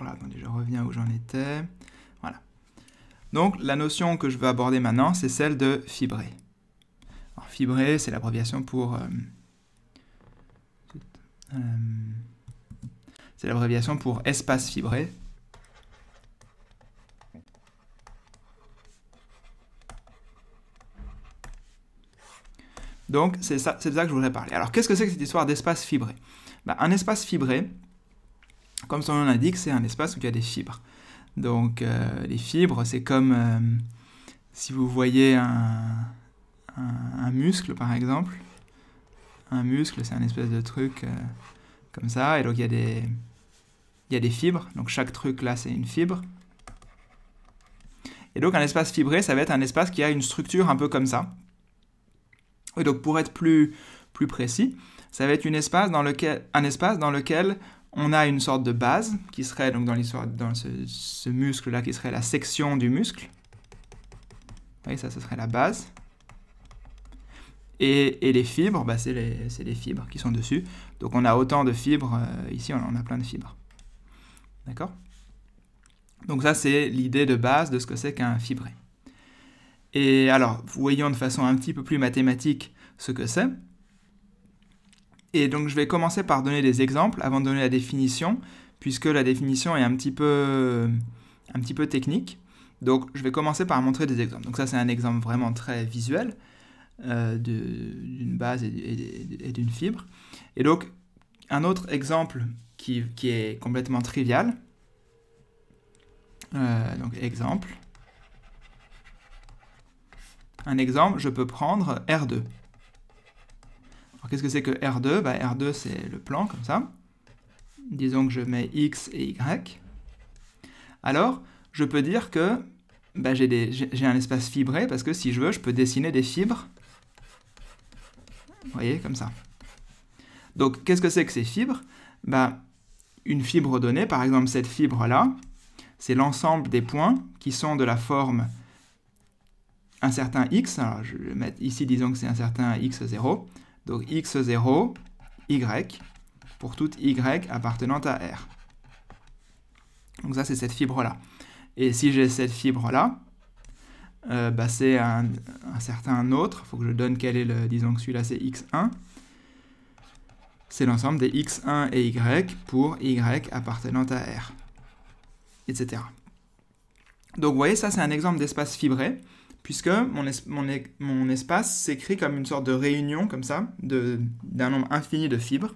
Voilà, je reviens où j'en étais. Voilà. Donc, la notion que je veux aborder maintenant, c'est celle de fibré. Alors, fibré, c'est l'abréviation pour... Euh, euh, c'est l'abréviation pour espace fibré. Donc, c'est de ça que je voudrais parler. Alors, qu'est-ce que c'est que cette histoire d'espace fibré bah, Un espace fibré, comme son nom l'indique, c'est un espace où il y a des fibres. Donc euh, les fibres, c'est comme euh, si vous voyez un, muscle, par exemple. Un muscle, c'est un espèce de truc euh, comme ça. Et donc il y, a des, il y a des fibres. Donc chaque truc là, c'est une fibre. Et donc un espace fibré, ça va être un espace qui a une structure un peu comme ça. Et donc pour être plus, plus précis, ça va être espace dans lequel, un espace dans lequel on a une sorte de base qui serait donc dans l'histoire dans ce, muscle là qui serait la section du muscle. voyez ça, ce serait la base. Et, les fibres, bah, c'est les, fibres qui sont dessus. Donc on a autant de fibres, euh, ici on, on a plein de fibres. D'accord Donc ça c'est l'idée de base de ce que c'est qu'un fibré. Et alors, voyons de façon un petit peu plus mathématique ce que c'est. Et donc je vais commencer par donner des exemples avant de donner la définition, puisque la définition est un petit peu, euh, un petit peu technique. Donc je vais commencer par montrer des exemples. Donc ça c'est un exemple vraiment très visuel euh, d'une base et, d'une fibre. Et donc un autre exemple qui, est complètement trivial. Euh, donc exemple. Un exemple, je peux prendre R2 qu'est-ce que c'est que R2 bah, R2, c'est le plan, comme ça. Disons que je mets X et Y. Alors, je peux dire que bah, j'ai un espace fibré, parce que si je veux, je peux dessiner des fibres. Vous voyez, comme ça. Donc, qu'est-ce que c'est que ces fibres bah, Une fibre donnée, par exemple cette fibre-là, c'est l'ensemble des points qui sont de la forme un certain x, alors je vais mettre ici disons que c'est un certain x0, donc x0, y, pour toute y appartenant à R. Donc ça, c'est cette fibre-là. Et si j'ai cette fibre-là, euh, bah, c'est un, un, certain autre. Il faut que je donne quel est le... Disons que celui-là, c'est x1. C'est l'ensemble des x1 et y pour y appartenant à R, etc. Donc vous voyez, ça c'est un exemple d'espace fibré puisque mon, mon, e-, mon espace s'écrit comme une sorte de réunion, comme ça, d'un nombre infini de fibres.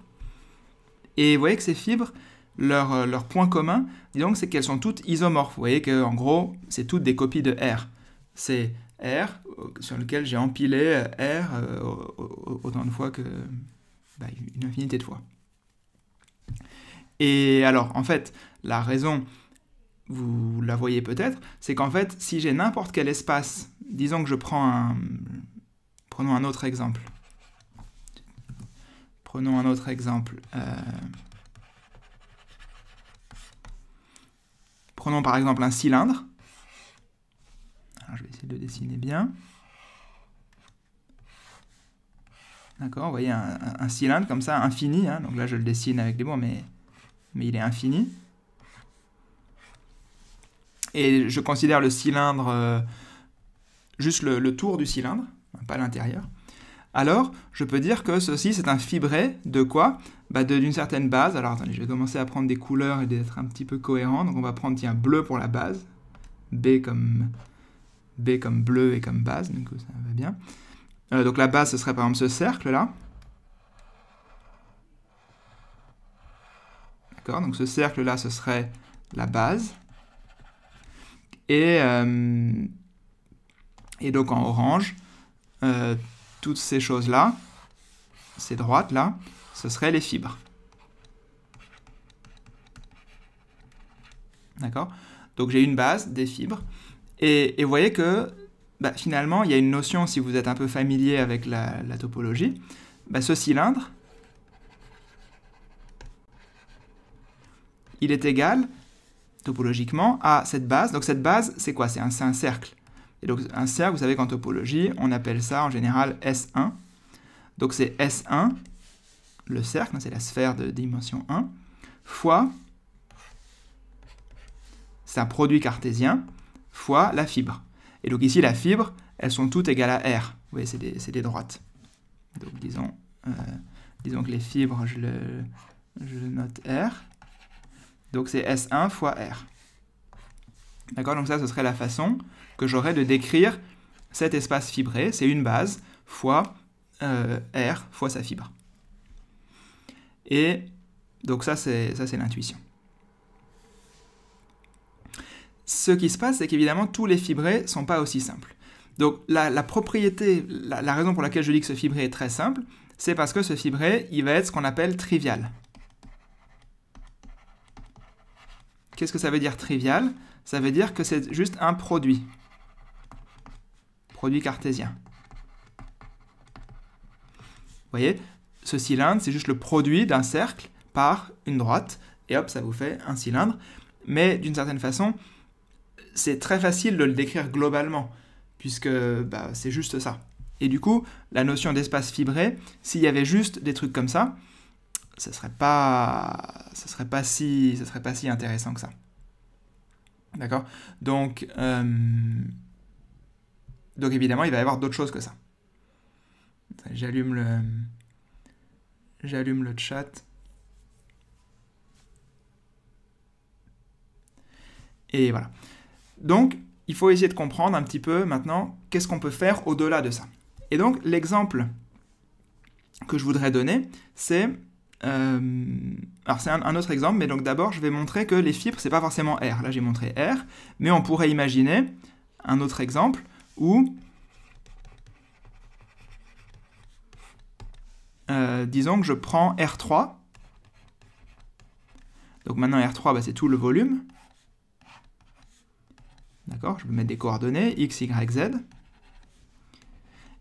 Et vous voyez que ces fibres, leur, euh, point commun, disons c'est qu'elles sont toutes isomorphes. Vous voyez qu'en gros, c'est toutes des copies de R. C'est R euh, sur lequel j'ai empilé euh, R autant de fois que... Bah, une infinité de fois. Et alors, en fait, la raison vous la voyez peut-être, c'est qu'en fait, si j'ai n'importe quel espace, disons que je prends un... Prenons un autre exemple. Prenons un autre exemple. Euh, prenons par exemple un cylindre. je vais essayer de le dessiner bien. D'accord, vous voyez un, cylindre comme ça, infini. Hein. Donc là, je le dessine avec des mots, mais, mais il est infini. Et je considère le cylindre, euh, juste le, tour du cylindre, pas l'intérieur. Alors, je peux dire que ceci, c'est un fibré de quoi bah D'une certaine base. Alors, attendez, je vais commencer à prendre des couleurs et d'être un petit peu cohérent. Donc, on va prendre, tiens, bleu pour la base. B comme, B comme bleu et comme base, donc ça va bien. Euh, donc, la base, ce serait par exemple ce cercle-là. D'accord, donc ce cercle-là, ce serait la base. Et, euh, et donc en orange, euh, toutes ces choses-là, ces droites-là, ce seraient les fibres. D'accord Donc j'ai une base, des fibres. Et, vous voyez que bah, finalement, il y a une notion, si vous êtes un peu familier avec la, topologie, bah, ce cylindre, il est égal topologiquement à cette base. Donc cette base, c'est quoi C'est un, cercle. Et donc un cercle, vous savez qu'en topologie, on appelle ça en général S1. Donc c'est S1, le cercle, hein, c'est la sphère de dimension 1, fois, sa un produit cartésien, fois la fibre. Et donc ici, la fibre, elles sont toutes égales à R. Vous voyez, c'est des, droites. Donc disons, euh, disons que les fibres, je je note R. Donc c'est S1 fois R. D'accord Donc ça, ce serait la façon que j'aurais de décrire cet espace fibré. C'est une base fois euh, R fois sa fibre. Et donc ça, c'est l'intuition. Ce qui se passe, c'est qu'évidemment, tous les fibrés ne sont pas aussi simples. Donc la, propriété, la, la raison pour laquelle je dis que ce fibré est très simple, c'est parce que ce fibré, il va être ce qu'on appelle trivial. Qu'est-ce que ça veut dire trivial Ça veut dire que c'est juste un produit. Produit cartésien. Vous voyez Ce cylindre, c'est juste le produit d'un cercle par une droite. Et hop, ça vous fait un cylindre. Mais d'une certaine façon, c'est très facile de le décrire globalement, puisque bah, c'est juste ça. Et du coup, la notion d'espace fibré, s'il y avait juste des trucs comme ça, ce serait pas, serait pas si, serait pas si intéressant que ça. D'accord Donc, euh, donc évidemment, il va y avoir d'autres choses que ça. J'allume le, j'allume le chat. Et voilà. Donc, il faut essayer de comprendre un petit peu maintenant qu'est-ce qu'on peut faire au-delà de ça. Et donc, l'exemple que je voudrais donner, c'est euh, alors c'est un, autre exemple, mais donc d'abord je vais montrer que les fibres c'est pas forcément R. Là j'ai montré R, mais on pourrait imaginer un autre exemple où euh, disons que je prends R3. Donc maintenant R3, bah, c'est tout le volume. D'accord Je vais mettre des coordonnées, x, y, z.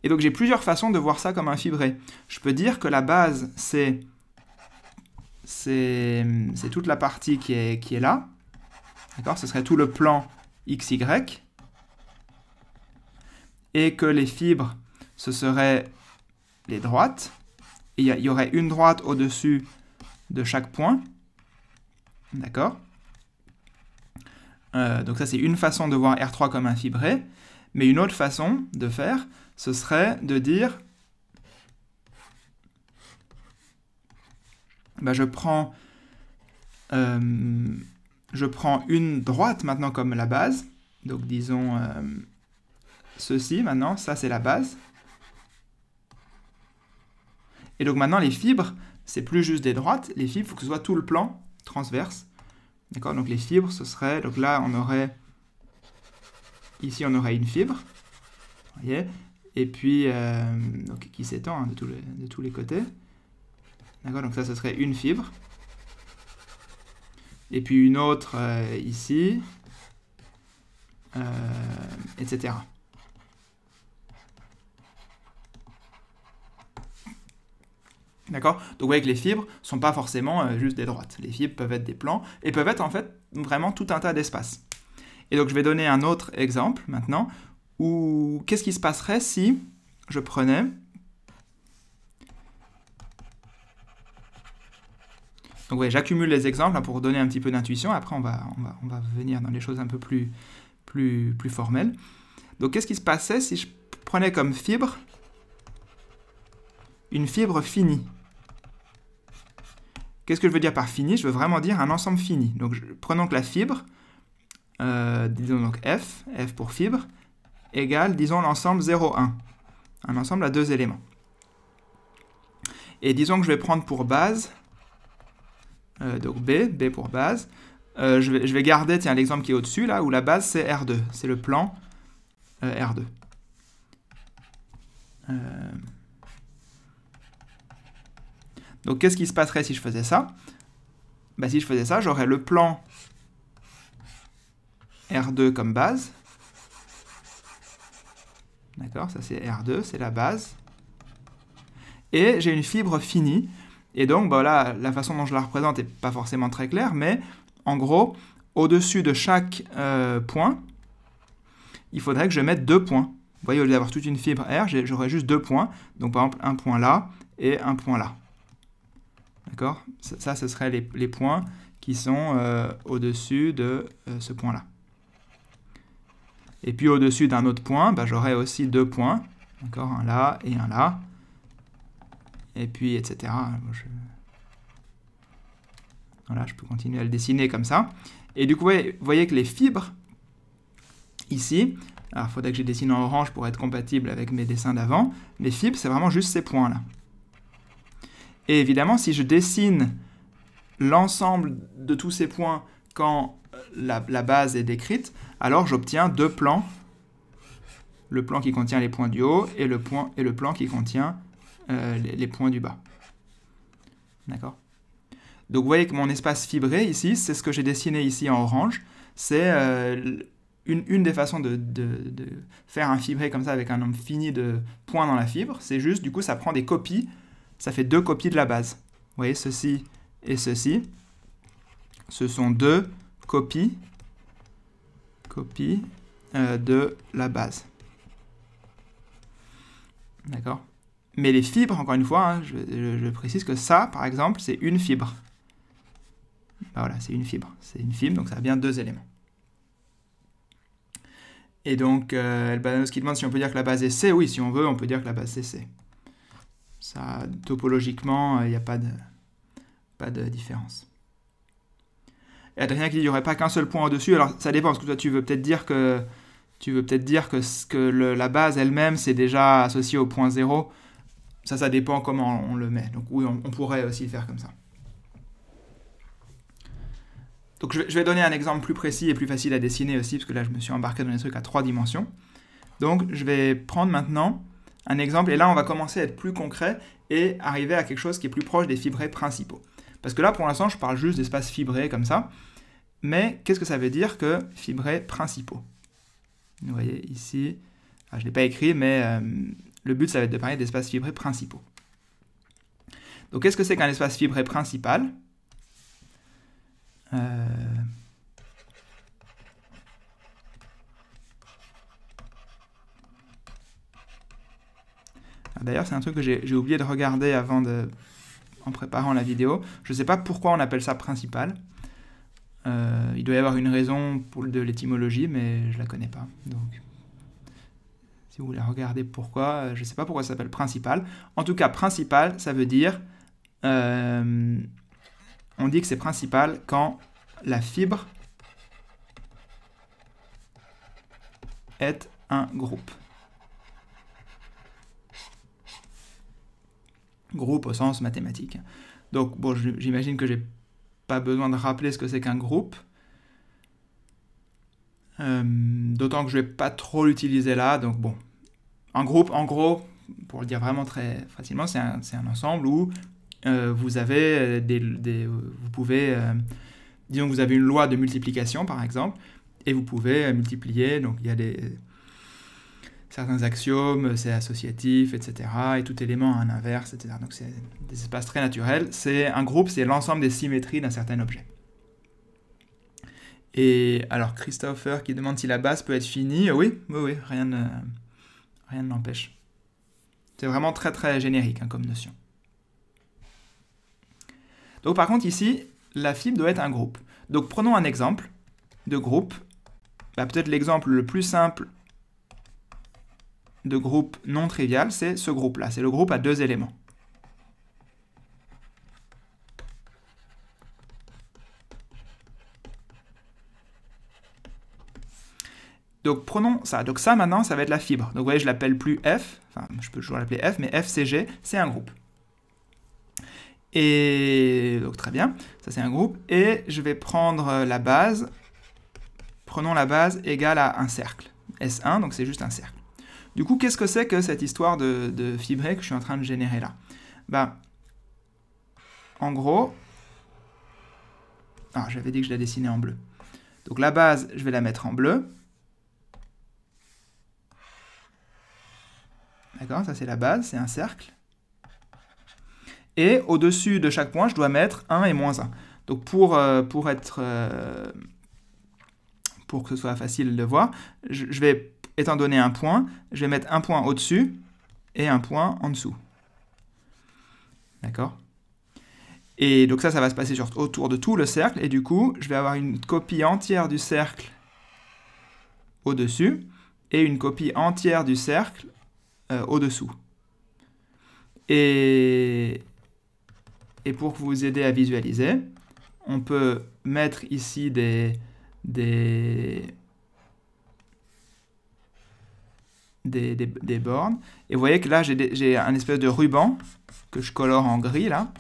Et donc j'ai plusieurs façons de voir ça comme un fibré. Je peux dire que la base, c'est c'est toute la partie qui est, qui est là. D'accord Ce serait tout le plan XY. Et que les fibres, ce seraient les droites. Il y, aurait une droite au-dessus de chaque point. D'accord euh, Donc ça, c'est une façon de voir R3 comme un fibré. Mais une autre façon de faire, ce serait de dire Bah, je prends euh, je prends une droite maintenant comme la base. Donc disons euh, ceci maintenant, ça c'est la base. Et donc maintenant les fibres, c'est plus juste des droites, les fibres, il faut que ce soit tout le plan transverse. D'accord Donc les fibres, ce serait, donc là on aurait, ici on aurait une fibre, voyez, et puis euh, donc, qui s'étend hein, de tous les côtés. D'accord Donc ça, ce serait une fibre. Et puis une autre euh, ici. Euh, etc. D'accord Donc vous voyez que les fibres ne sont pas forcément euh, juste des droites. Les fibres peuvent être des plans et peuvent être en fait vraiment tout un tas d'espaces. Et donc je vais donner un autre exemple maintenant où qu'est-ce qui se passerait si je prenais Donc j'accumule les exemples hein, pour donner un petit peu d'intuition. Après, on va, on va, venir dans des choses un peu plus, plus, plus formelles. Donc qu'est-ce qui se passait si je prenais comme fibre une fibre finie Qu'est-ce que je veux dire par finie Je veux vraiment dire un ensemble fini. Donc prenons que la fibre, euh, disons donc f, f pour fibre, égale, disons, l'ensemble 0, Un ensemble à deux éléments. Et disons que je vais prendre pour base euh, donc B, B pour base. Euh, je, vais, je, vais, garder tiens l'exemple qui est au-dessus là, où la base c'est R2, c'est le plan euh, R2. Donc qu'est-ce qui se passerait si je faisais ça bah, Si je faisais ça, j'aurais le plan R2 comme base. D'accord, ça c'est R2, c'est la base. Et j'ai une fibre finie et donc, bah, la façon dont je la représente n'est pas forcément très claire, mais en gros, au-dessus de chaque euh, point, il faudrait que je mette deux points. Vous voyez, au lieu d'avoir toute une fibre R, j'aurais juste deux points. Donc, par exemple, un point là et un point là. D'accord ça, ce seraient les, points qui sont euh, au-dessus de euh, ce point-là. Et puis, au-dessus d'un autre point, bah, j'aurais aussi deux points. D'accord Un là et un là et puis etc. Voilà, je peux continuer à le dessiner comme ça. Et du coup, vous voyez que les fibres, ici, alors il faudrait que je dessine en orange pour être compatible avec mes dessins d'avant, les fibres, c'est vraiment juste ces points-là. Et évidemment, si je dessine l'ensemble de tous ces points quand euh, la, base est décrite, alors j'obtiens deux plans. Le plan qui contient les points du haut et le plan qui contient euh, les, points du bas. D'accord Donc vous voyez que mon espace fibré ici, c'est ce que j'ai dessiné ici en orange. C'est euh, une, des façons de, faire un fibré comme ça avec un nombre fini de points dans la fibre. C'est juste, du coup, ça prend des copies. Ça fait deux copies de la base. Vous voyez, ceci et ceci. Ce sont deux copies, copies euh, de la base. D'accord mais les fibres, encore une fois, hein, je, précise que ça, par exemple, c'est une fibre. Ben voilà, c'est une fibre. C'est une fibre, donc ça a bien deux éléments. Et donc, euh, Elbanos qui demande si on peut dire que la base est C. Oui, si on veut, on peut dire que la base est C. Ça, topologiquement, euh, il n'y a pas de, pas de différence. Et Adrien qui dit qu'il n'y aurait pas qu'un seul point au-dessus. Alors, ça dépend, parce que toi, tu veux peut-être dire que, tu veux peut-être dire que, la base elle-même, c'est déjà associé au point zéro. Ça, ça dépend comment on le met. Donc oui, on, pourrait aussi le faire comme ça. Donc je vais, donner un exemple plus précis et plus facile à dessiner aussi, parce que là je me suis embarqué dans des trucs à trois dimensions. Donc je vais prendre maintenant un exemple, et là on va commencer à être plus concret et arriver à quelque chose qui est plus proche des fibrés principaux. Parce que là pour l'instant je parle juste d'espace fibré comme ça, mais qu'est-ce que ça veut dire que fibrés principaux Vous voyez ici, ah, je ne l'ai pas écrit, mais euh, le but, ça va être de parler d'espaces fibrés principaux. Donc, qu'est-ce que c'est qu'un espace fibré principal euh, ah, D'ailleurs, c'est un truc que j'ai oublié de regarder avant de, en préparant la vidéo. Je ne sais pas pourquoi on appelle ça principal. Euh, il doit y avoir une raison pour, de l'étymologie, mais je ne la connais pas. Donc. Si vous voulez regarder pourquoi, euh, je ne sais pas pourquoi ça s'appelle principal. En tout cas, principal, ça veut dire... Euh, on dit que c'est principal quand la fibre est un groupe. Groupe au sens mathématique. Donc, bon, j'imagine que j'ai pas besoin de rappeler ce que c'est qu'un groupe. Euh, d'autant que je vais pas trop l'utiliser là, donc bon. En groupe, en gros, pour le dire vraiment très facilement, c'est un, ensemble où euh, vous avez euh, des, vous pouvez, disons vous avez une loi de multiplication par exemple, et vous pouvez multiplier. Donc il y a des certains axiomes, c'est associatif, etc. Et tout élément a un inverse, etc. Donc c'est des espaces très naturels. C'est un groupe, c'est l'ensemble des symétries d'un certain objet. Et alors Christopher qui demande si la base peut être finie. Ah oui, oui, oui, rien ne, rien l'empêche. C'est vraiment très très générique hein, comme notion. Donc par contre ici, la fibre doit être un groupe. Donc prenons un exemple de groupe. Bah, Peut-être l'exemple le plus simple de groupe non trivial, c'est ce groupe-là. C'est le groupe à deux éléments. Donc prenons ça. Donc ça maintenant, ça va être la fibre. Donc vous voyez, je l'appelle plus F. Enfin, je peux toujours l'appeler F, mais FCG, c'est un groupe. Et donc très bien, ça c'est un groupe. Et je vais prendre euh, la base. Prenons la base égale à un cercle. S1, donc c'est juste un cercle. Du coup, qu'est-ce que c'est que cette histoire de, de que je suis en train de générer là Bah, en gros, Ah, j'avais dit que je la dessinais en bleu. Donc la base, je vais la mettre en bleu. D'accord Ça, c'est la base, c'est un cercle. Et au-dessus de chaque point, je dois mettre 1 et moins 1. Donc pour, euh, pour être... Euh, pour que ce soit facile de voir, je, vais, étant donné un point, je vais mettre un point au-dessus et un point en dessous. D'accord Et donc ça, ça va se passer autour de tout le cercle. Et du coup, je vais avoir une copie entière du cercle au-dessus et une copie entière du cercle euh, au-dessous. Et, et pour vous aider à visualiser, on peut mettre ici des, des, des, des, bornes. Et vous voyez que là, j'ai un espèce de ruban que je colore en gris, là.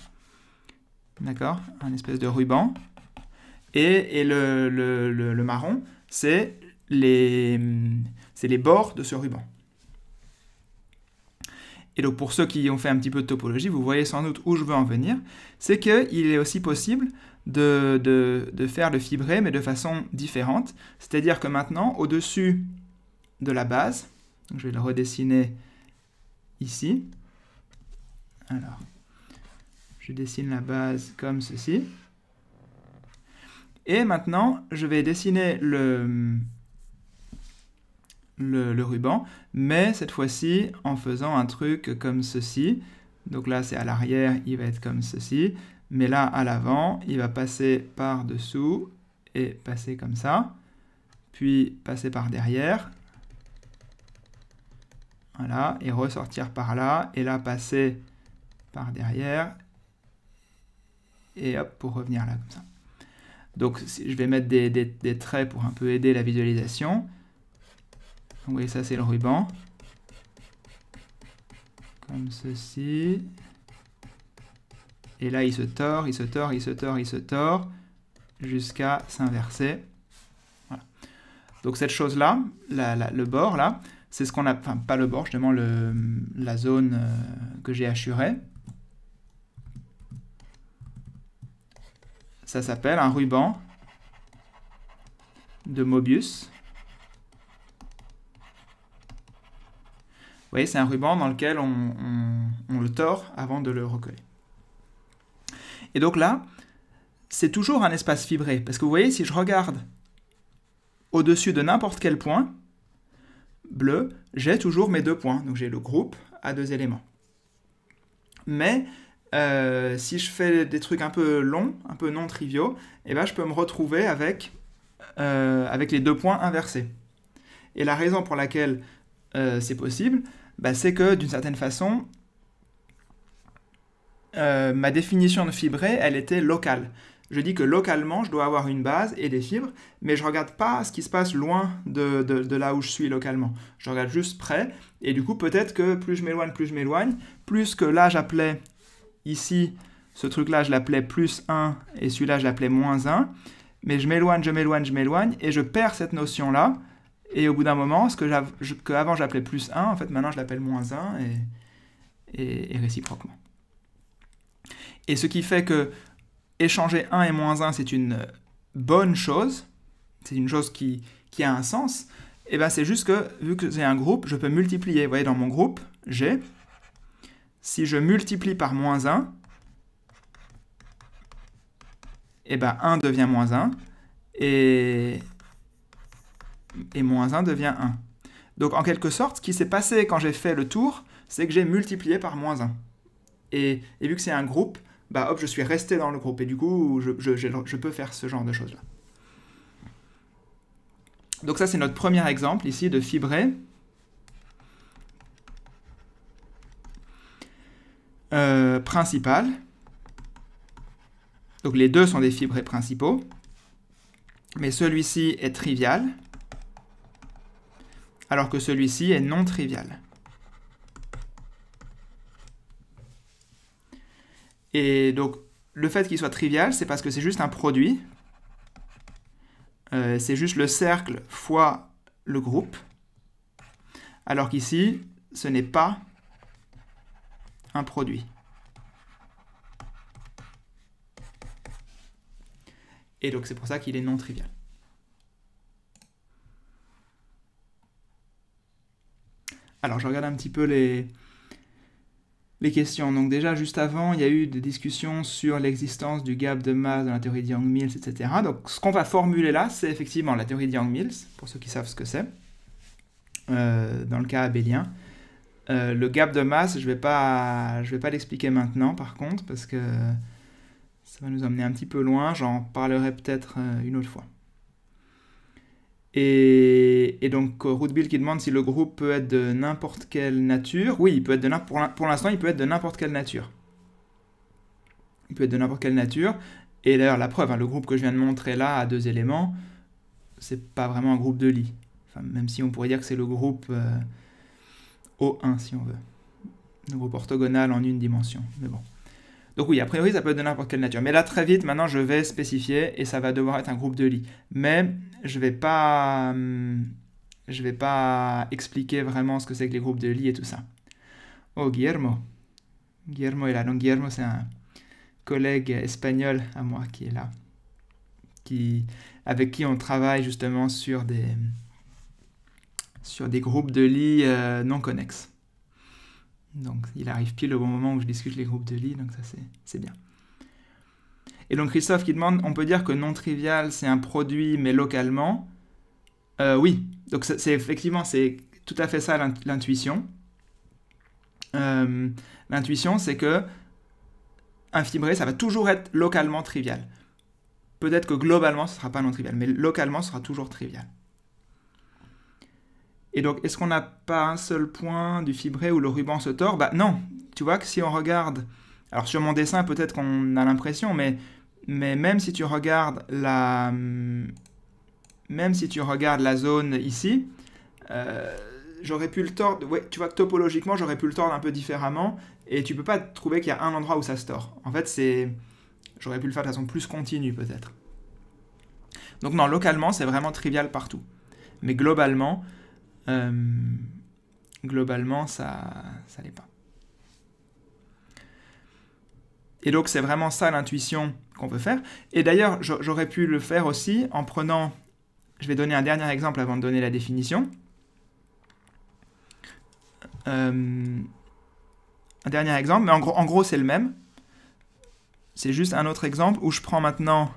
D'accord Un espèce de ruban. Et, le, le, le, marron, c'est les, les bords de ce ruban. Et donc pour ceux qui ont fait un petit peu de topologie, vous voyez sans doute où je veux en venir, c'est qu'il est aussi possible de, faire le fibré, mais de façon différente. C'est-à-dire que maintenant, au-dessus de la base, je vais le redessiner ici. Alors, je dessine la base comme ceci. Et maintenant, je vais dessiner le, le, ruban, mais cette fois-ci en faisant un truc comme ceci. Donc là, c'est à l'arrière, il va être comme ceci. Mais là, à l'avant, il va passer par-dessous et passer comme ça. Puis passer par derrière. Voilà, et ressortir par là. Et là, passer par derrière. Et hop, pour revenir là, comme ça. Donc, je vais mettre des traits pour un peu aider la visualisation vous voyez ça c'est le ruban. Comme ceci. Et là, il se tord, il se tord, il se tord, il se tord, jusqu'à s'inverser. Donc cette chose-là, le bord là, c'est ce qu'on a, enfin pas le bord, justement le, la zone euh, que j'ai assurée. Ça s'appelle un ruban de Mobius. voyez, c'est un ruban dans lequel on, le tord avant de le recoller. Et donc là, c'est toujours un espace fibré, parce que vous voyez, si je regarde au-dessus de n'importe quel point bleu, j'ai toujours mes deux points. Donc j'ai le groupe à deux éléments. Mais euh, si je fais des trucs un peu longs, un peu non triviaux, eh ben, je peux me retrouver euh, avec, les deux points inversés. Et la raison pour laquelle euh, c'est possible, bah, c'est que d'une certaine façon, euh, ma définition de fibré, elle était locale. Je dis que localement, je dois avoir une base et des fibres, mais je ne regarde pas ce qui se passe loin de, de, là où je suis localement. Je regarde juste près, et du coup, peut-être que plus je m'éloigne, plus je m'éloigne, plus que là, j'appelais ici, ce truc-là, je l'appelais plus 1, et celui-là, je l'appelais moins 1, mais je m'éloigne, je m'éloigne, je m'éloigne, et je perds cette notion-là, et au bout d'un moment, ce que, avant j'appelais plus 1, en fait maintenant je l'appelle moins 1 et, et, réciproquement. Et ce qui fait que échanger 1 et moins 1, c'est une bonne chose, c'est une chose qui, a un sens, et eh ben c'est juste que vu que c'est un groupe, je peux multiplier. Vous voyez, dans mon groupe, j'ai, si je multiplie par moins 1, et eh ben 1 devient moins 1, et et moins 1 devient 1. Donc en quelque sorte, ce qui s'est passé quand j'ai fait le tour, c'est que j'ai multiplié par moins 1. Et, vu que c'est un groupe, bah hop, je suis resté dans le groupe. Et du coup, je, peux faire ce genre de choses-là. Donc ça, c'est notre premier exemple ici de fibré. Euh, principal. Donc les deux sont des fibrés principaux. Mais celui-ci est trivial alors que celui-ci est non trivial. Et donc, le fait qu'il soit trivial, c'est parce que c'est juste un produit. Euh, c'est juste le cercle fois le groupe. Alors qu'ici, ce n'est pas un produit. Et donc, c'est pour ça qu'il est non trivial. Alors je regarde un petit peu les, les questions. Donc déjà, juste avant, il y a eu des discussions sur l'existence du gap de masse dans la théorie de Young-Mills, etc. Donc ce qu'on va formuler là, c'est effectivement la théorie de Young-Mills, pour ceux qui savent ce que c'est, euh, dans le cas abélien. Euh, le gap de masse, je ne vais pas, vais pas l'expliquer maintenant, par contre, parce que ça va nous emmener un petit peu loin. J'en parlerai peut-être euh, une autre fois. Et, et, donc euh, Rootbill qui demande si le groupe peut être de n'importe quelle nature. Oui, il peut être de pour l'instant, il peut être de n'importe quelle nature. Il peut être de n'importe quelle nature. Et d'ailleurs, la preuve, hein, le groupe que je viens de montrer là a deux éléments. C'est pas vraiment un groupe de Lie. même si on pourrait dire que c'est le groupe euh, O1 si on veut. Le groupe orthogonal en une dimension. Mais bon. Donc oui, a priori, ça peut être de n'importe quelle nature. Mais là, très vite, maintenant, je vais spécifier et ça va devoir être un groupe de lits. Mais je vais pas, hum, je vais pas expliquer vraiment ce que c'est que les groupes de lits et tout ça. Oh, Guillermo. Guillermo est là. Donc Guillermo, c'est un collègue espagnol à moi qui est là, qui, avec qui on travaille justement sur des, sur des groupes de lits euh, non connexes. Donc il arrive pile au bon moment où je discute les groupes de lit, donc ça c'est bien. Et donc Christophe qui demande, on peut dire que non trivial c'est un produit mais localement euh, Oui, donc c'est effectivement c'est tout à fait ça l'intuition. Euh, l'intuition c'est que un fibré ça va toujours être localement trivial. Peut-être que globalement ce sera pas non trivial, mais localement ce sera toujours trivial. Et donc, est-ce qu'on n'a pas un seul point du fibré où le ruban se tord Bah non, tu vois que si on regarde, alors sur mon dessin peut-être qu'on a l'impression, mais, mais même si tu regardes la, même si tu regardes la zone ici, euh, j'aurais pu le tordre, tu vois que topologiquement j'aurais pu le tordre un peu différemment, et tu peux pas trouver qu'il y a un endroit où ça se tord. En fait, c'est, j'aurais pu le faire de façon plus continue peut-être. Donc non, localement c'est vraiment trivial partout, mais globalement euh, globalement, ça ça l'est pas. Et donc c'est vraiment ça l'intuition qu'on peut faire. Et d'ailleurs, j'aurais pu le faire aussi en prenant, je vais donner un dernier exemple avant de donner la définition. Euh, un dernier exemple, mais en gros, en gros c'est le même. C'est juste un autre exemple où je prends maintenant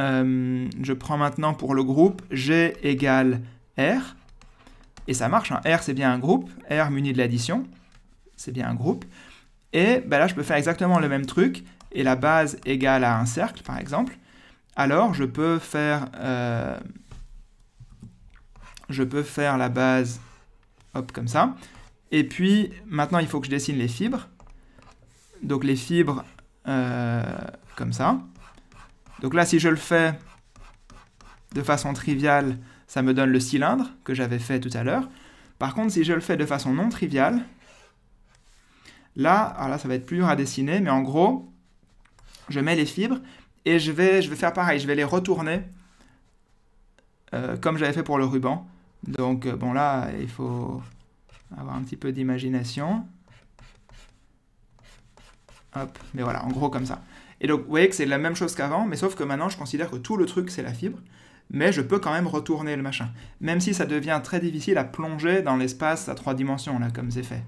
Euh, je prends maintenant pour le groupe G égale R. Et ça marche, hein. R c'est bien un groupe, R muni de l'addition, c'est bien un groupe. Et ben là, je peux faire exactement le même truc, et la base égale à un cercle, par exemple. Alors, je peux faire, euh, je peux faire la base, hop, comme ça. Et puis, maintenant, il faut que je dessine les fibres. Donc, les fibres, euh, comme ça. Donc là, si je le fais de façon triviale, ça me donne le cylindre que j'avais fait tout à l'heure. Par contre, si je le fais de façon non triviale, là, alors ça va être plus dur à dessiner, mais en gros, je mets les fibres et je vais, je vais faire pareil, je vais les retourner euh, comme j'avais fait pour le ruban. Donc euh, bon là, il faut avoir un petit peu d'imagination. Hop, mais voilà, en gros comme ça. Et donc, vous voyez que c'est la même chose qu'avant, mais sauf que maintenant, je considère que tout le truc, c'est la fibre, mais je peux quand même retourner le machin. Même si ça devient très difficile à plonger dans l'espace à trois dimensions, là, comme c'est fait.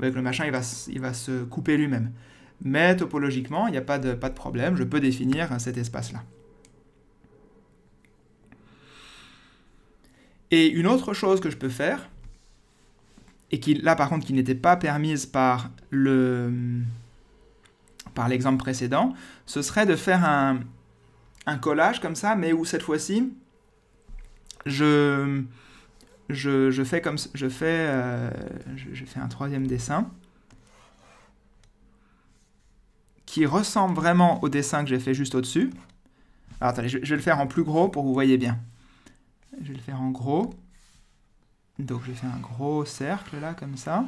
que le machin, il va, il va se couper lui-même. Mais topologiquement, il n'y a pas de, pas de problème, je peux définir cet espace-là. Et une autre chose que je peux faire, et qui là par contre qui n'était pas permise par le, par l'exemple précédent, ce serait de faire un, collage comme ça, mais où cette fois-ci, je, fais comme je fais, euh, je, fais un troisième dessin qui ressemble vraiment au dessin que j'ai fait juste au-dessus. Alors attendez, je, vais le faire en plus gros pour que vous voyez bien. Je vais le faire en gros. Donc je fais un gros cercle là, comme ça.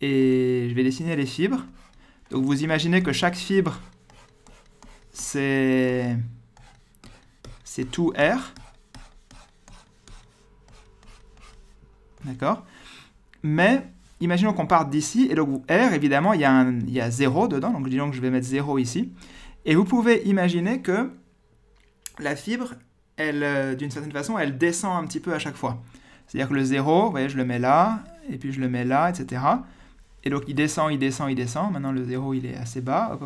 Et je vais dessiner les fibres vous imaginez que chaque fibre, c'est tout R. D'accord Mais imaginons qu'on parte d'ici, et donc R, évidemment, il y, a y 0 dedans, donc disons que je vais mettre 0 ici. Et vous pouvez imaginer que la fibre, elle, euh, d'une certaine façon, elle descend un petit peu à chaque fois. C'est-à-dire que le 0, vous voyez, je le mets là, et puis je le mets là, etc. Et donc il descend, il descend, il descend. Maintenant le 0 il est assez bas.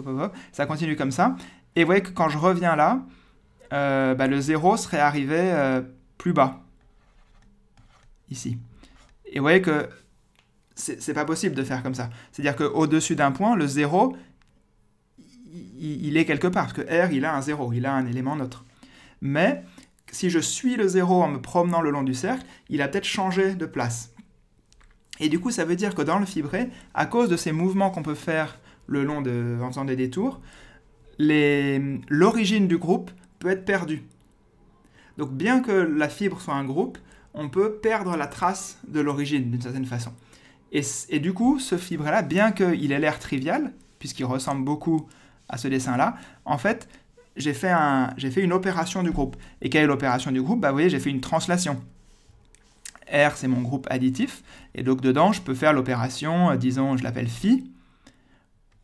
ça continue comme ça. Et vous voyez que quand je reviens là, euh, bah, le 0 serait arrivé euh, plus bas. Ici. Et vous voyez que c'est pas possible de faire comme ça. C'est-à-dire qu'au-dessus d'un point, le 0, il, est quelque part. Parce que R, il a un 0, il a un élément neutre. Mais si je suis le 0 en me promenant le long du cercle, il a peut-être changé de place. Et du coup, ça veut dire que dans le fibré, à cause de ces mouvements qu'on peut faire le long de, en faisant des détours, l'origine du groupe peut être perdue. Donc bien que la fibre soit un groupe, on peut perdre la trace de l'origine d'une certaine façon. Et, du coup, ce fibré-là, bien qu'il ait l'air trivial, puisqu'il ressemble beaucoup à ce dessin-là, en fait, j'ai fait, une opération du groupe. Et quelle est l'opération du groupe Bah j'ai fait une translation. R, c'est mon groupe additif. Et donc dedans, je peux faire l'opération, euh, disons, je l'appelle phi.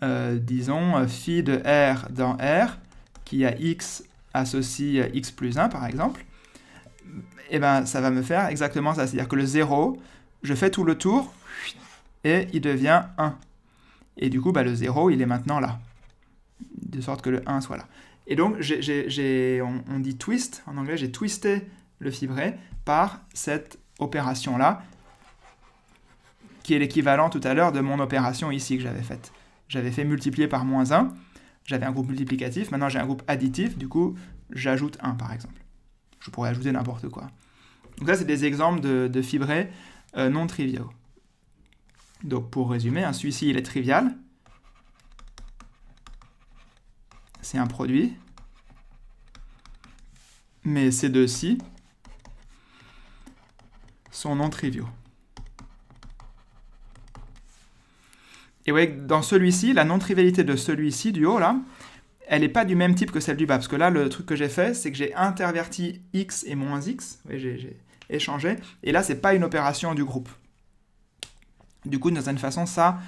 Euh, disons, euh, phi de R dans R, qui a x associe x plus 1, par exemple. Et eh bien, ça va me faire exactement ça. C'est-à-dire que le 0, je fais tout le tour, et il devient 1. Et du coup, bah, le 0, il est maintenant là. De sorte que le 1 soit là. Et donc, on, dit twist, en anglais, j'ai twisté le fibré par cette opération-là, qui est l'équivalent tout à l'heure de mon opération ici que j'avais faite. J'avais fait multiplier par moins 1, j'avais un groupe multiplicatif, maintenant j'ai un groupe additif, du coup j'ajoute 1 par exemple. Je pourrais ajouter n'importe quoi. Donc ça c'est des exemples de, fibrés euh, non triviaux. Donc pour résumer, un hein, celui-ci il est trivial. C'est un produit. Mais ces deux-ci, sont non triviaux. Et vous voyez dans celui-ci, la non-trivialité de celui-ci du haut, là, elle n'est pas du même type que celle du bas. Parce que là, le truc que j'ai fait, c'est que j'ai interverti x et moins x. j'ai échangé. Et là, c'est pas une opération du groupe. Du coup, d'une certaine façon, ça,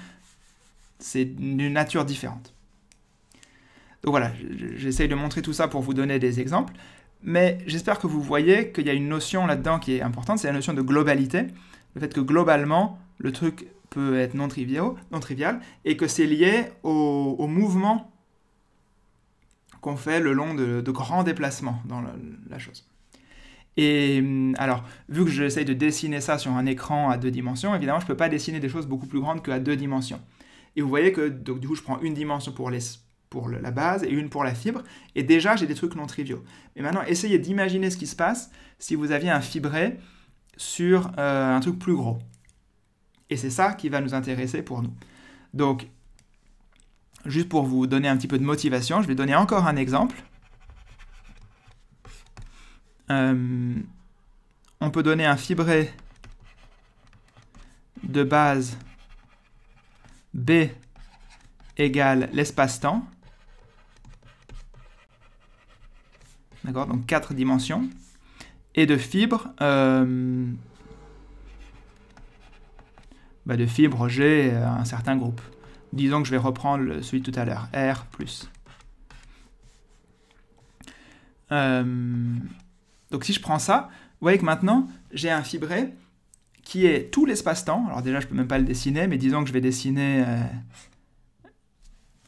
c'est d'une nature différente. Donc voilà, j'essaye de montrer tout ça pour vous donner des exemples mais j'espère que vous voyez qu'il y a une notion là-dedans qui est importante, c'est la notion de globalité, le fait que globalement, le truc peut être non trivial, non trivial et que c'est lié au, mouvement qu'on fait le long de, grands déplacements dans la, chose. Et hum, alors, vu que j'essaye de dessiner ça sur un écran à deux dimensions, évidemment, je ne peux pas dessiner des choses beaucoup plus grandes qu'à deux dimensions. Et vous voyez que, du coup, je prends une dimension pour l'espace pour la base et une pour la fibre. Et déjà, j'ai des trucs non triviaux. Mais maintenant, essayez d'imaginer ce qui se passe si vous aviez un fibré sur euh, un truc plus gros. Et c'est ça qui va nous intéresser pour nous. Donc, juste pour vous donner un petit peu de motivation, je vais donner encore un exemple. Euh, on peut donner un fibré de base B égale l'espace-temps Donc quatre dimensions. Et de fibres, euh, bah, de fibres, j'ai euh, un certain groupe. Disons que je vais reprendre celui de tout à l'heure, R+. Euh, donc si je prends ça, vous voyez que maintenant, j'ai un fibré qui est tout l'espace-temps. Alors déjà, je peux même pas le dessiner, mais disons que je vais dessiner... Euh,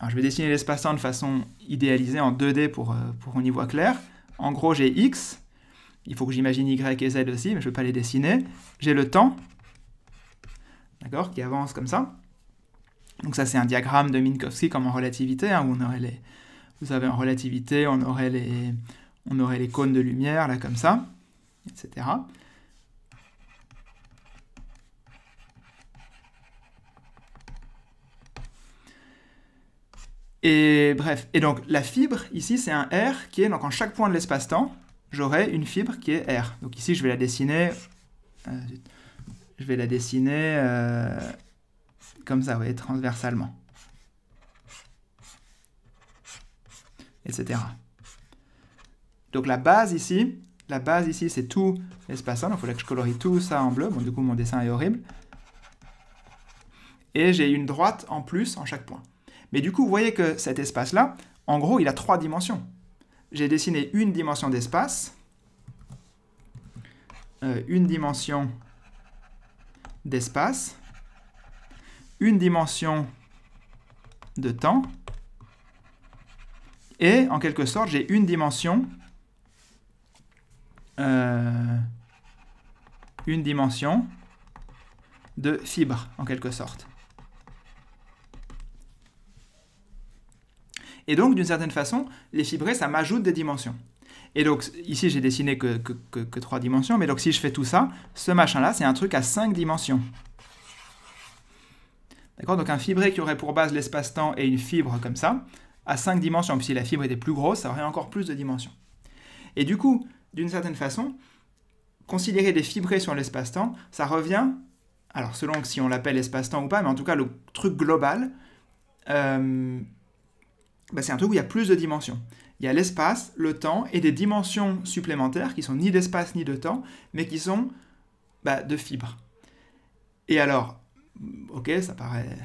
je vais dessiner l'espace-temps de façon idéalisée en 2D pour, pour qu'on y voit clair. En gros, j'ai x, il faut que j'imagine y et z aussi, mais je ne vais pas les dessiner. J'ai le temps, d'accord, qui avance comme ça. Donc ça, c'est un diagramme de Minkowski comme en relativité, hein, où on aurait les... Vous savez, en relativité, on aurait les, on aurait les cônes de lumière, là, comme ça, etc. Et bref, et donc la fibre, ici, c'est un R qui est, donc en chaque point de l'espace-temps, j'aurai une fibre qui est R. Donc ici, je vais la dessiner, euh, je vais la dessiner euh, comme ça, vous voyez, transversalement. Etc. Donc la base ici, la base ici, c'est tout l'espace-temps. Donc il faudrait que je colorie tout ça en bleu. Bon, du coup, mon dessin est horrible. Et j'ai une droite en plus en chaque point. Mais du coup, vous voyez que cet espace-là, en gros, il a trois dimensions. J'ai dessiné une dimension d'espace, euh, une dimension d'espace, une dimension de temps, et en quelque sorte, j'ai une dimension euh, une dimension de fibre, en quelque sorte. Et donc, d'une certaine façon, les fibrés, ça m'ajoute des dimensions. Et donc, ici, j'ai dessiné que, trois dimensions, mais donc si je fais tout ça, ce machin-là, c'est un truc à cinq dimensions. D'accord Donc, un fibré qui aurait pour base l'espace-temps et une fibre comme ça, à cinq dimensions, puis si la fibre était plus grosse, ça aurait encore plus de dimensions. Et du coup, d'une certaine façon, considérer des fibrés sur l'espace-temps, ça revient, alors selon si on l'appelle espace-temps ou pas, mais en tout cas, le truc global, euh, bah, c'est un truc où il y a plus de dimensions. Il y a l'espace, le temps et des dimensions supplémentaires qui sont ni d'espace ni de temps, mais qui sont bah, de fibres. Et alors, ok, ça paraît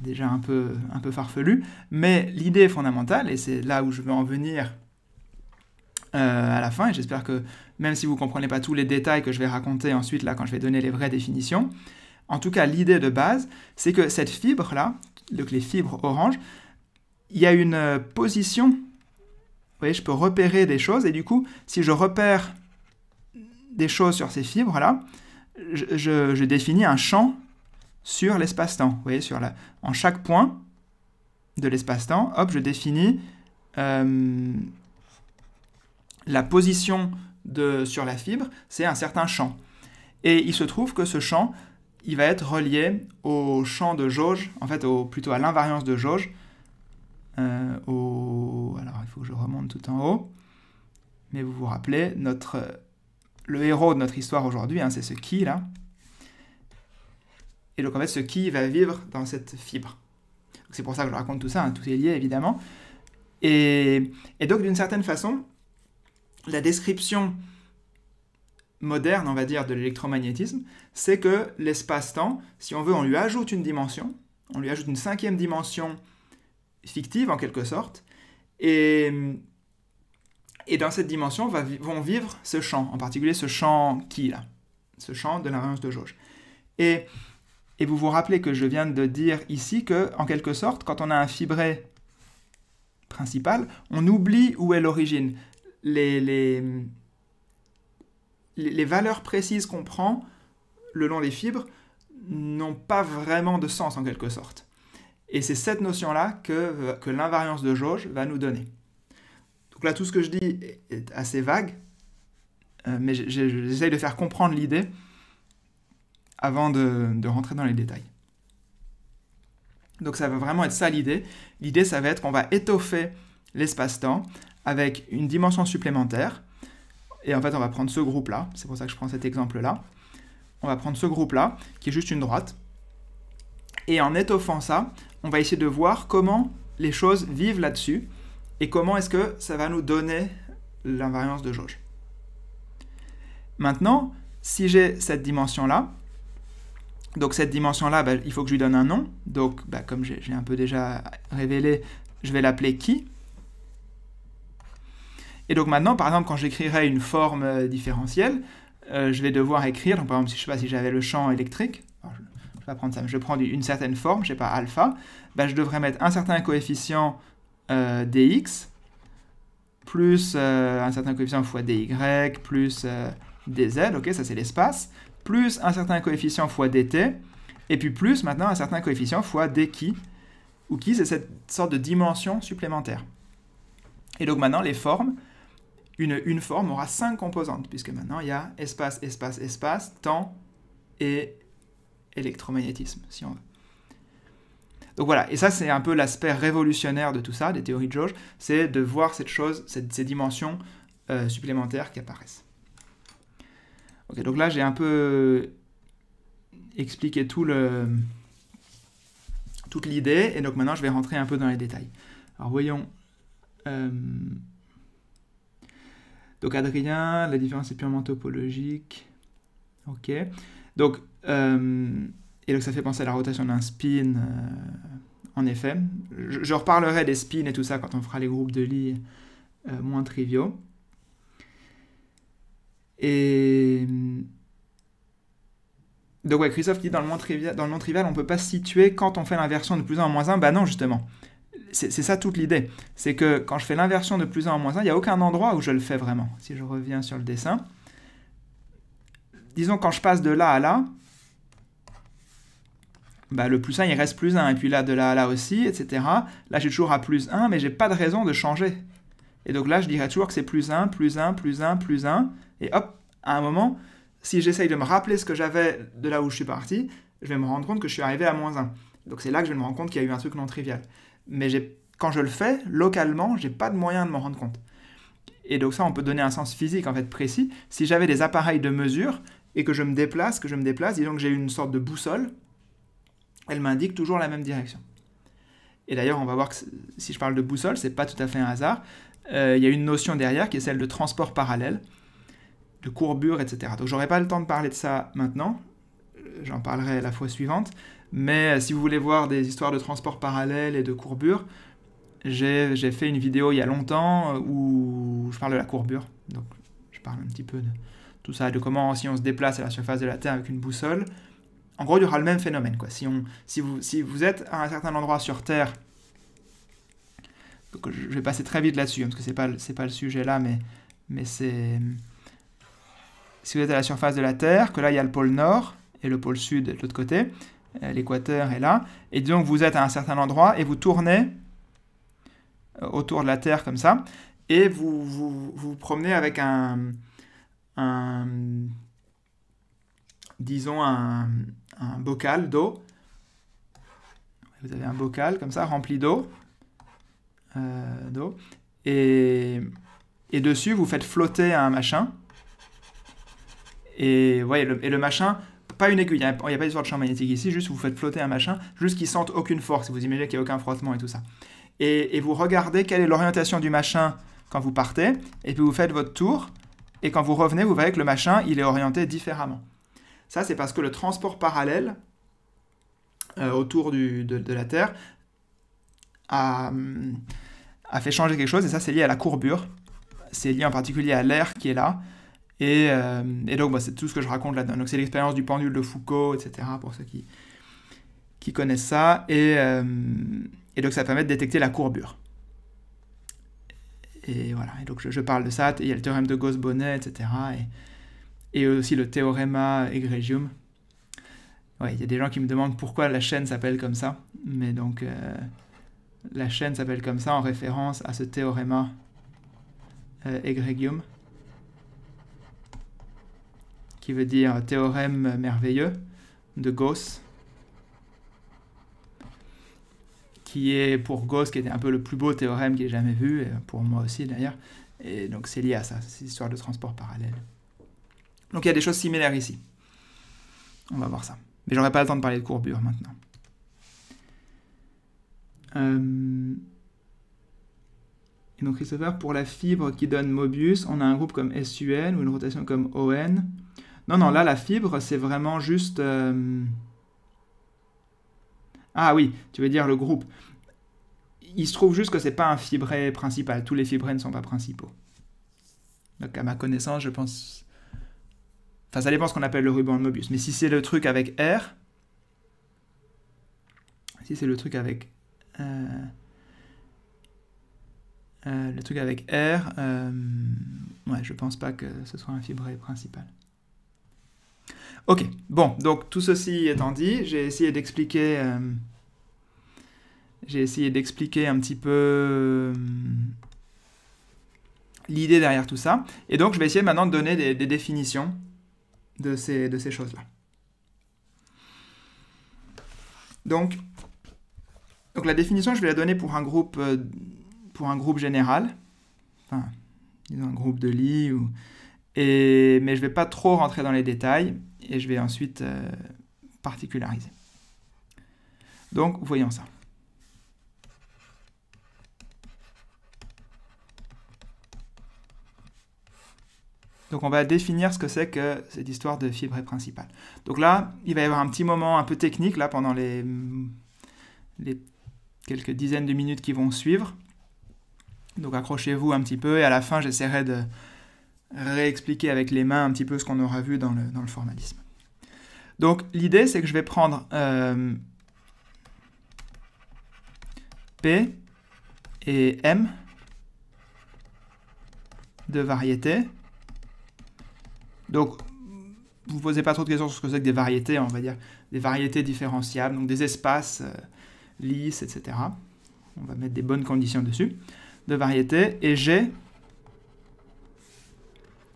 déjà un peu, un peu farfelu, mais l'idée fondamentale, et c'est là où je veux en venir euh, à la fin, et j'espère que même si vous ne comprenez pas tous les détails que je vais raconter ensuite, là, quand je vais donner les vraies définitions, en tout cas, l'idée de base, c'est que cette fibre-là, donc les fibres orange, il y a une euh, position. Vous je peux repérer des choses. Et du coup, si je repère des choses sur ces fibres-là, je, définis un champ sur l'espace-temps. Vous voyez, sur la, en chaque point de l'espace-temps, hop, je définis euh, la position de, sur la fibre, c'est un certain champ. Et il se trouve que ce champ, il va être relié au champ de jauge, en fait, au, plutôt à l'invariance de jauge euh, alors, il faut que je remonte tout en haut. Mais vous vous rappelez, notre... le héros de notre histoire aujourd'hui, hein, c'est ce qui, là. Et donc, en fait, ce qui va vivre dans cette fibre. C'est pour ça que je raconte tout ça, hein, tout est lié, évidemment. Et, et donc, d'une certaine façon, la description moderne, on va dire, de l'électromagnétisme, c'est que l'espace-temps, si on veut, on lui ajoute une dimension, on lui ajoute une cinquième dimension fictive en quelque sorte. Et, et dans cette dimension vont vivre ce champ, en particulier ce champ qui là, ce champ de l'invariance de jauge. Et, et vous vous rappelez que je viens de dire ici que, en quelque sorte, quand on a un fibré principal, on oublie où est l'origine. Les, les, les valeurs précises qu'on prend le long des fibres n'ont pas vraiment de sens en quelque sorte. Et c'est cette notion-là que, l'invariance de jauge va nous donner. Donc là, tout ce que je dis est assez vague, euh, mais j'essaye de faire comprendre l'idée avant de, de rentrer dans les détails. Donc ça va vraiment être ça l'idée. L'idée, ça va être qu'on va étoffer l'espace-temps avec une dimension supplémentaire. Et en fait, on va prendre ce groupe-là. C'est pour ça que je prends cet exemple-là. On va prendre ce groupe-là, qui est juste une droite. Et en étoffant ça, on va essayer de voir comment les choses vivent là-dessus et comment est-ce que ça va nous donner l'invariance de jauge. Maintenant, si j'ai cette dimension-là, donc cette dimension-là, bah, il faut que je lui donne un nom. Donc, bah, comme j'ai un peu déjà révélé, je vais l'appeler qui. Et donc maintenant, par exemple, quand j'écrirai une forme euh, différentielle, euh, je vais devoir écrire, par exemple, si je sais pas si j'avais le champ électrique, je vais prendre ça, je prends une certaine forme, je sais pas, alpha, bah, je devrais mettre un certain coefficient euh, dx, plus euh, un certain coefficient fois dy, plus euh, dz, ok, ça c'est l'espace, plus un certain coefficient fois dt, et puis plus maintenant un certain coefficient fois dki, ou qui c'est cette sorte de dimension supplémentaire. Et donc maintenant les formes, une, une forme aura cinq composantes, puisque maintenant il y a espace, espace, espace, temps et électromagnétisme, si on veut. Donc voilà, et ça c'est un peu l'aspect révolutionnaire de tout ça, des théories de jauge, c'est de voir cette chose, ces dimensions euh, supplémentaires qui apparaissent. Ok, donc là j'ai un peu expliqué toute l'idée, et donc maintenant je vais rentrer un peu dans les détails. Alors voyons. Euh, donc Adrien, la différence est purement topologique. Ok. Donc euh, et donc ça fait penser à la rotation d'un spin euh, en effet. Je, reparlerai des spins et tout ça quand on fera les groupes de lits euh, moins triviaux. Et. Mm, donc, ouais, Christophe dit dans le, moins trivial, dans le non-trivial, on peut pas se situer quand on fait l'inversion de plus 1 en moins 1. Bah non, justement. C'est, c'est ça toute l'idée. C'est que quand je fais l'inversion de plus 1 en moins 1, il n'y a aucun endroit où je le fais vraiment. Si je reviens sur le dessin, disons quand je passe de là à là, bah, le plus 1, il reste plus 1. Et puis là, de là à là aussi, etc. Là, j'ai toujours à plus 1, mais j'ai pas de raison de changer. Et donc là, je dirais toujours que c'est plus 1, plus 1, plus 1, plus 1. Et hop, à un moment, si j'essaye de me rappeler ce que j'avais de là où je suis parti, je vais me rendre compte que je suis arrivé à moins 1. Donc c'est là que je vais me rendre compte qu'il y a eu un truc non trivial. Mais quand je le fais, localement, j'ai pas de moyen de m'en rendre compte. Et donc ça, on peut donner un sens physique en fait précis. Si j'avais des appareils de mesure et que je me déplace, que je me déplace, disons que j'ai une sorte de boussole, elle m'indique toujours la même direction. Et d'ailleurs, on va voir que si je parle de boussole, c'est pas tout à fait un hasard. Euh, il y a une notion derrière qui est celle de transport parallèle, de courbure, etc. Donc, n'aurai pas le temps de parler de ça maintenant. J'en parlerai la fois suivante. Mais euh, si vous voulez voir des histoires de transport parallèle et de courbure, j'ai fait une vidéo il y a longtemps euh, où je parle de la courbure. Donc, je parle un petit peu de tout ça, de comment si on se déplace à la surface de la Terre avec une boussole, en gros, il y aura le même phénomène. Quoi. Si, vous, si vous êtes à un certain endroit sur Terre, je vais passer très vite là-dessus, hein, parce que ce n'est pas, pas le sujet là, mais, mais c'est... Si vous êtes à la surface de la Terre, que là, il y a le pôle Nord et le pôle Sud de l'autre côté, euh, l'équateur est là, et donc vous êtes à un certain endroit et vous tournez euh, autour de la Terre comme ça, et vous vous, promenez avec un, un disons, un, bocal d'eau. Vous avez un bocal comme ça, rempli d'eau. Euh, d'eau. Et, et, dessus, vous faites flotter un machin. Et, ouais, le, et le machin, pas une aiguille, hein, il n'y a, pas d'histoire de champ magnétique ici, juste vous faites flotter un machin, juste qu'il sente aucune force. Vous imaginez qu'il n'y a aucun frottement et tout ça. Et, et vous regardez quelle est l'orientation du machin quand vous partez, et puis vous faites votre tour, et quand vous revenez, vous voyez que le machin, il est orienté différemment. Ça, c'est parce que le transport parallèle euh, autour de, la Terre euh, a, fait changer quelque chose, et ça, c'est lié à la courbure. C'est lié en particulier à l'air qui est là. Et, euh, donc, bah, c'est tout ce que je raconte là-dedans. Donc, c'est l'expérience du pendule de Foucault, etc., pour ceux qui, qui connaissent ça. Et, donc, ça permet de détecter la courbure. Et voilà, et donc je, parle de ça, il y a le théorème de Gauss-Bonnet, etc. Et, et aussi le théorème Egregium. Ouais, il y a des gens qui me demandent pourquoi la chaîne s'appelle comme ça, mais donc euh, la chaîne s'appelle comme ça en référence à ce théorème euh, Egregium, qui veut dire théorème merveilleux de Gauss. qui est pour Gauss, qui était un peu le plus beau théorème qu'il ait jamais vu, et pour moi aussi d'ailleurs. Et donc c'est lié à ça, cette histoire de transport parallèle. Donc il y a des choses similaires ici. On va voir ça. Mais j'aurais pas le temps de parler de courbure maintenant. Euh, et donc Christopher, pour la fibre qui donne Mobius, on a un groupe comme SUN ou une rotation comme ON. Non, non, là la fibre, c'est vraiment juste... Euh, ah oui, tu veux dire le groupe. Il se trouve juste que c'est pas un fibré principal. Tous les fibrés ne sont pas principaux. Donc à ma connaissance, je pense Enfin, ça dépend ce qu'on appelle le ruban de Mobius. Mais si c'est le truc avec R, si c'est le truc avec euh, euh, le truc avec R, je euh, ouais, je pense pas que ce soit un fibré principal. Ok, bon, donc tout ceci étant dit, j'ai essayé d'expliquer, j'ai essayé d'expliquer un petit peu l'idée derrière tout ça, et donc je vais essayer maintenant de donner des définitions de ces, de ces choses-là. Donc, donc la définition, je vais la donner pour un groupe, euh, pour un groupe général, enfin, disons un groupe de lits, ou... et, mais je ne vais pas trop rentrer dans les détails, et je vais ensuite euh, particulariser. Donc, voyons ça. Donc on va définir ce que c'est que cette histoire de fibre principale. Donc là, il va y avoir un petit moment un peu technique là pendant les, quelques dizaines de minutes qui vont suivre. Donc accrochez-vous un petit peu et à la fin j'essaierai de réexpliquer avec les mains un petit peu ce qu'on aura vu dans le, formalisme. Donc l'idée c'est que je vais prendre euh, P et M de variété donc, vous ne posez pas trop de questions sur ce que c'est que des variétés, on va dire des variétés différenciables, donc des espaces euh, lisses, etc. On va mettre des bonnes conditions dessus, de variétés, et j'ai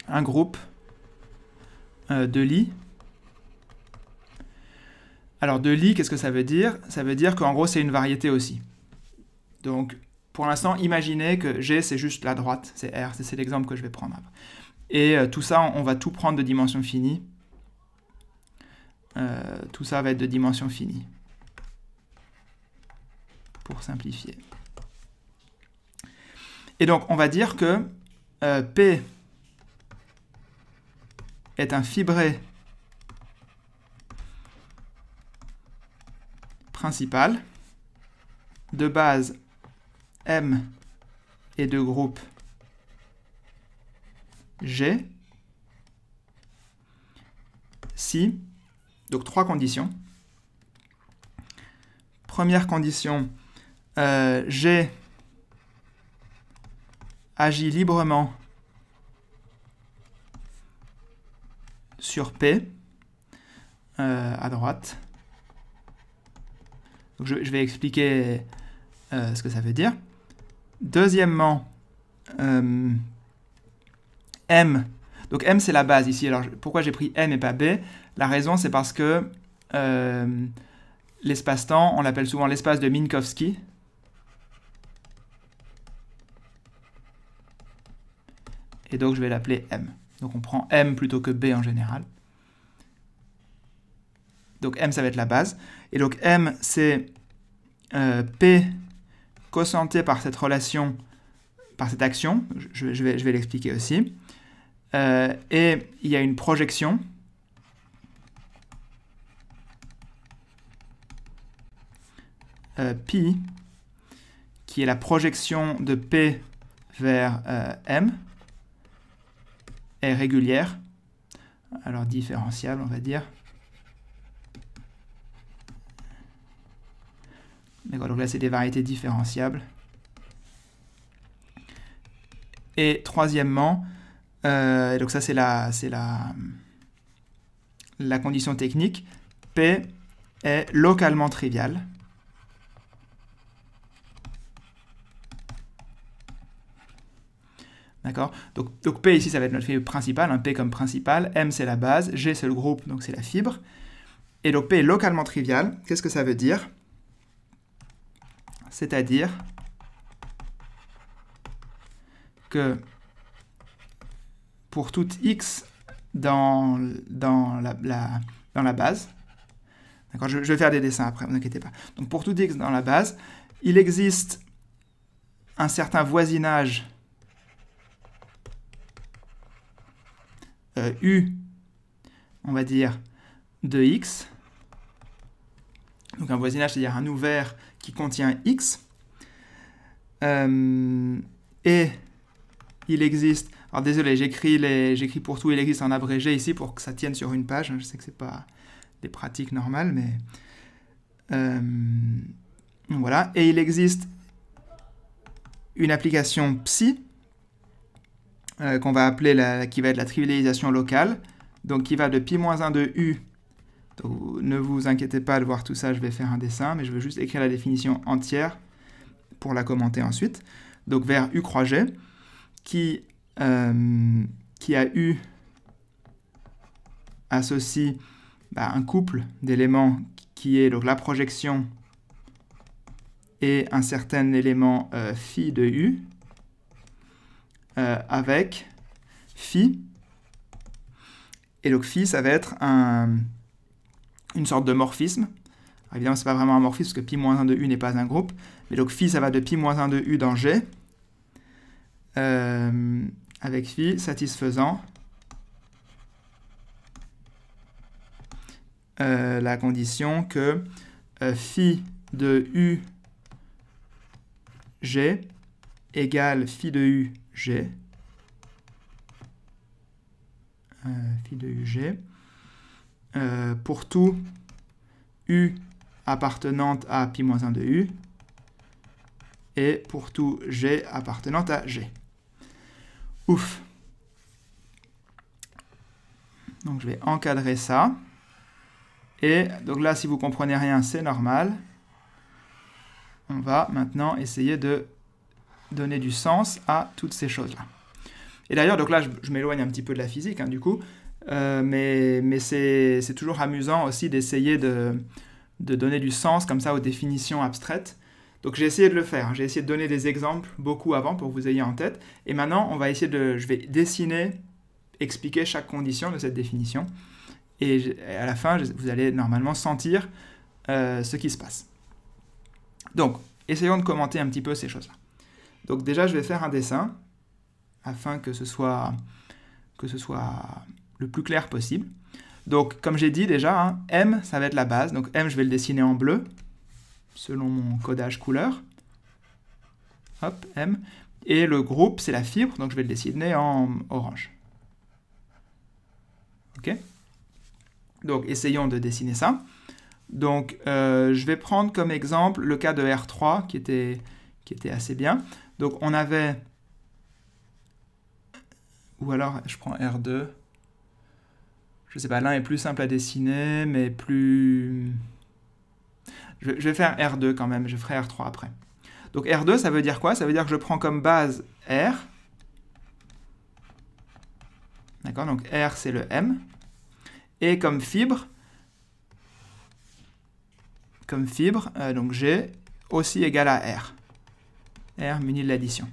un groupe euh, de lits. Alors de lits, qu'est-ce que ça veut dire Ça veut dire qu'en gros c'est une variété aussi. Donc pour l'instant, imaginez que G c'est juste la droite, c'est R, c'est l'exemple que je vais prendre après. Et euh, tout ça, on va tout prendre de dimension finie. Euh, tout ça va être de dimension finie. Pour simplifier. Et donc, on va dire que euh, P est un fibré principal de base M et de groupe j'ai, si, donc trois conditions. Première condition, G euh, j'ai agi librement sur P euh, à droite. je, vais expliquer euh, ce que ça veut dire. Deuxièmement, M. Donc M, c'est la base ici. Alors pourquoi j'ai pris M et pas B La raison, c'est parce que euh, l'espace-temps, on l'appelle souvent l'espace de Minkowski. Et donc je vais l'appeler M. Donc on prend M plutôt que B en général. Donc M, ça va être la base. Et donc M, c'est euh, P cosenté par cette relation, par cette action. je vais l'expliquer aussi. Euh, et il y a une projection. Euh, pi, qui est la projection de P vers euh, M, est régulière, alors différentiable on va dire. donc là, c'est des variétés différenciables. Et troisièmement, euh, donc ça, c'est la, condition technique. P est localement trivial. D'accord donc, P ici, ça va être notre fibre principale, hein, P comme principal, M c'est la base, G c'est le groupe, donc c'est la fibre. Et donc P est localement trivial, qu'est-ce que ça veut dire C'est-à-dire que pour toute x dans, dans, la, dans la base. D'accord je, vais faire des dessins après, ne vous inquiétez pas. Donc pour toute x dans la base, il existe un certain voisinage euh, U, on va dire, de x. Donc un voisinage, c'est-à-dire un ouvert qui contient x. Euh, et il existe alors désolé, j'écris, pour tout, il existe un abrégé ici pour que ça tienne sur une page. Je sais que c'est pas des pratiques normales, mais... Euh, voilà, et il existe une application psi euh, qu'on va appeler, la, qui va être la trivialisation locale, donc qui va de pi-1 de u, ne vous inquiétez pas de voir tout ça, je vais faire un dessin, mais je veux juste écrire la définition entière pour la commenter ensuite, donc vers u croix g, qui euh, qui a eu associé bah, un couple d'éléments qui est donc la projection et un certain élément euh, phi de u euh, avec phi. Et donc phi, ça va être un, une sorte de morphisme. évidemment, c'est pas vraiment un morphisme parce que pi moins 1 de u n'est pas un groupe. Mais donc phi, ça va de pi moins 1 de u dans G. Euh, avec phi satisfaisant euh, la condition que phi euh, de u g égale phi de u g phi euh, de u g pour tout u appartenant à pi moins 1 de u et pour tout g appartenant à g. Ouf. Donc je vais encadrer ça. Et donc là, si vous comprenez rien, c'est normal. On va maintenant essayer de donner du sens à toutes ces choses-là. Et d'ailleurs, donc là, je, m'éloigne un petit peu de la physique, hein, du coup, euh, mais, c'est toujours amusant aussi d'essayer de, de, donner du sens comme ça aux définitions abstraites. Donc j'ai essayé de le faire, hein. j'ai essayé de donner des exemples beaucoup avant pour que vous ayez en tête. Et maintenant, on va essayer de, je vais dessiner, expliquer chaque condition de cette définition. Et à la fin, vous allez normalement sentir euh, ce qui se passe. Donc, essayons de commenter un petit peu ces choses-là. Donc déjà, je vais faire un dessin afin que ce soit, que ce soit le plus clair possible. Donc, comme j'ai dit déjà, hein, M, ça va être la base. Donc M, je vais le dessiner en bleu selon mon codage couleur. Hop, M. Et le groupe, c'est la fibre, donc je vais le dessiner en orange. OK Donc, essayons de dessiner ça. Donc, euh, je vais prendre comme exemple le cas de R3, qui était, qui était assez bien. Donc, on avait... Ou alors, je prends R2. Je ne sais pas, l'un est plus simple à dessiner, mais plus... Je, vais faire R2 quand même, je ferai R3 après. Donc R2, ça veut dire quoi Ça veut dire que je prends comme base R. D'accord Donc R, c'est le M. Et comme fibre, comme fibre, euh, donc G aussi égal à R. R muni de l'addition.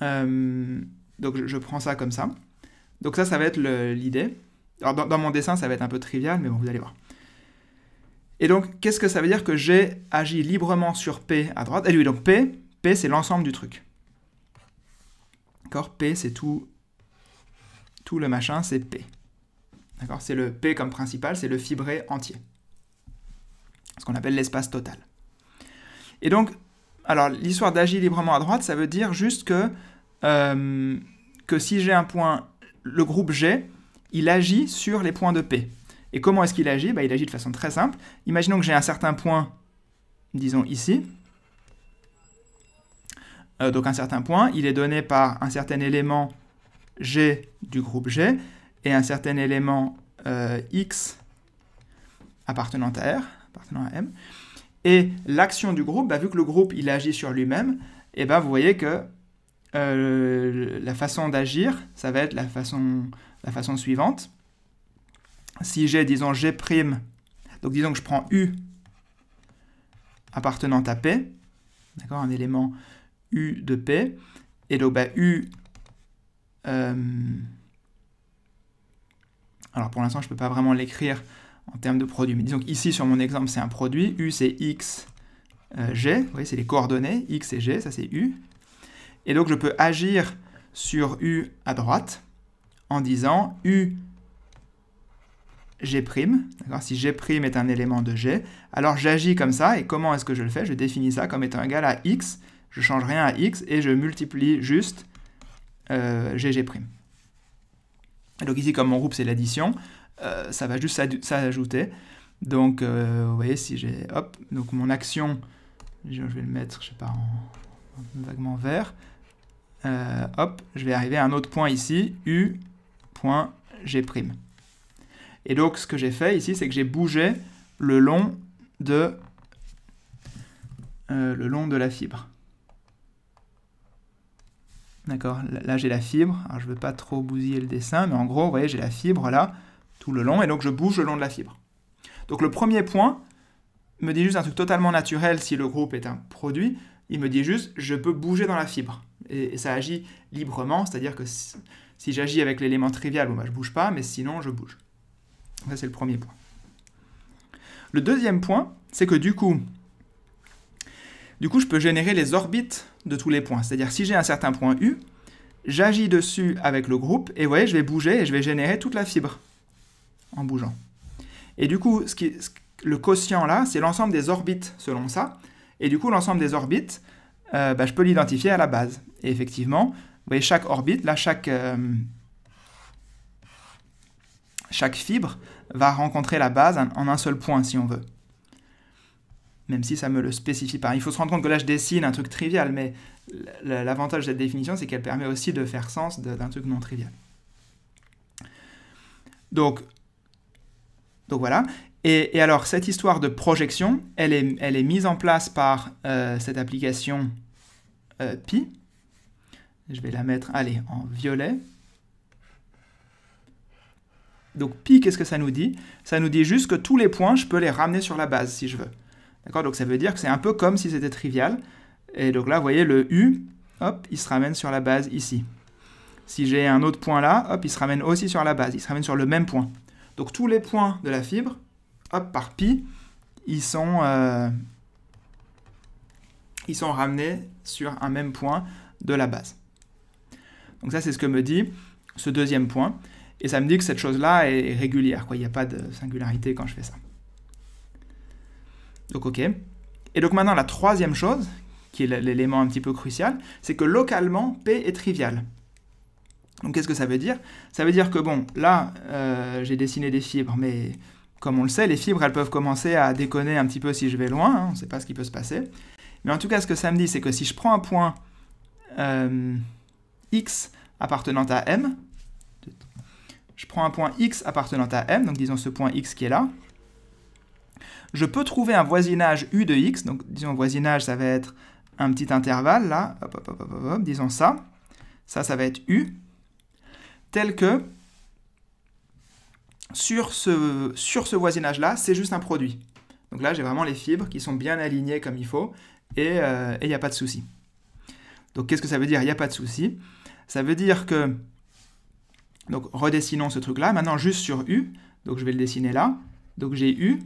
Euh, donc je prends ça comme ça. Donc ça, ça va être l'idée dans, mon dessin, ça va être un peu trivial, mais bon, vous allez voir. Et donc, qu'est-ce que ça veut dire que j'ai agi librement sur P à droite Et eh lui, donc P, P c'est l'ensemble du truc. D'accord P, c'est tout, tout le machin, c'est P. D'accord C'est le P comme principal, c'est le fibré entier. Ce qu'on appelle l'espace total. Et donc, alors, l'histoire d'agir librement à droite, ça veut dire juste que, euh, que si j'ai un point, le groupe G, il agit sur les points de P. Et comment est-ce qu'il agit bah, Il agit de façon très simple. Imaginons que j'ai un certain point, disons ici. Euh, donc un certain point, il est donné par un certain élément G du groupe G et un certain élément euh, X appartenant à R, appartenant à M. Et l'action du groupe, bah, vu que le groupe il agit sur lui-même, et eh bah, vous voyez que euh, la façon d'agir, ça va être la façon la façon suivante. Si j'ai, disons, G', donc disons que je prends U appartenant à P, d'accord, un élément U de P, et donc bah, U... Euh, alors pour l'instant, je ne peux pas vraiment l'écrire en termes de produit, mais disons ici sur mon exemple, c'est un produit, U c'est X, euh, G, vous voyez, c'est les coordonnées, X et G, ça c'est U, et donc je peux agir sur U à droite, en disant U G'. Si G' est un élément de G, alors j'agis comme ça. Et comment est-ce que je le fais Je définis ça comme étant égal à X. Je change rien à X et je multiplie juste GG'. Euh, donc ici, comme mon groupe, c'est l'addition, euh, ça va juste s'ajouter. Donc, euh, vous voyez, si j'ai... Hop, donc mon action, je vais le mettre, je sais pas, en, vaguement vert. hop, je vais arriver à un autre point ici, U, point G'. Et donc ce que j'ai fait ici, c'est que j'ai bougé le long de euh, le long de la fibre. D'accord Là, j'ai la fibre. je ne veux pas trop bousiller le dessin, mais en gros, vous voyez, j'ai la fibre là, tout le long, et donc je bouge le long de la fibre. Donc, le premier point me dit juste un truc totalement naturel si le groupe est un produit. Il me dit juste, je peux bouger dans la fibre. Et, ça agit librement, c'est-à-dire que si j'agis avec l'élément trivial, bah, je ne bouge pas, mais sinon, je bouge. Ça, c'est le premier point. Le deuxième point, c'est que du coup, du coup, je peux générer les orbites de tous les points. C'est-à-dire, si j'ai un certain point U, j'agis dessus avec le groupe, et vous voyez, je vais bouger et je vais générer toute la fibre en bougeant. Et du coup, le quotient là, c'est l'ensemble des orbites selon ça. Et du coup, l'ensemble des orbites, euh, bah, je peux l'identifier à la base. Et effectivement, voyez, chaque orbite, là, chaque, euh, chaque fibre va rencontrer la base en un seul point, si on veut. Même si ça ne me le spécifie pas. Il faut se rendre compte que là, je dessine un truc trivial, mais l'avantage de cette définition, c'est qu'elle permet aussi de faire sens d'un truc non trivial. Donc, donc voilà. Et, alors, cette histoire de projection, elle est, elle est mise en place par euh, cette application euh, Pi, je vais la mettre, allez, en violet. Donc pi, qu'est-ce que ça nous dit Ça nous dit juste que tous les points, je peux les ramener sur la base si je veux. D'accord Donc ça veut dire que c'est un peu comme si c'était trivial. Et donc là, vous voyez, le U, hop, il se ramène sur la base ici. Si j'ai un autre point là, hop, il se ramène aussi sur la base, il se ramène sur le même point. Donc tous les points de la fibre, hop, par pi, ils sont, euh, ils sont ramenés sur un même point de la base. Donc ça, c'est ce que me dit ce deuxième point. Et ça me dit que cette chose-là est régulière. Quoi. Il n'y a pas de singularité quand je fais ça. Donc ok. Et donc maintenant, la troisième chose, qui est l'élément un petit peu crucial, c'est que localement, P est trivial. Donc qu'est-ce que ça veut dire Ça veut dire que bon, là, euh, j'ai dessiné des fibres, mais comme on le sait, les fibres, elles peuvent commencer à déconner un petit peu si je vais loin, hein. on ne sait pas ce qui peut se passer. Mais en tout cas, ce que ça me dit, c'est que si je prends un point... Euh, x appartenant à M. Je prends un point x appartenant à M, donc disons ce point x qui est là. Je peux trouver un voisinage U de x, donc disons voisinage, ça va être un petit intervalle là, disons ça. Ça, ça va être U, tel que sur ce, voisinage-là, c'est juste un produit. Donc là, j'ai vraiment les fibres qui sont bien alignées comme il faut et euh, il n'y a pas de souci. Donc qu'est-ce que ça veut dire Il n'y a pas de souci. Ça veut dire que, donc redessinons ce truc-là, maintenant juste sur U, donc je vais le dessiner là, donc j'ai U,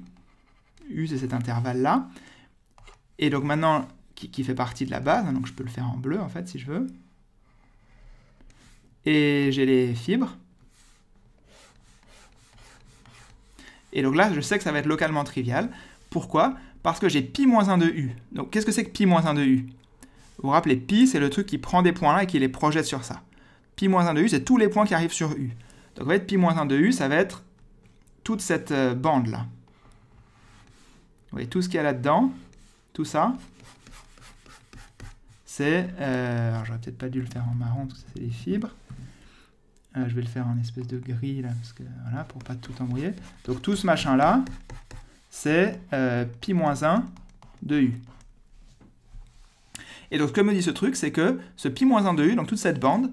U c'est cet intervalle-là, et donc maintenant, qui, fait partie de la base, donc je peux le faire en bleu en fait si je veux, et j'ai les fibres, et donc là je sais que ça va être localement trivial, pourquoi Parce que j'ai pi-1 de U, donc qu'est-ce que c'est que pi-1 de U vous vous rappelez, pi, c'est le truc qui prend des points là et qui les projette sur ça. Pi moins 1 de u, c'est tous les points qui arrivent sur u. Donc en fait, pi moins 1 de u, ça va être toute cette euh, bande là. Vous voyez, tout ce qu'il y a là-dedans, tout ça, c'est... Euh, alors j'aurais peut-être pas dû le faire en marron parce que c'est des fibres. Euh, je vais le faire en espèce de gris là, parce que voilà, pour pas tout embrouiller. Donc tout ce machin là, c'est pi moins 1 de u. Et donc, ce que me dit ce truc, c'est que ce pi-1 de U, donc toute cette bande,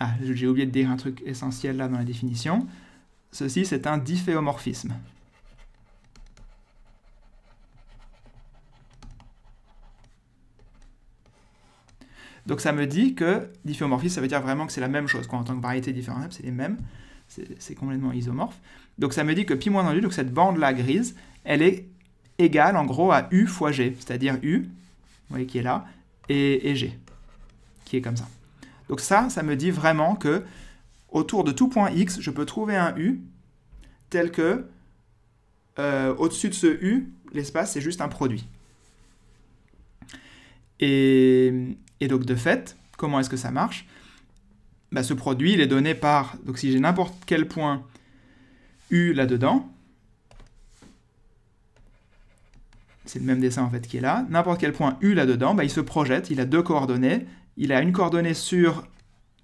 ah, j'ai oublié de dire un truc essentiel là dans la définition, ceci c'est un difféomorphisme. Donc ça me dit que difféomorphisme, ça veut dire vraiment que c'est la même chose, quoi. En tant que variété différente, c'est les mêmes. C'est complètement isomorphe. Donc ça me dit que pi 1 de U, donc cette bande-là grise, elle est égale en gros à U fois G, c'est-à-dire U, qui est là, et, G, qui est comme ça. Donc ça, ça me dit vraiment que autour de tout point X, je peux trouver un U tel que euh, au-dessus de ce U, l'espace, c'est juste un produit. Et, donc de fait, comment est-ce que ça marche bah, Ce produit, il est donné par, donc si j'ai n'importe quel point U là-dedans, c'est le même dessin en fait qui est là, n'importe quel point U là-dedans, bah, il se projette, il a deux coordonnées, il a une coordonnée sur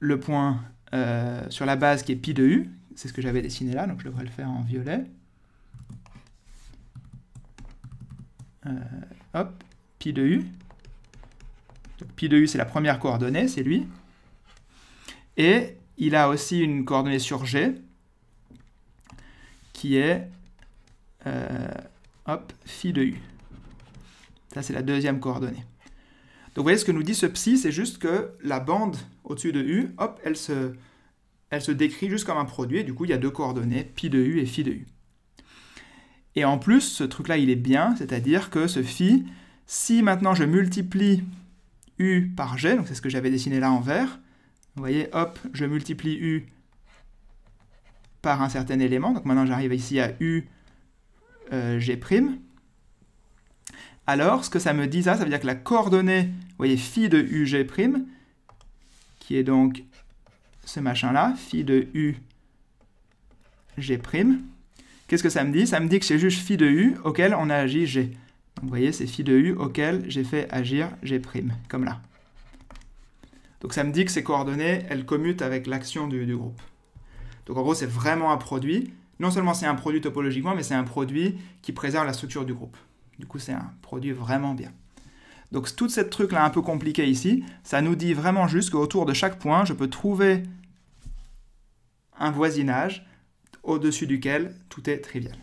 le point, euh, sur la base qui est pi de U, c'est ce que j'avais dessiné là, donc je devrais le faire en violet. Euh, hop, pi de U. Donc, pi de U, c'est la première coordonnée, c'est lui. Et il a aussi une coordonnée sur G, qui est euh, hop, phi de U. Ça, c'est la deuxième coordonnée. Donc, vous voyez, ce que nous dit ce psi, c'est juste que la bande au-dessus de U, hop, elle se, décrit juste comme un produit, et du coup, il y a deux coordonnées, pi de U et phi de U. Et en plus, ce truc-là, il est bien, c'est-à-dire que ce phi, si maintenant je multiplie U par G, donc c'est ce que j'avais dessiné là en vert, vous voyez, hop, je multiplie U par un certain élément, donc maintenant j'arrive ici à U, euh, G', alors, ce que ça me dit, ça, ça veut dire que la coordonnée, vous voyez, phi de UG', qui est donc ce machin-là, phi de U, G', qu'est-ce que ça me dit Ça me dit que c'est juste phi de U auquel on a agi G. vous voyez, c'est phi de U auquel j'ai fait agir G', comme là. Donc ça me dit que ces coordonnées, elles commutent avec l'action du groupe. Donc en gros, c'est vraiment un produit. Non seulement c'est un produit topologiquement, mais c'est un produit qui préserve la structure du groupe. Du coup, c'est un produit vraiment bien. Donc toute cette truc-là un peu compliqué ici, ça nous dit vraiment juste qu'autour de chaque point, je peux trouver un voisinage au-dessus duquel tout est trivial.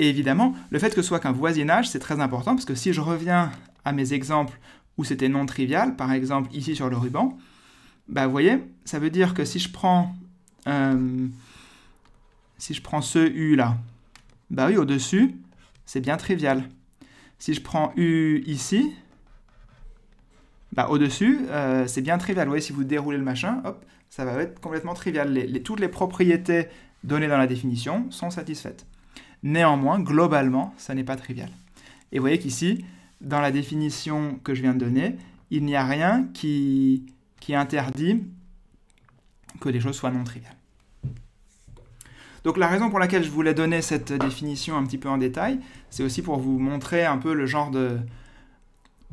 Et évidemment, le fait que ce soit qu'un voisinage, c'est très important, parce que si je reviens à mes exemples où c'était non trivial, par exemple ici sur le ruban, bah vous voyez, ça veut dire que si je prends, euh, si je prends ce U là, bah oui, au-dessus, c'est bien trivial. Si je prends U ici, bah au-dessus, euh, c'est bien trivial. Vous voyez, si vous déroulez le machin, hop, ça va être complètement trivial. toutes les propriétés données dans la définition sont satisfaites. Néanmoins, globalement, ça n'est pas trivial. Et vous voyez qu'ici, dans la définition que je viens de donner, il n'y a rien qui, qui interdit que les choses soient non triviales. Donc la raison pour laquelle je voulais donner cette définition un petit peu en détail, c'est aussi pour vous montrer un peu le genre de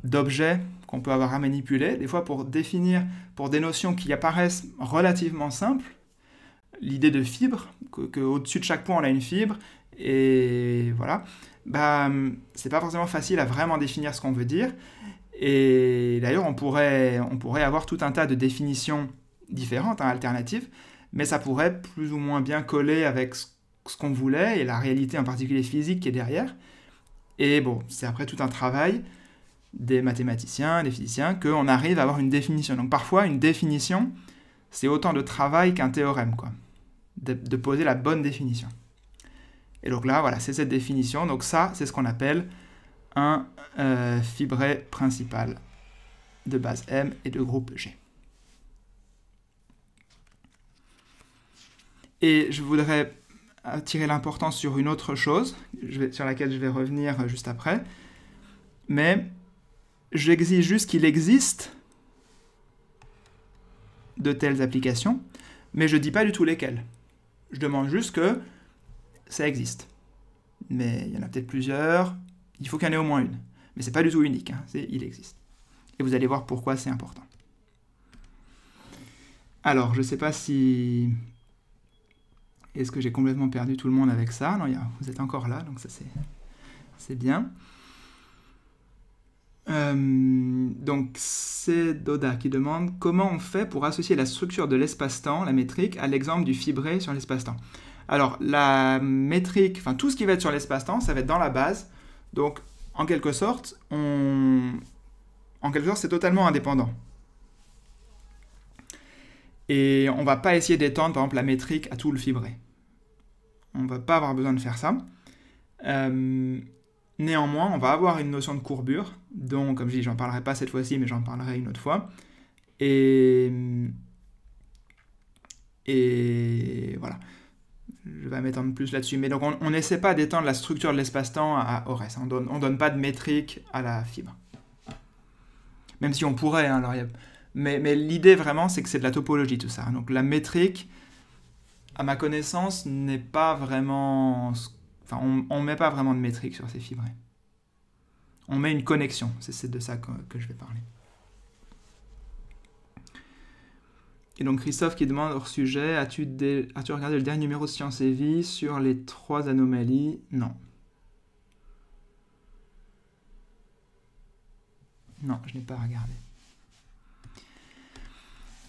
d'objets qu'on peut avoir à manipuler, des fois pour définir, pour des notions qui apparaissent relativement simples, l'idée de fibre, qu'au-dessus de chaque point on a une fibre, et voilà, bah, c'est pas forcément facile à vraiment définir ce qu'on veut dire. Et d'ailleurs, on pourrait, avoir tout un tas de définitions différentes, hein, alternatives, mais ça pourrait plus ou moins bien coller avec ce, qu'on voulait et la réalité en particulier physique qui est derrière. Et bon, c'est après tout un travail des mathématiciens, des physiciens, qu'on arrive à avoir une définition. Donc parfois, une définition, c'est autant de travail qu'un théorème, quoi. De, poser la bonne définition. Et donc là, voilà, c'est cette définition. Donc ça, c'est ce qu'on appelle un euh, fibré principal de base M et de groupe G. Et je voudrais attirer l'importance sur une autre chose, sur laquelle je vais revenir juste après. Mais j'exige juste qu'il existe de telles applications, mais je ne dis pas du tout lesquelles. Je demande juste que ça existe. Mais il y en a peut-être plusieurs, il faut qu'il y en ait au moins une. Mais c'est pas du tout unique, hein, il existe. Et vous allez voir pourquoi c'est important. Alors, je ne sais pas si est-ce que j'ai complètement perdu tout le monde avec ça Non, vous êtes encore là, donc ça c'est bien. Euh, donc c'est Doda qui demande comment on fait pour associer la structure de l'espace-temps, la métrique, à l'exemple du fibré sur l'espace-temps. Alors la métrique, enfin tout ce qui va être sur l'espace-temps, ça va être dans la base. Donc en quelque sorte, on... en quelque sorte, c'est totalement indépendant. Et on va pas essayer d'étendre, par exemple, la métrique à tout le fibré. On ne va pas avoir besoin de faire ça. Euh, néanmoins, on va avoir une notion de courbure, dont, comme je dis, j'en parlerai pas cette fois-ci, mais j'en parlerai une autre fois. Et, et voilà. Je vais m'étendre plus là-dessus. Mais donc, on n'essaie pas d'étendre la structure de l'espace-temps à Ores. On donne, donne pas de métrique à la fibre. Même si on pourrait, hein, alors mais, l'idée vraiment, c'est que c'est de la topologie tout ça. Donc la métrique, à ma connaissance, n'est pas vraiment. Enfin, on ne met pas vraiment de métrique sur ces fibrés. On met une connexion. C'est de ça que, je vais parler. Et donc Christophe qui demande hors sujet As-tu As regardé le dernier numéro de Science et Vie sur les trois anomalies Non. Non, je n'ai pas regardé.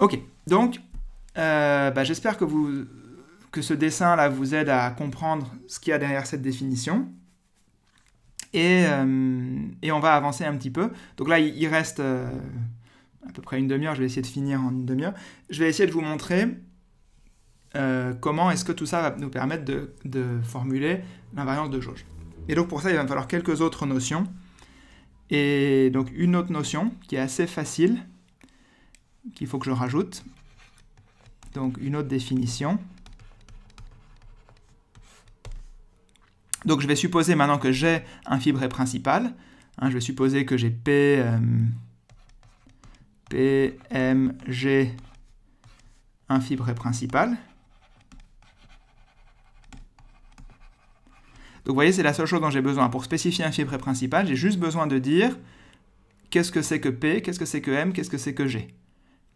Ok, donc euh, bah, j'espère que, que ce dessin-là vous aide à comprendre ce qu'il y a derrière cette définition. Et, euh, on va avancer un petit peu. Donc là, il, reste euh, à peu près une demi-heure. Je vais essayer de finir en une demi-heure. Je vais essayer de vous montrer comment est-ce que tout ça va nous permettre de, de formuler l'invariance de jauge. Et donc pour ça, il va me falloir quelques autres notions. Et donc une autre notion qui est assez facile, qu'il faut que je rajoute. Donc une autre définition. Donc je vais supposer maintenant que j'ai un fibré principal. Hein, je vais supposer que j'ai P, euh, P, M, G, un fibré principal. Donc vous voyez, c'est la seule chose dont j'ai besoin. Pour spécifier un fibré principal, j'ai juste besoin de dire qu'est-ce que c'est que P, qu'est-ce que c'est que M, qu'est-ce que c'est que G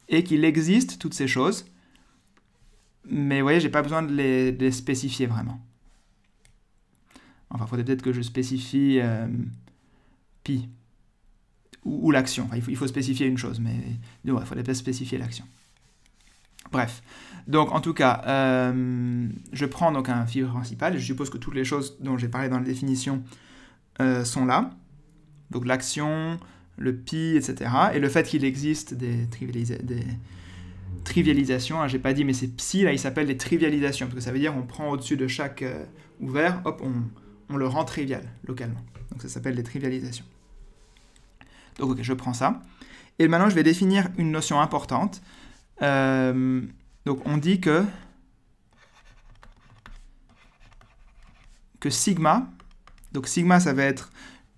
et qu'il existe toutes ces choses. Mais vous voyez, j'ai pas besoin de les, spécifier vraiment. Enfin, il faudrait peut-être que je spécifie euh, pi ou, l'action. il, faut, spécifier une chose, mais il faudrait peut-être spécifier l'action. Bref, donc en tout cas, euh, je prends donc un fibre principal. Je suppose que toutes les choses dont j'ai parlé dans la définition euh, sont là. Donc l'action, le pi, etc. Et le fait qu'il existe des, trivialisations, je hein, j'ai pas dit, mais c'est psi, là, il s'appelle des trivialisations, parce que ça veut dire on prend au-dessus de chaque euh, ouvert, hop, on, le rend trivial localement. Donc ça s'appelle des trivialisations. Donc ok, je prends ça. Et maintenant, je vais définir une notion importante. Euh, donc on dit que, que sigma, donc sigma, ça va être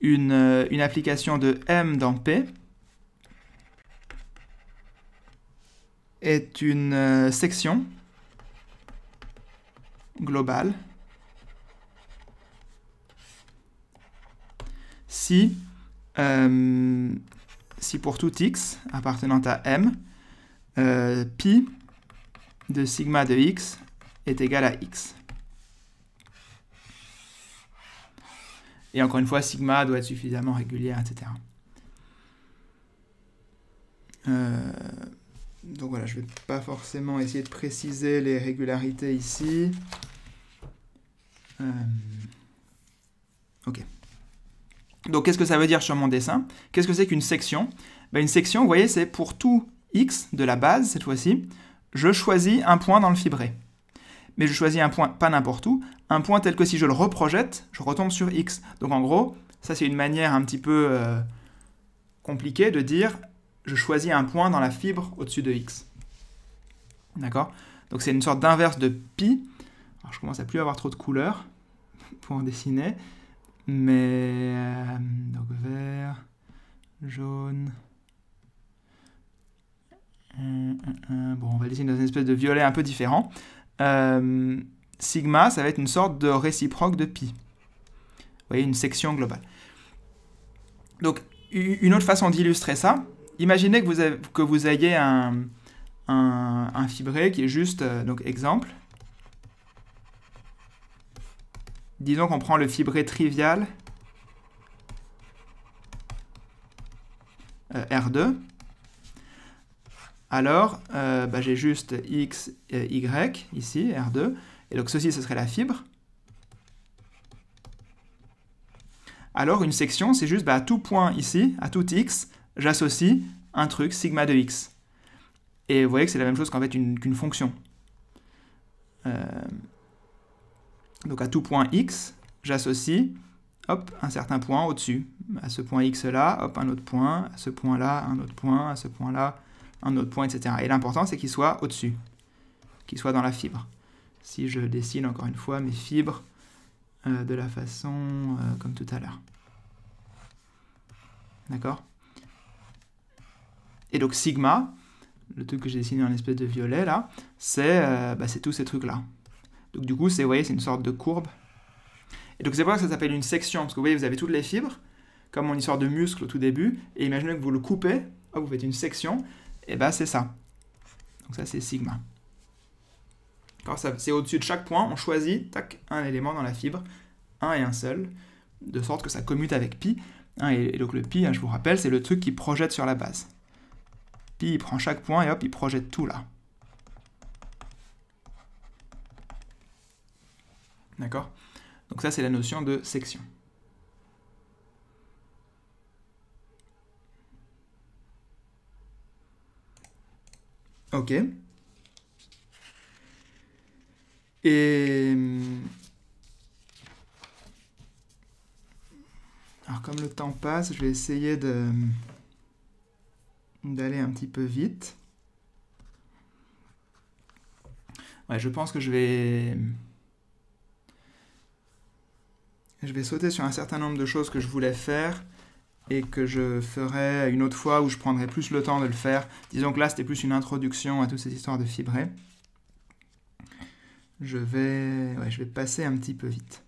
euh, une, application de M dans P est une euh, section globale si, euh, si pour tout x appartenant à M, pi de sigma de x est égal à x. Et encore une fois, sigma doit être suffisamment régulière, etc. Euh, donc voilà, je ne vais pas forcément essayer de préciser les régularités ici. Euh, ok. Donc qu'est-ce que ça veut dire sur mon dessin Qu'est-ce que c'est qu'une section ben, Une section, vous voyez, c'est pour tout x de la base, cette fois-ci, je choisis un point dans le fibré mais je choisis un point pas n'importe où, un point tel que si je le reprojette, je retombe sur x. Donc en gros, ça c'est une manière un petit peu euh, compliquée de dire je choisis un point dans la fibre au-dessus de x. D'accord Donc c'est une sorte d'inverse de pi. Alors je commence à plus avoir trop de couleurs pour en dessiner, mais euh, donc vert, jaune. Bon, on va dessiner dans une espèce de violet un peu différent. Euh, sigma, ça va être une sorte de réciproque de pi. Vous voyez, une section globale. Donc, une autre façon d'illustrer ça, imaginez que vous, avez, que vous ayez un, fibré qui est juste, euh, donc exemple, disons qu'on prend le fibré trivial euh, R2, alors euh, bah, j'ai juste x, y ici, R2, et donc ceci ce serait la fibre. Alors une section, c'est juste bah, à tout point ici, à tout x, j'associe un truc sigma de x. Et vous voyez que c'est la même chose qu'en fait qu'une fonction. Euh, donc à tout point x, j'associe un certain point au-dessus. À ce point x là, hop, un autre point, à ce point là, un autre point, à ce point là, un autre point, etc. Et l'important, c'est qu'il soit au-dessus, qu'il soit dans la fibre. Si je dessine encore une fois mes fibres euh, de la façon euh, comme tout à l'heure. D'accord Et donc sigma, le truc que j'ai dessiné en espèce de violet là, euh, bah, c'est tous ces trucs-là. Donc du coup, c'est vous voyez, c'est une sorte de courbe. Et donc c'est pour ça que ça s'appelle une section, parce que vous voyez, vous avez toutes les fibres, comme y histoire de muscle au tout début, et imaginez que vous le coupez, vous faites une section, et eh ben c'est ça. Donc ça c'est sigma. C'est au-dessus de chaque point, on choisit un élément dans la fibre, un et un seul, de sorte que ça commute avec pi. et, donc le pi, hein, je vous rappelle, c'est le truc qui projette sur la base. Pi, il prend chaque point et hop, il projette tout là. D'accord Donc ça, c'est la notion de section. Ok. Et. Hum, alors, comme le temps passe, je vais essayer de hum, d'aller un petit peu vite. Ouais, je pense que je vais hum, je vais sauter sur un certain nombre de choses que je voulais faire et que je ferai une autre fois où je prendrai plus le temps de le faire. Disons que là, c'était plus une introduction à toutes ces histoires de fibré. Je vais, je vais passer un petit peu vite.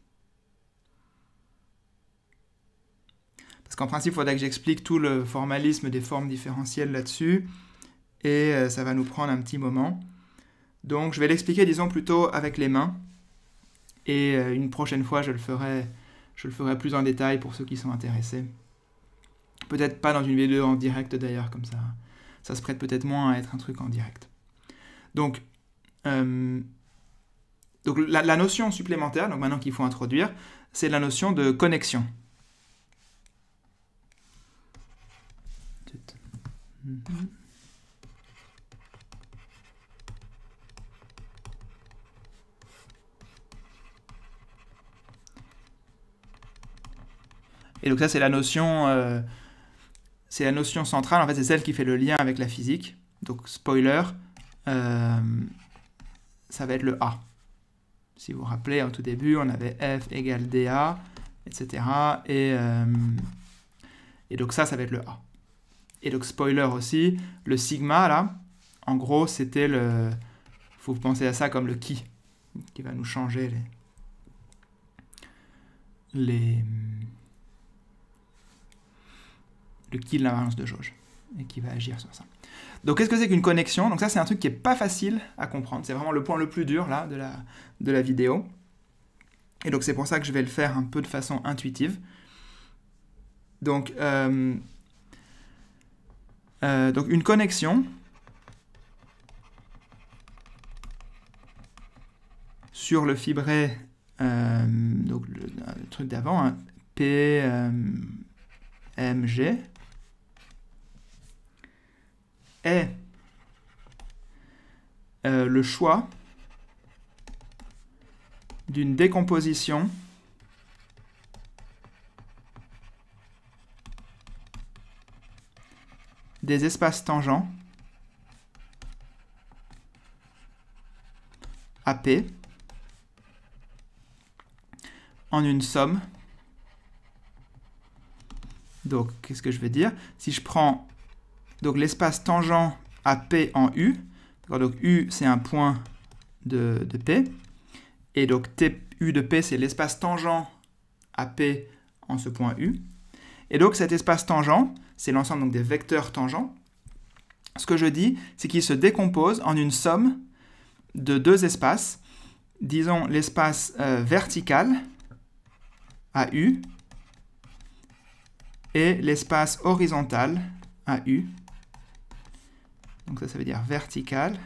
Parce qu'en principe, il faudrait que j'explique tout le formalisme des formes différentielles là-dessus. Et euh, ça va nous prendre un petit moment. Donc je vais l'expliquer, disons, plutôt avec les mains. Et euh, une prochaine fois, je le ferai, je le ferai plus en détail pour ceux qui sont intéressés. Peut-être pas dans une vidéo en direct d'ailleurs, comme ça. Ça se prête peut-être moins à être un truc en direct. Donc, euh, donc la, notion supplémentaire, donc maintenant qu'il faut introduire, c'est la notion de connexion. Et donc ça, c'est la notion euh, c'est la notion centrale, en fait, c'est celle qui fait le lien avec la physique. Donc, spoiler, euh, ça va être le A. Si vous vous rappelez, au tout début, on avait F égale DA, etc. Et, euh, et donc ça, ça va être le A. Et donc, spoiler aussi, le sigma, là, en gros, c'était le... faut penser à ça comme le qui, qui va nous changer les... les le qui de l'invariance de jauge et qui va agir sur ça. Donc qu'est-ce que c'est qu'une connexion Donc ça c'est un truc qui n'est pas facile à comprendre, c'est vraiment le point le plus dur là de la, de la vidéo. Et donc c'est pour ça que je vais le faire un peu de façon intuitive. Donc, euh, euh, donc une connexion sur le fibré, euh, donc le, truc d'avant, hein, P, PMG, est euh, le choix d'une décomposition des espaces tangents à P en une somme. Donc, qu'est-ce que je vais dire Si je prends donc l'espace tangent à P en U. Donc U, c'est un point de, P. Et donc U de P, c'est l'espace tangent à P en ce point U. Et donc cet espace tangent, c'est l'ensemble des vecteurs tangents. Ce que je dis, c'est qu'il se décompose en une somme de deux espaces. Disons l'espace euh, vertical à U et l'espace horizontal à U donc ça, ça veut dire vertical.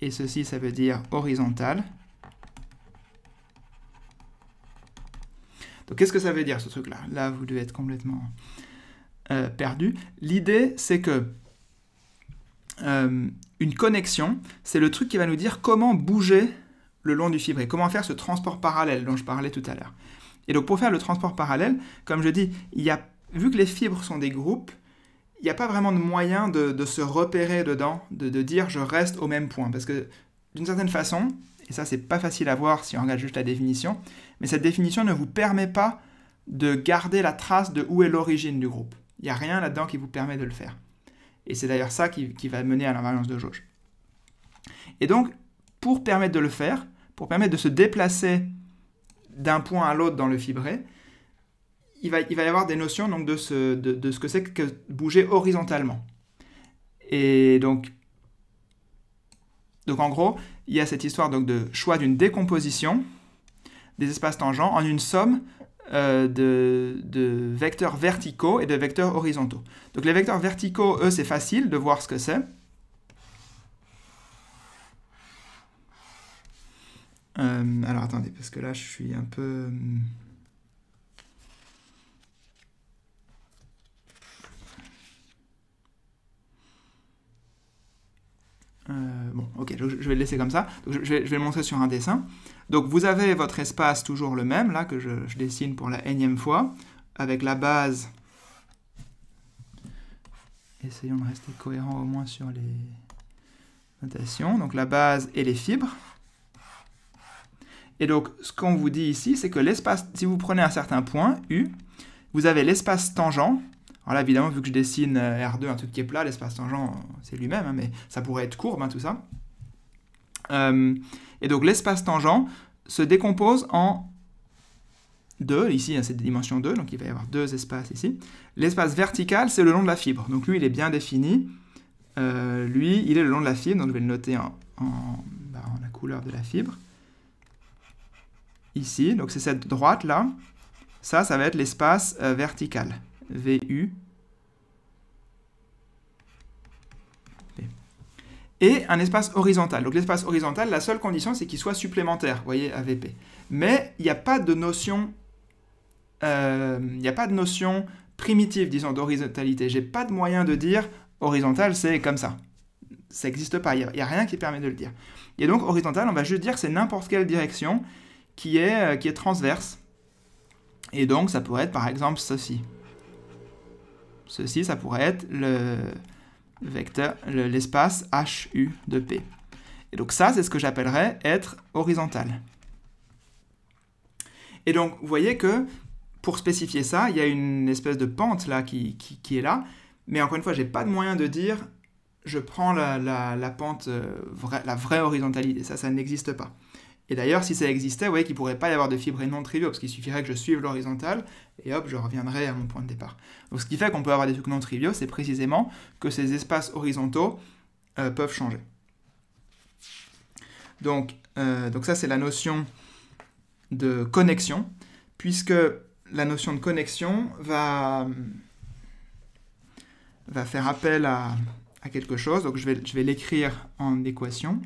Et ceci, ça veut dire horizontal. Donc qu'est-ce que ça veut dire ce truc-là Là, vous devez être complètement euh, perdu. L'idée, c'est que euh, une connexion, c'est le truc qui va nous dire comment bouger le long du et comment faire ce transport parallèle dont je parlais tout à l'heure. Et donc pour faire le transport parallèle, comme je dis, il y a, vu que les fibres sont des groupes, il n'y a pas vraiment de moyen de, se repérer dedans, de, dire je reste au même point. Parce que d'une certaine façon, et ça c'est pas facile à voir si on regarde juste la définition, mais cette définition ne vous permet pas de garder la trace de où est l'origine du groupe. Il n'y a rien là-dedans qui vous permet de le faire. Et c'est d'ailleurs ça qui, qui, va mener à l'invariance de jauge. Et donc, pour permettre de le faire, pour permettre de se déplacer d'un point à l'autre dans le fibré, il va, y avoir des notions de, ce, que c'est que bouger horizontalement. Et donc, donc en gros, il y a cette histoire donc, de choix d'une décomposition des espaces tangents en une somme euh, de, vecteurs verticaux et de vecteurs horizontaux. Donc les vecteurs verticaux, eux, c'est facile de voir ce que c'est. Euh, alors attendez, parce que là, je suis un peu... Hum, ok, je, vais le laisser comme ça. je, vais, le montrer sur un dessin. Donc vous avez votre espace toujours le même, là, que je, dessine pour la énième fois, avec la base. Essayons de rester cohérent au moins sur les notations. Donc la base et les fibres. Et donc, ce qu'on vous dit ici, c'est que l'espace, si vous prenez un certain point, U, vous avez l'espace tangent. Alors là, évidemment, vu que je dessine euh, R2, un truc qui est plat, l'espace tangent, c'est lui-même, hein, mais ça pourrait être courbe, hein, tout ça. Euh, et donc l'espace tangent se décompose en deux, ici c'est cette dimension 2, donc il va y avoir deux espaces ici. L'espace vertical, c'est le long de la fibre, donc lui il est bien défini. Euh, lui, il est le long de la fibre, donc je vais le noter en, bah, la couleur de la fibre. Ici, donc c'est cette droite là, ça, ça va être l'espace euh, vertical, VU et un espace horizontal. Donc l'espace horizontal, la seule condition, c'est qu'il soit supplémentaire, vous voyez, à VP. Mais il n'y a pas de notion... Euh, il a pas de notion primitive, disons, d'horizontalité. J'ai pas de moyen de dire horizontal, c'est comme ça. Ça n'existe pas, il n'y a, rien qui permet de le dire. Et donc horizontal, on va juste dire c'est n'importe quelle direction qui est, euh, qui est transverse. Et donc ça pourrait être par exemple ceci. Ceci, ça pourrait être le, vecteur, l'espace HU de P. Et donc ça, c'est ce que j'appellerais être horizontal. Et donc, vous voyez que pour spécifier ça, il y a une espèce de pente là qui, est là. Mais encore une fois, je n'ai pas de moyen de dire je prends la, pente, euh, la vraie horizontalité. Ça, ça n'existe pas. Et d'ailleurs, si ça existait, vous voyez qu'il ne pourrait pas y avoir de fibres non triviaux, parce qu'il suffirait que je suive l'horizontale, et hop, je reviendrai à mon point de départ. Donc ce qui fait qu'on peut avoir des trucs non triviaux, c'est précisément que ces espaces horizontaux euh, peuvent changer. Euh, donc, ça, c'est la notion de connexion, puisque la notion de connexion va, va faire appel à, quelque chose. Donc je vais, je vais l'écrire en équation.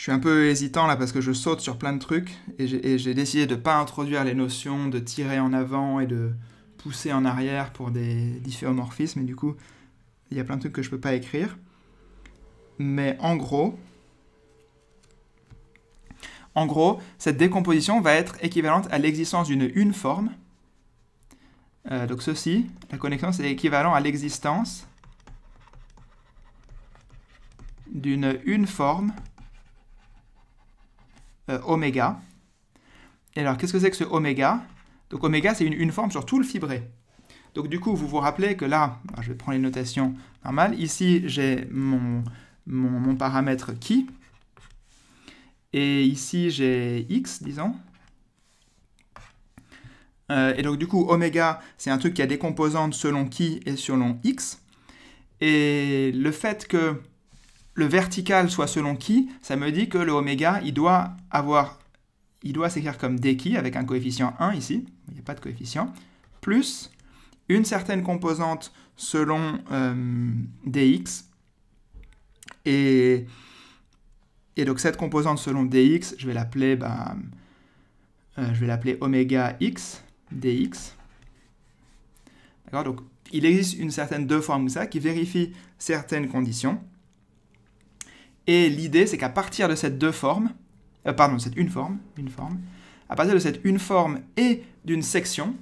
Je suis un peu hésitant là parce que je saute sur plein de trucs et j'ai décidé de ne pas introduire les notions de tirer en avant et de pousser en arrière pour des difféomorphismes et du coup il y a plein de trucs que je ne peux pas écrire. Mais en gros, en gros, cette décomposition va être équivalente à l'existence d'une une forme. Euh, donc ceci, la connexion, c'est équivalent à l'existence d'une une forme euh, oméga. Et alors, qu'est-ce que c'est que ce oméga Donc, oméga, c'est une forme sur tout le fibré. Donc, du coup, vous vous rappelez que là, je vais prendre les notations normales. Ici, j'ai mon, mon, paramètre qui. Et ici, j'ai x, disons. Euh, et donc, du coup, oméga, c'est un truc qui a des composantes selon qui et selon x. Et le fait que le vertical soit selon qui, ça me dit que le oméga, il doit avoir, il doit s'écrire comme qui, avec un coefficient 1 ici, il n'y a pas de coefficient, plus une certaine composante selon euh, dx. Et, et, donc cette composante selon dx, je vais l'appeler bah, euh, je vais l'appeler oméga x dx. D'accord Donc il existe une certaine deux formes ça qui vérifie certaines conditions. Et l'idée, c'est qu'à partir de cette deux formes, euh, pardon, cette une forme, une forme, à partir de cette une forme et d'une section,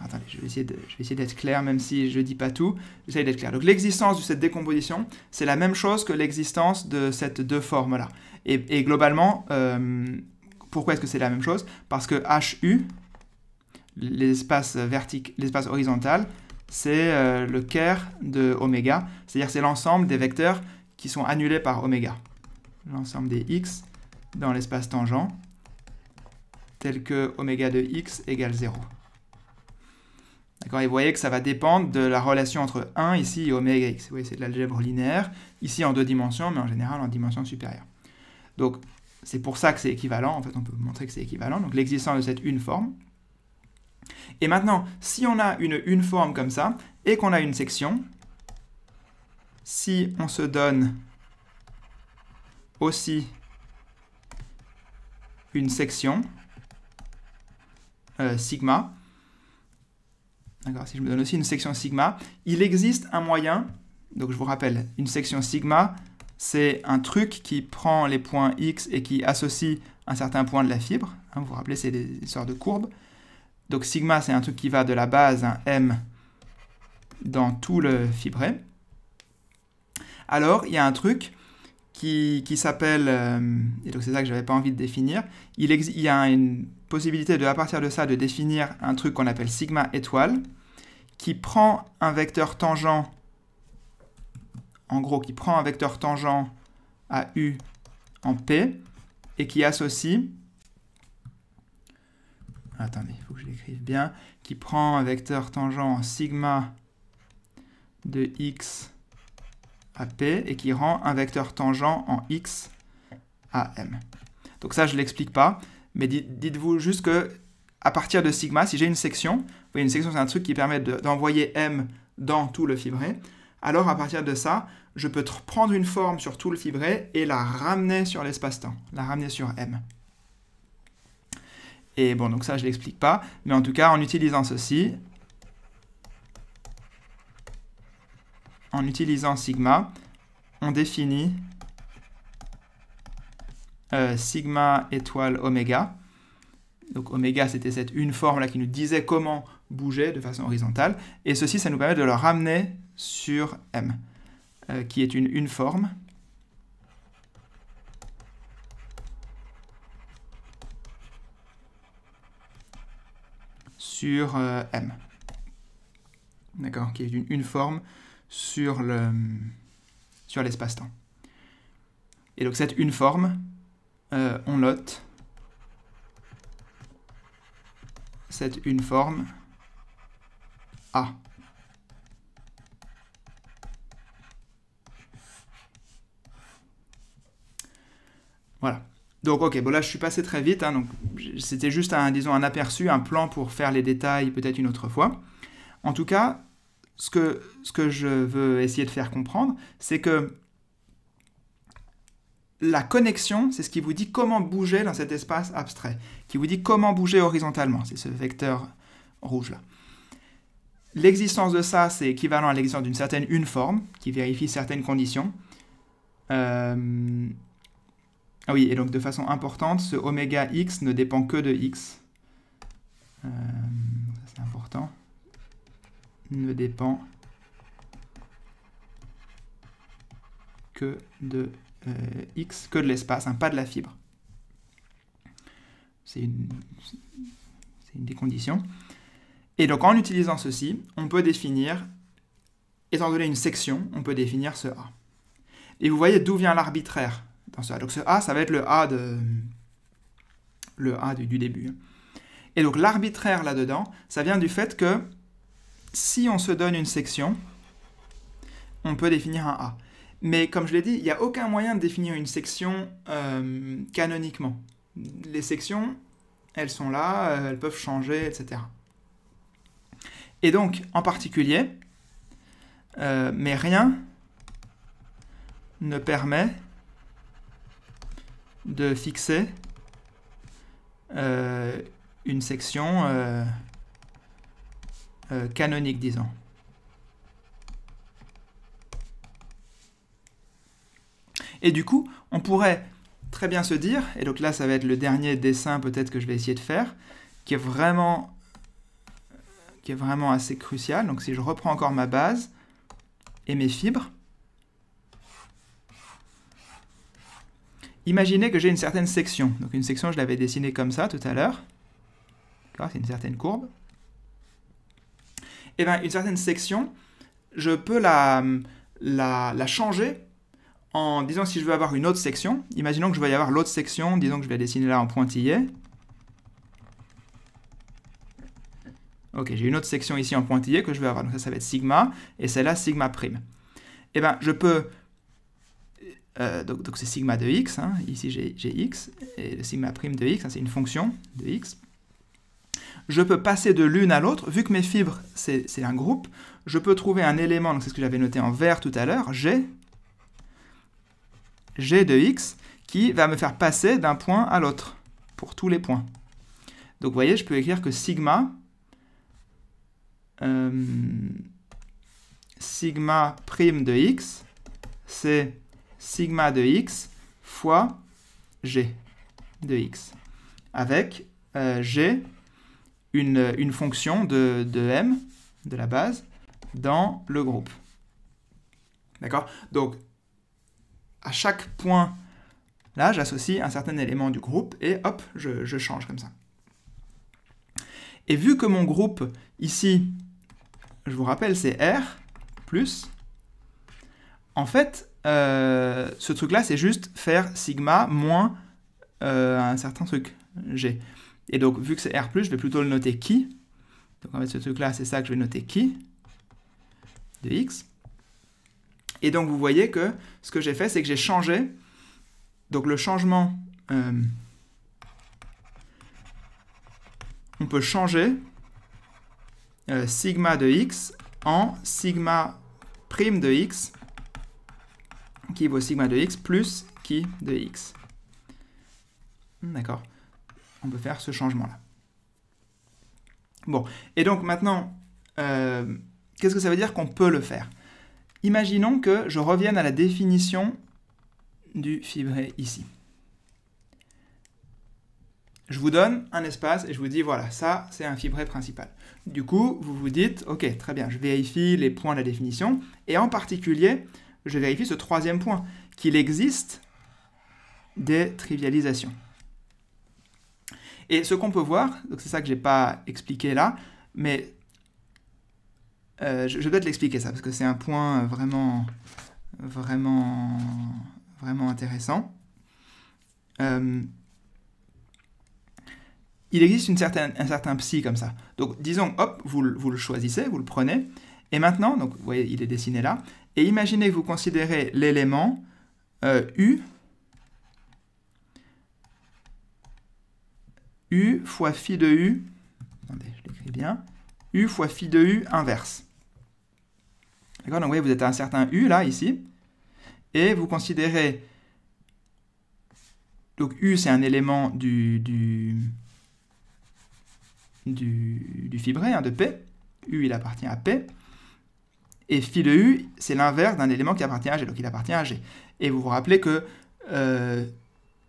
Attendez, je vais essayer d'être clair, même si je ne dis pas tout. J'essaie d'être clair. Donc l'existence de cette décomposition, c'est la même chose que l'existence de cette deux formes-là. Et, globalement, euh, pourquoi est-ce que c'est la même chose Parce que HU, l'espace vertical, l'espace horizontal, c'est euh, le care de oméga, c'est-à-dire c'est l'ensemble des vecteurs qui sont annulés par oméga. L'ensemble des x dans l'espace tangent, tel que oméga de x égale 0. D'accord Et vous voyez que ça va dépendre de la relation entre 1 ici et oméga x. Vous voyez, c'est de l'algèbre linéaire, ici en deux dimensions, mais en général en dimension supérieure. Donc, c'est pour ça que c'est équivalent. En fait, on peut montrer que c'est équivalent. Donc, l'existence de cette une forme. Et maintenant, si on a une, une forme comme ça, et qu'on a une section, si on se donne aussi une section euh, sigma, si je me donne aussi une section sigma, il existe un moyen, donc je vous rappelle, une section sigma, c'est un truc qui prend les points x et qui associe un certain point de la fibre, hein, vous vous rappelez, c'est des sortes de courbes, donc sigma, c'est un truc qui va de la base, un M, dans tout le fibré. Alors, il y a un truc qui, s'appelle, euh, et donc c'est ça que n'avais pas envie de définir, il, il, y a une possibilité de, à partir de ça, de définir un truc qu'on appelle sigma étoile, qui prend un vecteur tangent, en gros, qui prend un vecteur tangent à U en P, et qui associe attendez, il faut que je l'écrive bien, qui prend un vecteur tangent en sigma de x à p et qui rend un vecteur tangent en x à m. Donc ça, je ne l'explique pas, mais dites-vous juste que à partir de sigma, si j'ai une section, vous voyez, une section, c'est un truc qui permet d'envoyer m dans tout le fibré, alors à partir de ça, je peux prendre une forme sur tout le fibré et la ramener sur l'espace-temps, la ramener sur m. Et bon, donc ça, je ne l'explique pas. Mais en tout cas, en utilisant ceci, en utilisant sigma, on définit euh, sigma étoile oméga. Donc oméga, c'était cette une forme là qui nous disait comment bouger de façon horizontale. Et ceci, ça nous permet de le ramener sur m, euh, qui est une une forme. sur euh, M. D'accord Qui est une, une, forme sur le sur l'espace-temps. Et donc cette une forme, euh, on note cette une forme A. Voilà. Donc ok, bon là je suis passé très vite, hein, donc c'était juste un, disons, un aperçu, un plan pour faire les détails peut-être une autre fois. En tout cas, ce que, ce que je veux essayer de faire comprendre, c'est que la connexion, c'est ce qui vous dit comment bouger dans cet espace abstrait, qui vous dit comment bouger horizontalement, c'est ce vecteur rouge là. L'existence de ça, c'est équivalent à l'existence d'une certaine une forme, qui vérifie certaines conditions. Euh, ah oui, et donc de façon importante, ce oméga x ne dépend que de x. Euh, c'est important. Ne dépend que de euh, x, que de l'espace, hein, pas de la fibre. C'est une, une des conditions. Et donc en utilisant ceci, on peut définir, étant donné une section, on peut définir ce A. Et vous voyez d'où vient l'arbitraire donc ce A, ça va être le A, de, le A du, début. Et donc l'arbitraire là-dedans, ça vient du fait que si on se donne une section, on peut définir un A. Mais comme je l'ai dit, il n'y a aucun moyen de définir une section euh, canoniquement. Les sections, elles sont là, euh, elles peuvent changer, etc. Et donc, en particulier, euh, mais rien ne permet de fixer euh, une section euh, euh, canonique, disons. Et du coup, on pourrait très bien se dire, et donc là ça va être le dernier dessin peut-être que je vais essayer de faire, qui est vraiment qui est vraiment assez crucial. Donc si je reprends encore ma base et mes fibres, Imaginez que j'ai une certaine section. Donc une section, je l'avais dessinée comme ça tout à l'heure. C'est une certaine courbe. Et eh bien, une certaine section, je peux la, changer en disant si je veux avoir une autre section. Imaginons que je veux avoir l'autre section, disons que je vais la dessiner là en pointillé. Ok, j'ai une autre section ici en pointillé que je veux avoir. Donc ça, ça va être sigma, et celle-là, sigma prime. Et eh bien, je peux euh, donc, c'est sigma de x, hein. ici j'ai x, et le sigma prime de x, hein, c'est une fonction de x. Je peux passer de l'une à l'autre, vu que mes fibres, c'est un groupe, je peux trouver un élément, donc c'est ce que j'avais noté en vert tout à l'heure, g, g de x, qui va me faire passer d'un point à l'autre, pour tous les points. Donc vous voyez, je peux écrire que sigma, euh, sigma prime de x, c'est sigma de x fois g de x, avec euh, g, une, une fonction de, de, m, de la base, dans le groupe. D'accord Donc, à chaque point, là, j'associe un certain élément du groupe et hop, je change comme ça. Et vu que mon groupe, ici, je vous rappelle, c'est R, plus, en fait, euh, ce truc-là, c'est juste faire sigma moins euh, un certain truc, g. Et donc, vu que c'est R+, je vais plutôt le noter qui. Donc, en fait, ce truc-là, c'est ça que je vais noter qui de x. Et donc, vous voyez que ce que j'ai fait, c'est que j'ai changé. Donc, le changement... Euh, on peut changer sigma de x en sigma prime de x qui vaut sigma de x plus qui de x. Hmm, d'accord On peut faire ce changement-là. Bon, et donc maintenant, euh, qu'est-ce que ça veut dire qu'on peut le faire Imaginons que je revienne à la définition du fibré ici. Je vous donne un espace et je vous dis, voilà, ça, c'est un fibré principal. Du coup, vous vous dites, ok, très bien, je vérifie les points de la définition, et en particulier, je vérifie ce troisième point, qu'il existe des trivialisations. Et ce qu'on peut voir, c'est ça que je n'ai pas expliqué là, mais euh, je, vais dois te l'expliquer ça, parce que c'est un point vraiment, vraiment, vraiment intéressant. Euh, il existe une certaine, un certain psy comme ça. Donc disons, hop, vous, vous le choisissez, vous le prenez, et maintenant, donc, vous voyez, il est dessiné là, et imaginez que vous considérez l'élément euh, U, U fois phi de U, je l'écris bien, U fois phi de U inverse. D'accord Donc vous vous êtes à un certain U, là, ici, et vous considérez, donc U, c'est un élément du, du, du, fibré, hein, de P, U, il appartient à P, et phi de U, c'est l'inverse d'un élément qui appartient à G, donc il appartient à G. Et vous vous rappelez que euh,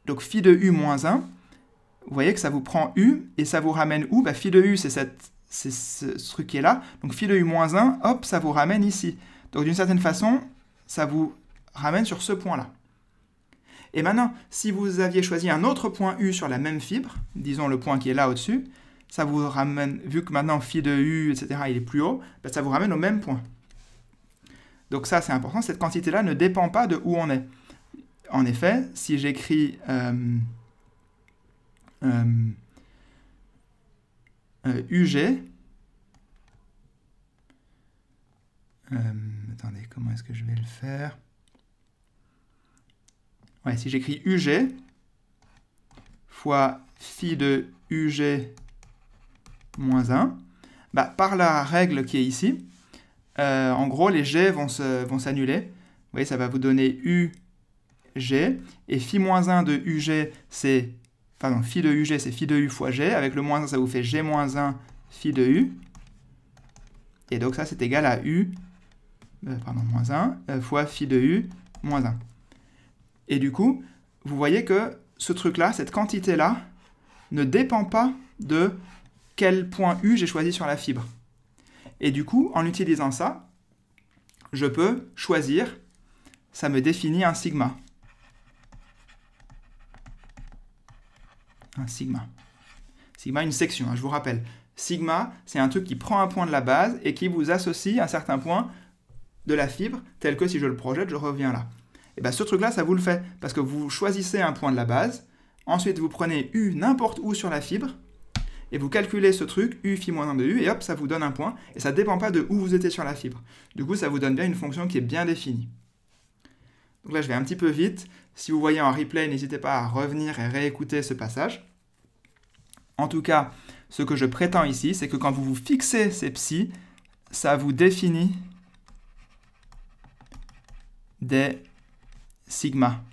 donc phi de U moins 1, vous voyez que ça vous prend U, et ça vous ramène où bah, de U, c'est ce truc qui est là. Donc phi de U moins 1, hop, ça vous ramène ici. Donc d'une certaine façon, ça vous ramène sur ce point-là. Et maintenant, si vous aviez choisi un autre point U sur la même fibre, disons le point qui est là au-dessus, ça vous ramène, vu que maintenant Φ de U, etc., il est plus haut, bah, ça vous ramène au même point. Donc ça, c'est important, cette quantité-là ne dépend pas de où on est. En effet, si j'écris UG, euh, euh, euh, attendez, comment est-ce que je vais le faire Ouais, si j'écris UG fois phi de UG moins 1, bah, par la règle qui est ici, euh, en gros, les G vont s'annuler. Vont vous voyez, ça va vous donner u g Et phi-1 de UG, c'est... Pardon, phi de UG, c'est phi de U fois G. Avec le moins 1, ça vous fait G-1 moins phi de U. Et donc ça, c'est égal à U, euh, pardon, moins 1, euh, fois phi de U, moins 1. Et du coup, vous voyez que ce truc-là, cette quantité-là, ne dépend pas de quel point U j'ai choisi sur la fibre. Et du coup, en utilisant ça, je peux choisir, ça me définit un sigma. Un sigma. Sigma, une section, hein, je vous rappelle. Sigma, c'est un truc qui prend un point de la base et qui vous associe un certain point de la fibre, tel que si je le projette, je reviens là. Et eh bien ce truc-là, ça vous le fait, parce que vous choisissez un point de la base, ensuite vous prenez U n'importe où sur la fibre, et vous calculez ce truc, u phi moins 1 de u, et hop, ça vous donne un point, et ça ne dépend pas de où vous étiez sur la fibre. Du coup, ça vous donne bien une fonction qui est bien définie. Donc là, je vais un petit peu vite. Si vous voyez en replay, n'hésitez pas à revenir et réécouter ce passage. En tout cas, ce que je prétends ici, c'est que quand vous vous fixez ces psi, ça vous définit des sigma.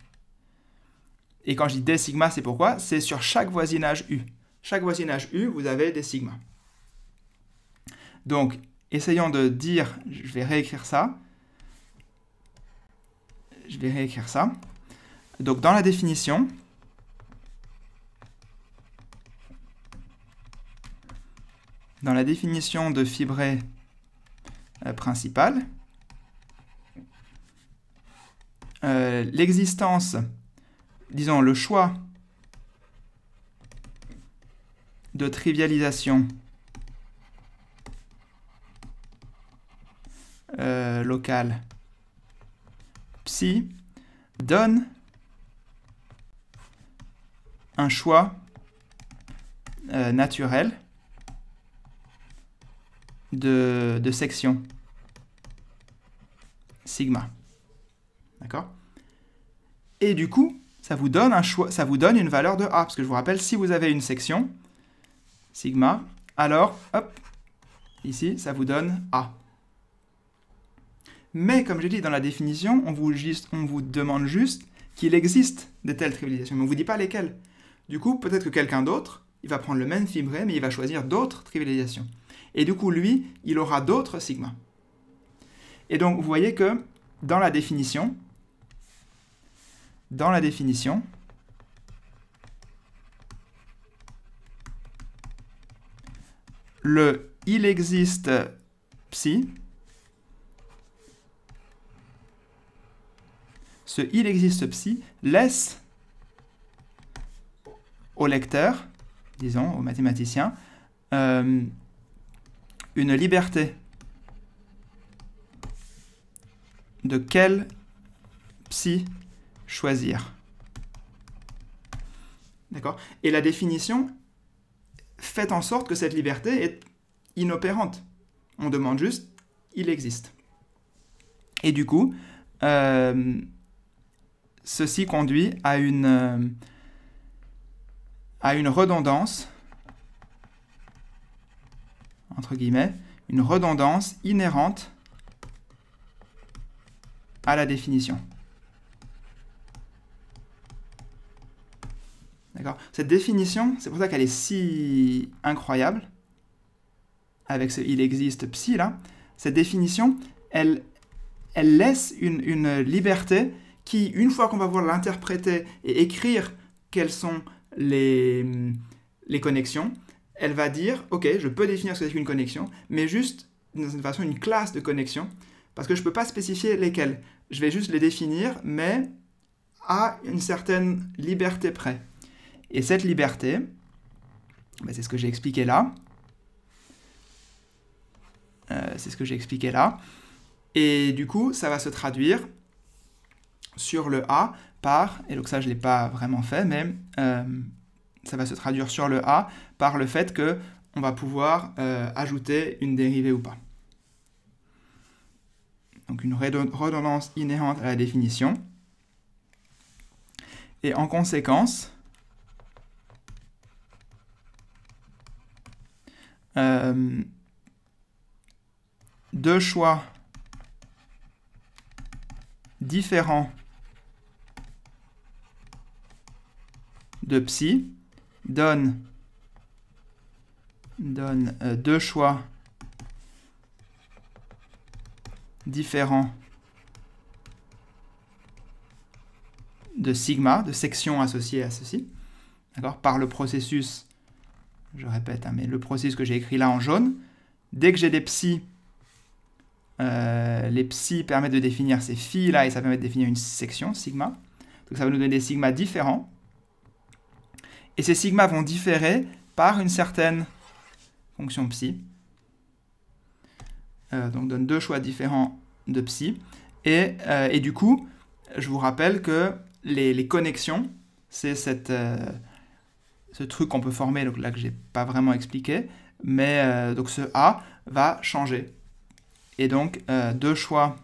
Et quand je dis des sigma, c'est pourquoi C'est sur chaque voisinage U chaque voisinage U, vous avez des sigmas. Donc, essayons de dire, je vais réécrire ça. Je vais réécrire ça. Donc, dans la définition, dans la définition de fibré principale, euh, principal, euh, l'existence, disons le choix de trivialisation euh, locale psi donne un choix euh, naturel de, de section sigma. D'accord Et du coup, ça vous donne un choix, ça vous donne une valeur de A, parce que je vous rappelle, si vous avez une section, sigma, alors, hop, ici, ça vous donne A. Mais comme j'ai dit dans la définition, on vous, juste, on vous demande juste qu'il existe de telles trivialisations, mais on ne vous dit pas lesquelles. Du coup, peut-être que quelqu'un d'autre, il va prendre le même fibré, mais il va choisir d'autres trivialisations. Et du coup, lui, il aura d'autres sigma. Et donc, vous voyez que dans la définition, dans la définition, le il existe psi. Ce il existe psi laisse au lecteur, disons, au mathématicien, euh, une liberté de quel psy choisir. D'accord Et la définition, faites en sorte que cette liberté est inopérante. On demande juste, il existe. Et du coup, euh, ceci conduit à une, euh, à une redondance, entre guillemets, une redondance inhérente à la définition. Cette définition, c'est pour ça qu'elle est si incroyable, avec ce il existe psy là. Cette définition, elle, laisse une, liberté qui, une fois qu'on va voir l'interpréter et écrire quelles sont les, connexions, elle va dire, ok, je peux définir ce que c'est qu'une connexion, mais juste d'une certaine façon une classe de connexion, parce que je ne peux pas spécifier lesquelles. Je vais juste les définir, mais à une certaine liberté près. Et cette liberté, bah, c'est ce que j'ai expliqué là. Euh, c'est ce que j'ai expliqué là. Et du coup, ça va se traduire sur le A par, et donc ça je ne l'ai pas vraiment fait, mais euh, ça va se traduire sur le A par le fait que on va pouvoir euh, ajouter une dérivée ou pas. Donc une redondance inhérente à la définition. Et en conséquence, Euh, deux choix différents de psi donne, euh, deux choix différents de sigma, de section associée à ceci, par le processus je répète, hein, mais le processus que j'ai écrit là en jaune, dès que j'ai des psi, euh, les psi permettent de définir ces phi là et ça permet de définir une section sigma. Donc ça va nous donner des sigmas différents. Et ces sigmas vont différer par une certaine fonction psi. Euh, donc donne deux choix différents de psi. Euh, et, du coup, je vous rappelle que les, connexions, c'est cette, ce truc qu'on peut former, donc là que j'ai pas vraiment expliqué, mais euh, donc ce A va changer. Et donc euh, deux choix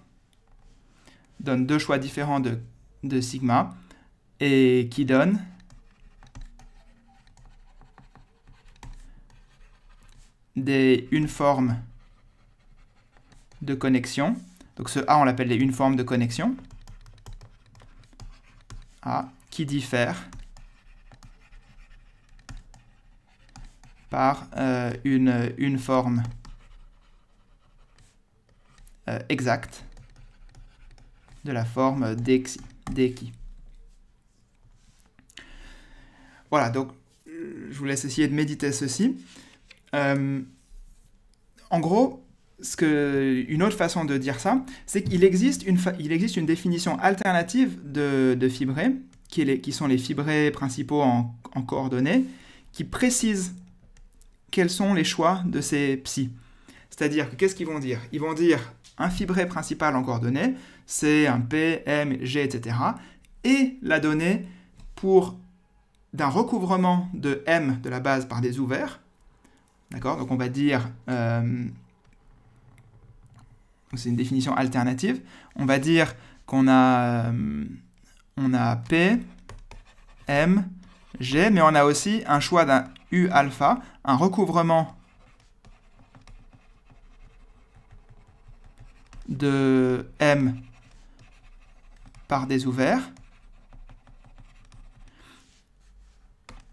donnent deux choix différents de, sigma et qui donne des une forme de connexion. Donc ce A, on l'appelle les une forme de connexion. A qui diffère par euh, une, forme euh, exacte de la forme dxi, Voilà, donc je vous laisse essayer de méditer ceci. Euh, en gros, ce que, une autre façon de dire ça, c'est qu'il existe, une existe une définition alternative de, de fibrés, qui, est les, qui sont les fibrés principaux en, en coordonnées, qui précisent quels sont les choix de ces psys. C'est-à-dire qu'est-ce qu'ils vont dire Ils vont dire un fibré principal en coordonnées, c'est un P, M, G, etc. Et la donnée pour d'un recouvrement de M de la base par des ouverts. D'accord Donc on va dire... Euh, c'est une définition alternative. On va dire qu'on a, euh, a P, M, G, mais on a aussi un choix d'un U alpha un recouvrement de M par des ouverts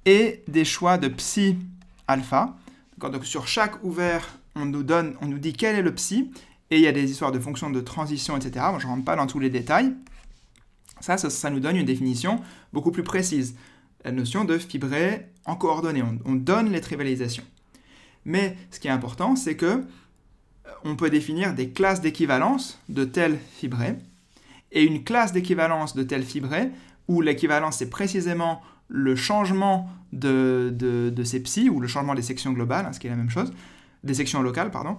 et des choix de psi alpha. Donc sur chaque ouvert, on nous, donne, on nous dit quel est le psi et il y a des histoires de fonctions de transition, etc. je ne rentre pas dans tous les détails. Ça, ça, ça, nous donne une définition beaucoup plus précise. La notion de fibré en coordonnées, on, donne les trivialisations. Mais ce qui est important, c'est que euh, on peut définir des classes d'équivalence de tels fibrés et une classe d'équivalence de tels fibrés où l'équivalence c'est précisément le changement de, ces psy, ou le changement des sections globales, hein, ce qui est la même chose, des sections locales, pardon.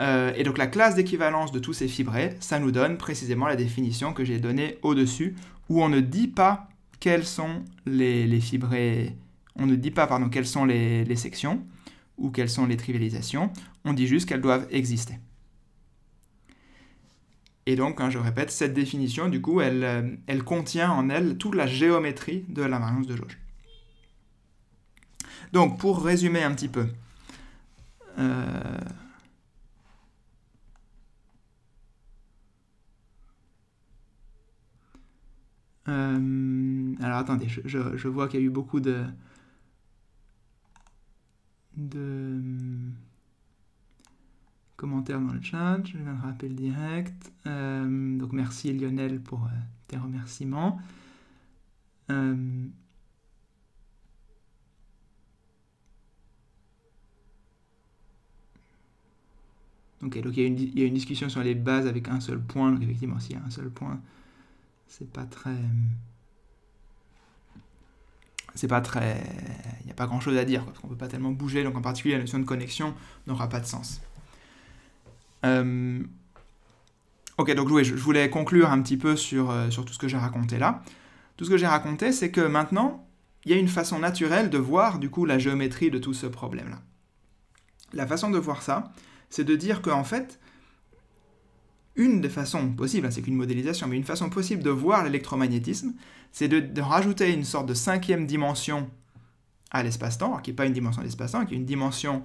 Euh, et donc la classe d'équivalence de tous ces fibrés, ça nous donne précisément la définition que j'ai donnée au-dessus, où on ne dit pas quels sont les, les fibrés on ne dit pas pardon, quelles sont les, sections ou quelles sont les trivialisations, on dit juste qu'elles doivent exister. Et donc, hein, je répète, cette définition, du coup, euh, elle, contient en elle toute la géométrie de la variance de jauge. Donc, pour résumer un petit peu, euh, euh, alors attendez, je vois qu'il y a eu beaucoup de, de euh, commentaires dans le chat, je viens de rappeler direct. Euh, donc merci Lionel pour euh, tes remerciements. donc il y, il y, a une discussion sur les bases avec un seul point. Donc effectivement, s'il y a un seul point, c'est pas très c'est pas très. Il n'y a pas grand chose à dire, parce qu'on ne peut pas tellement bouger, donc en particulier la notion de connexion n'aura pas de sens. Euh, ok, donc je voulais conclure un petit peu sur, euh, sur tout ce que j'ai raconté là. Tout ce que j'ai raconté, c'est que maintenant, il y a une façon naturelle de voir du coup la géométrie de tout ce problème-là. La façon de voir ça, c'est de dire qu'en fait, une des façons possibles, hein, c'est qu'une modélisation, mais une façon possible de voir l'électromagnétisme, c'est de, rajouter une sorte de cinquième dimension à l'espace-temps, qui n'est pas une dimension de l'espace-temps, qui est une dimension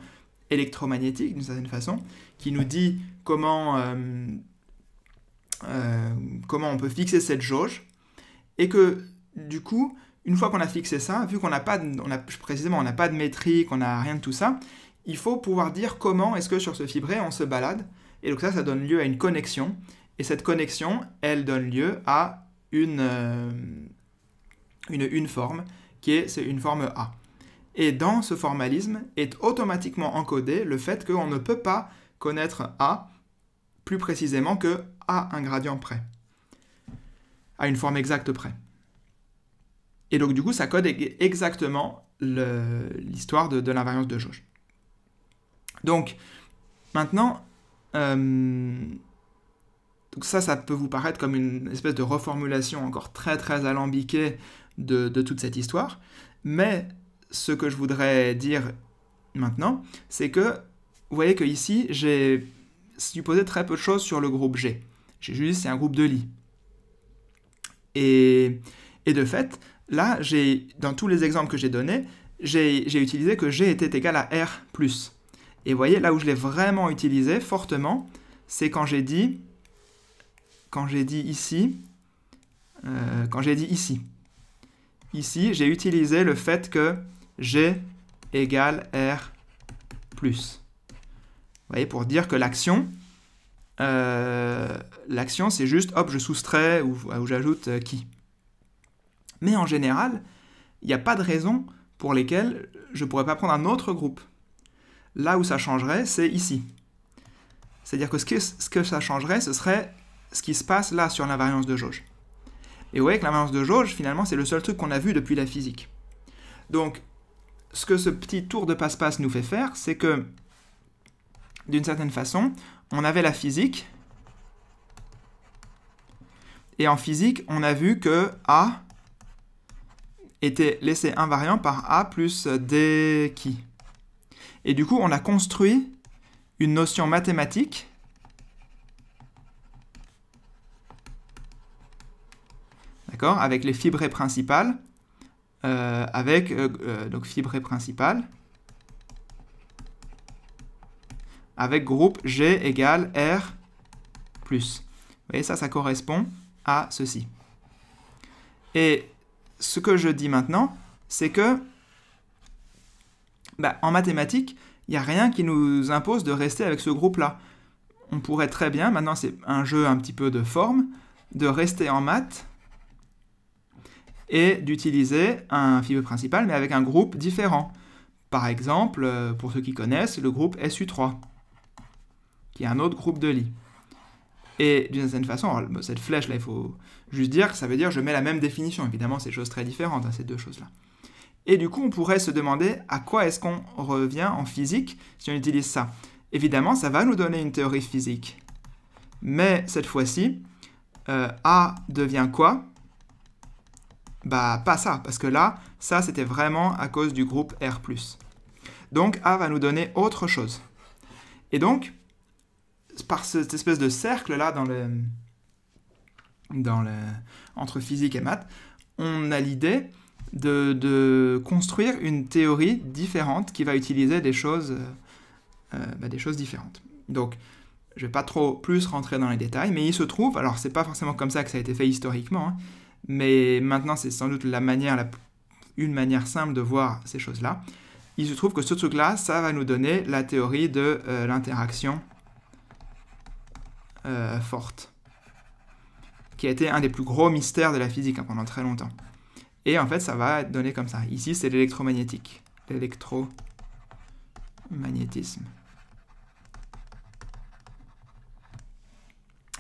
électromagnétique d'une certaine façon, qui nous dit euh, euh, comment, on peut fixer cette jauge, et que du coup, une fois qu'on a fixé ça, vu qu'on pas, précisément, on n'a pas de métrique, on n'a rien de tout ça, il faut pouvoir dire comment est-ce que sur ce fibré on se balade et donc ça, ça donne lieu à une connexion. Et cette connexion, elle donne lieu à une, euh, une, une forme, qui est, une forme A. Et dans ce formalisme est automatiquement encodé le fait qu'on ne peut pas connaître A plus précisément que à un gradient près, à une forme exacte près. Et donc du coup, ça code e-, exactement l'histoire de, de l'invariance de jauge. Donc maintenant, euh, donc ça, ça peut vous paraître comme une espèce de reformulation encore très très alambiquée de, toute cette histoire. Mais ce que je voudrais dire maintenant, c'est que vous voyez que ici, j'ai supposé très peu de choses sur le groupe G. J'ai juste dit c'est un groupe de lits. Et, de fait, là, dans tous les exemples que j'ai donnés, j'ai utilisé que G était égal à R plus. Et vous voyez, là où je l'ai vraiment utilisé fortement, c'est quand j'ai dit, quand j'ai dit ici, euh, quand j'ai dit ici. Ici, j'ai utilisé le fait que G égale R plus. Vous voyez, pour dire que l'action, euh, l'action, c'est juste, hop, je soustrais ou, j'ajoute euh, qui. Mais en général, il n'y a pas de raison pour lesquelles je ne pourrais pas prendre un autre groupe là où ça changerait, c'est ici. C'est-à-dire que ce, que ça changerait, ce serait ce qui se passe là sur l'invariance de jauge. Et vous voyez que l'invariance de jauge, finalement, c'est le seul truc qu'on a vu depuis la physique. Donc, ce que ce petit tour de passe-passe nous fait faire, c'est que, d'une certaine façon, on avait la physique, et en physique, on a vu que A était laissé invariant par A plus D qui et du coup, on a construit une notion mathématique d'accord, avec les fibrées principales, euh, avec euh, euh, donc avec groupe G égale R plus. Vous voyez, ça, ça correspond à ceci. Et ce que je dis maintenant, c'est que bah, en mathématiques, il n'y a rien qui nous impose de rester avec ce groupe-là. On pourrait très bien, maintenant c'est un jeu un petit peu de forme, de rester en maths et d'utiliser un fibre principal mais avec un groupe différent. Par exemple, euh, pour ceux qui connaissent, le groupe SU3, qui est un autre groupe de lit. Et d'une certaine façon, cette flèche là, il faut juste dire que ça veut dire je mets la même définition. Évidemment, c'est choses très différentes, hein, ces deux choses-là. Et du coup, on pourrait se demander à quoi est-ce qu'on revient en physique si on utilise ça. Évidemment, ça va nous donner une théorie physique. Mais cette fois-ci, euh, A devient quoi Bah, pas ça, parce que là, ça, c'était vraiment à cause du groupe R+. Donc, A va nous donner autre chose. Et donc, par cette espèce de cercle-là dans le, dans le, entre physique et maths, on a l'idée de, construire une théorie différente qui va utiliser des choses, euh, euh, bah, des choses différentes. Donc, je ne vais pas trop plus rentrer dans les détails, mais il se trouve, alors c'est pas forcément comme ça que ça a été fait historiquement, hein, mais maintenant c'est sans doute la manière, une manière simple de voir ces choses-là. Il se trouve que ce truc-là, ça va nous donner la théorie de euh, l'interaction forte, qui a été un des plus gros mystères de la physique hein, pendant très longtemps. Et en fait, ça va être donné comme ça. Ici, c'est l'électromagnétique. L'électromagnétisme.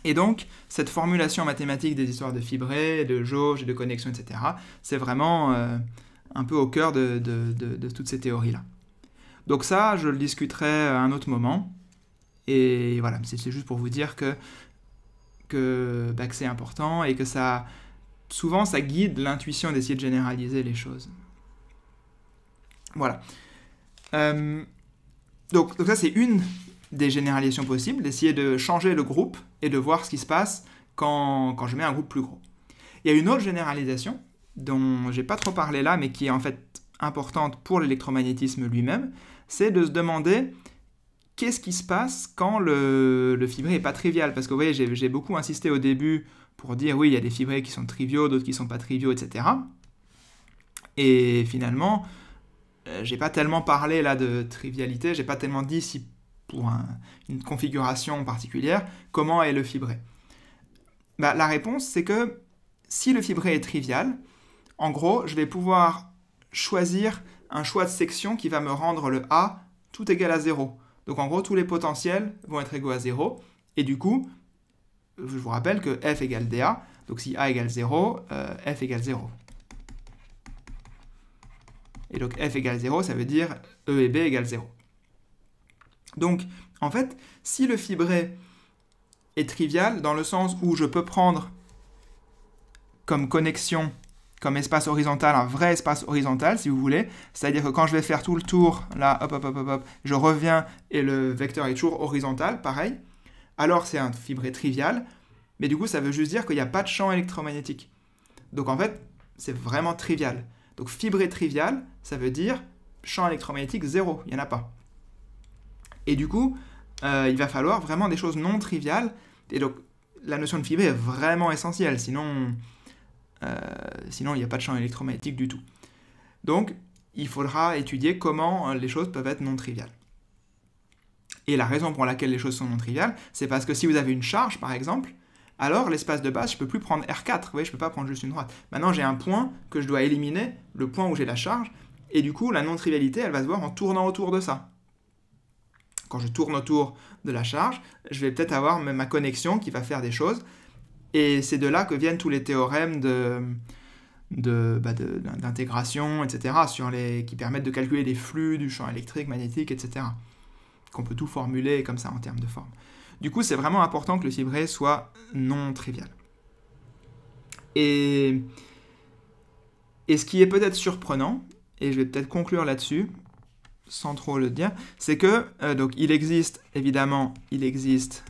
Et donc, cette formulation mathématique des histoires de fibrés, de jauges, de connexions, etc., c'est vraiment euh, un peu au cœur de, toutes ces théories-là. Donc ça, je le discuterai à un autre moment. Et voilà, c'est juste pour vous dire que, que bah, c'est important et que ça, souvent ça guide l'intuition d'essayer de généraliser les choses. Voilà. Euh, donc, ça c'est une des généralisations possibles, d'essayer de changer le groupe et de voir ce qui se passe quand, je mets un groupe plus gros. Il y a une autre généralisation dont j'ai pas trop parlé là, mais qui est en fait importante pour l'électromagnétisme lui-même, c'est de se demander qu'est-ce qui se passe quand le, le fibré est pas trivial. Parce que vous voyez, j'ai beaucoup insisté au début pour dire oui, il y a des fibrés qui sont triviaux, d'autres qui sont pas triviaux, etc. Et finalement, euh, j'ai pas tellement parlé là de trivialité, j'ai pas tellement dit si pour une configuration particulière, comment est le fibré bah, La réponse, c'est que si le fibré est trivial, en gros, je vais pouvoir choisir un choix de section qui va me rendre le A tout égal à 0. Donc en gros, tous les potentiels vont être égaux à 0. Et du coup, je vous rappelle que f égale dA, donc si a égale 0, euh, f égale 0. Et donc f égale 0, ça veut dire e et b égale 0. Donc, en fait, si le fibré est trivial, dans le sens où je peux prendre comme connexion, comme espace horizontal, un vrai espace horizontal, si vous voulez, c'est-à-dire que quand je vais faire tout le tour, là, hop, hop, hop, hop, hop, je reviens et le vecteur est toujours horizontal, pareil, alors c'est un fibré trivial, mais du coup ça veut juste dire qu'il n'y a pas de champ électromagnétique. Donc en fait, c'est vraiment trivial. Donc fibré trivial, ça veut dire champ électromagnétique zéro, il n'y en a pas. Et du coup, euh, il va falloir vraiment des choses non triviales. Et donc la notion de fibré est vraiment essentielle, sinon, euh, sinon il n'y a pas de champ électromagnétique du tout. Donc il faudra étudier comment euh, les choses peuvent être non triviales. Et la raison pour laquelle les choses sont non triviales, c'est parce que si vous avez une charge, par exemple, alors l'espace de base, je ne peux plus prendre R4, vous voyez, je ne peux pas prendre juste une droite. Maintenant, j'ai un point que je dois éliminer, le point où j'ai la charge, et du coup, la non-trivialité, elle va se voir en tournant autour de ça. Quand je tourne autour de la charge, je vais peut-être avoir ma connexion qui va faire des choses, et c'est de là que viennent tous les théorèmes bah, d'intégration, etc., sur les, qui permettent de calculer les flux du champ électrique, magnétique, etc qu'on peut tout formuler comme ça en termes de forme. Du coup, c'est vraiment important que le fibré soit non trivial. Et, et ce qui est peut-être surprenant, et je vais peut-être conclure là-dessus, sans trop le dire, c'est que euh, donc il existe évidemment, il existe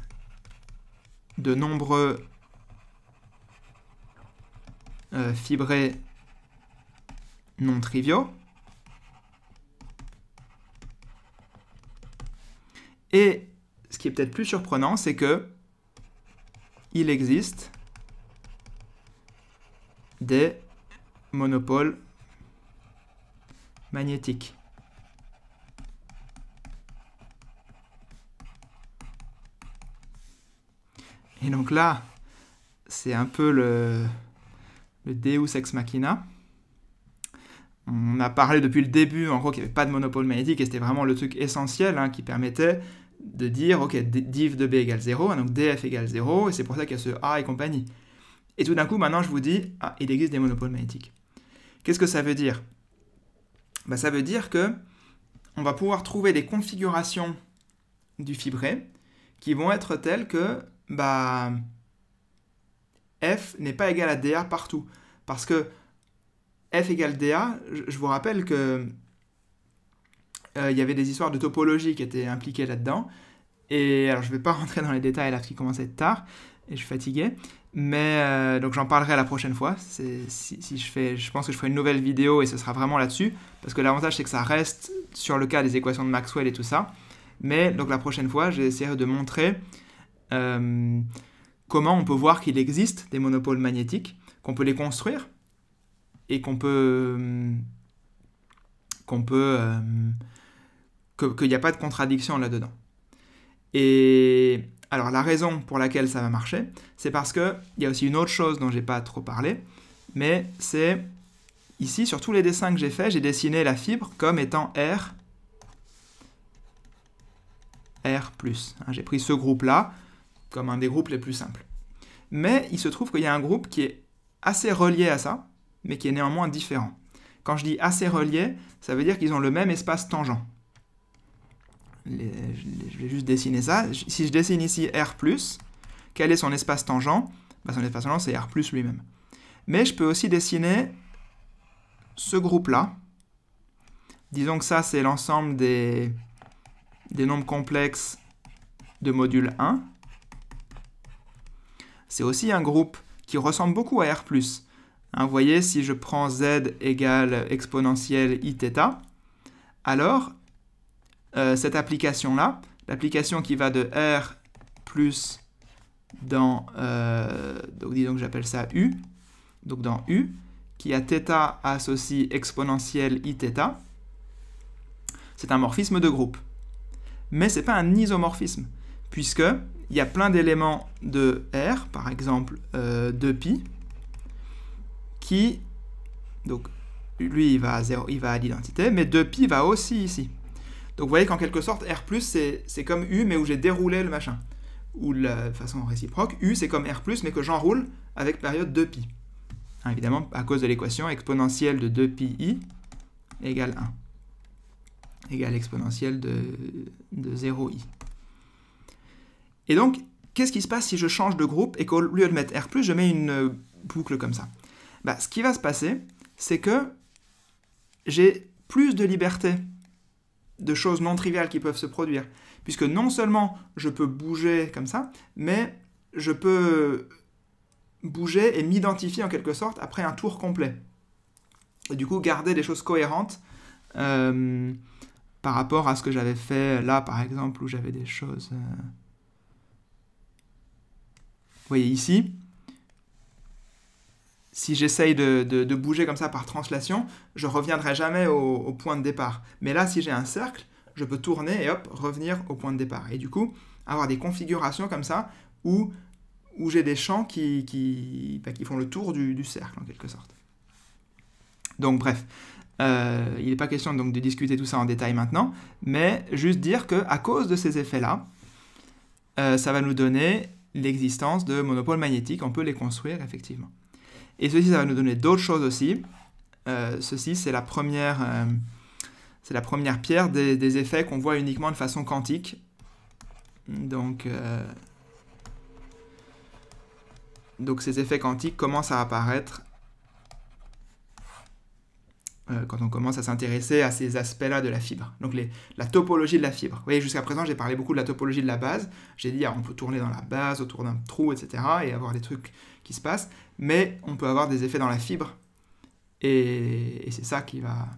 de nombreux euh, fibrés non triviaux Et ce qui est peut-être plus surprenant, c'est que il existe des monopoles magnétiques. Et donc là, c'est un peu le, Deus ex machina. On a parlé depuis le début, en gros, qu'il n'y avait pas de monopole magnétique et c'était vraiment le truc essentiel hein, qui permettait de dire, ok, div de b égale 0, donc df égale 0, et c'est pour ça qu'il y a ce A et compagnie. Et tout d'un coup, maintenant, je vous dis, ah, il existe des monopoles magnétiques. Qu'est-ce que ça veut dire bah, Ça veut dire que on va pouvoir trouver des configurations du fibré qui vont être telles que bah, f n'est pas égal à dA partout. Parce que f égale dA, je vous rappelle que euh, il y avait des histoires de topologie qui étaient impliquées là-dedans. Et alors, je ne vais pas rentrer dans les détails là, parce qu'il commençait tard et je suis fatigué. Mais euh, donc j'en parlerai la prochaine fois. Si, si, je fais, je pense que je ferai une nouvelle vidéo et ce sera vraiment là-dessus, parce que l'avantage c'est que ça reste sur le cas des équations de Maxwell et tout ça. Mais donc la prochaine fois, j'essaierai de montrer euh, comment on peut voir qu'il existe des monopoles magnétiques, qu'on peut les construire et qu'on peut hum, qu'on peut hum, qu'il n'y a pas de contradiction là-dedans. Et alors la raison pour laquelle ça va marcher, c'est parce qu'il y a aussi une autre chose dont je n'ai pas trop parlé, mais c'est ici sur tous les dessins que j'ai faits, j'ai dessiné la fibre comme étant R R+. Hein. J'ai pris ce groupe-là comme un des groupes les plus simples. Mais il se trouve qu'il y a un groupe qui est assez relié à ça, mais qui est néanmoins différent. Quand je dis assez relié, ça veut dire qu'ils ont le même espace tangent je vais juste dessiner ça. Si je dessine ici R+, quel est son espace tangent bah, Son espace tangent, c'est R+, lui-même. Mais je peux aussi dessiner ce groupe-là. Disons que ça, c'est l'ensemble des, des nombres complexes de module 1. C'est aussi un groupe qui ressemble beaucoup à R+. Hein, vous voyez, si je prends z égale exponentielle iθ, alors euh, cette application-là, l'application qui va de R plus dans, euh, donc disons que j'appelle ça U, donc dans U, qui a θ associé exponentielle iθ, c'est un morphisme de groupe. Mais ce n'est pas un isomorphisme, puisque il y a plein d'éléments de R, par exemple 2 euh, π qui, donc lui il va à, il va à l'identité, mais 2 π va aussi ici. Donc vous voyez qu'en quelque sorte, R c'est comme U, mais où j'ai déroulé le machin. Ou de façon réciproque, U c'est comme R mais que j'enroule avec période 2 π hein, évidemment, à cause de l'équation exponentielle de 2pi égale 1. Égale exponentielle de, de 0i. Et donc, qu'est-ce qui se passe si je change de groupe et qu'au lieu de mettre R+, je mets une boucle comme ça bah, Ce qui va se passer, c'est que j'ai plus de liberté de choses non triviales qui peuvent se produire. Puisque non seulement je peux bouger comme ça, mais je peux bouger et m'identifier en quelque sorte après un tour complet. Et du coup, garder des choses cohérentes euh, par rapport à ce que j'avais fait là, par exemple, où j'avais des choses... Euh, vous voyez ici, si j'essaye de, bouger comme ça par translation, je reviendrai jamais au, point de départ. Mais là, si j'ai un cercle, je peux tourner et hop, revenir au point de départ. Et du coup, avoir des configurations comme ça où, où j'ai des champs qui, qui, bah, font le tour du, cercle en quelque sorte. Donc bref, euh, il n'est pas question donc, de discuter tout ça en détail maintenant, mais juste dire que à cause de ces effets-là, euh, ça va nous donner l'existence de monopoles magnétiques, on peut les construire effectivement. Et ceci, ça va nous donner d'autres choses aussi. Euh, ceci, c'est la, première, euh, la première pierre des, effets qu'on voit uniquement de façon quantique. Donc, euh, donc ces effets quantiques commencent à apparaître quand on commence à s'intéresser à ces aspects-là de la fibre. Donc la topologie de la fibre. Vous voyez, jusqu'à présent, j'ai parlé beaucoup de la topologie de la base. J'ai dit, ah, on peut tourner dans la base, autour d'un trou, etc. et avoir des trucs se passe, mais on peut avoir des effets dans la fibre. Et, c'est ça qui va...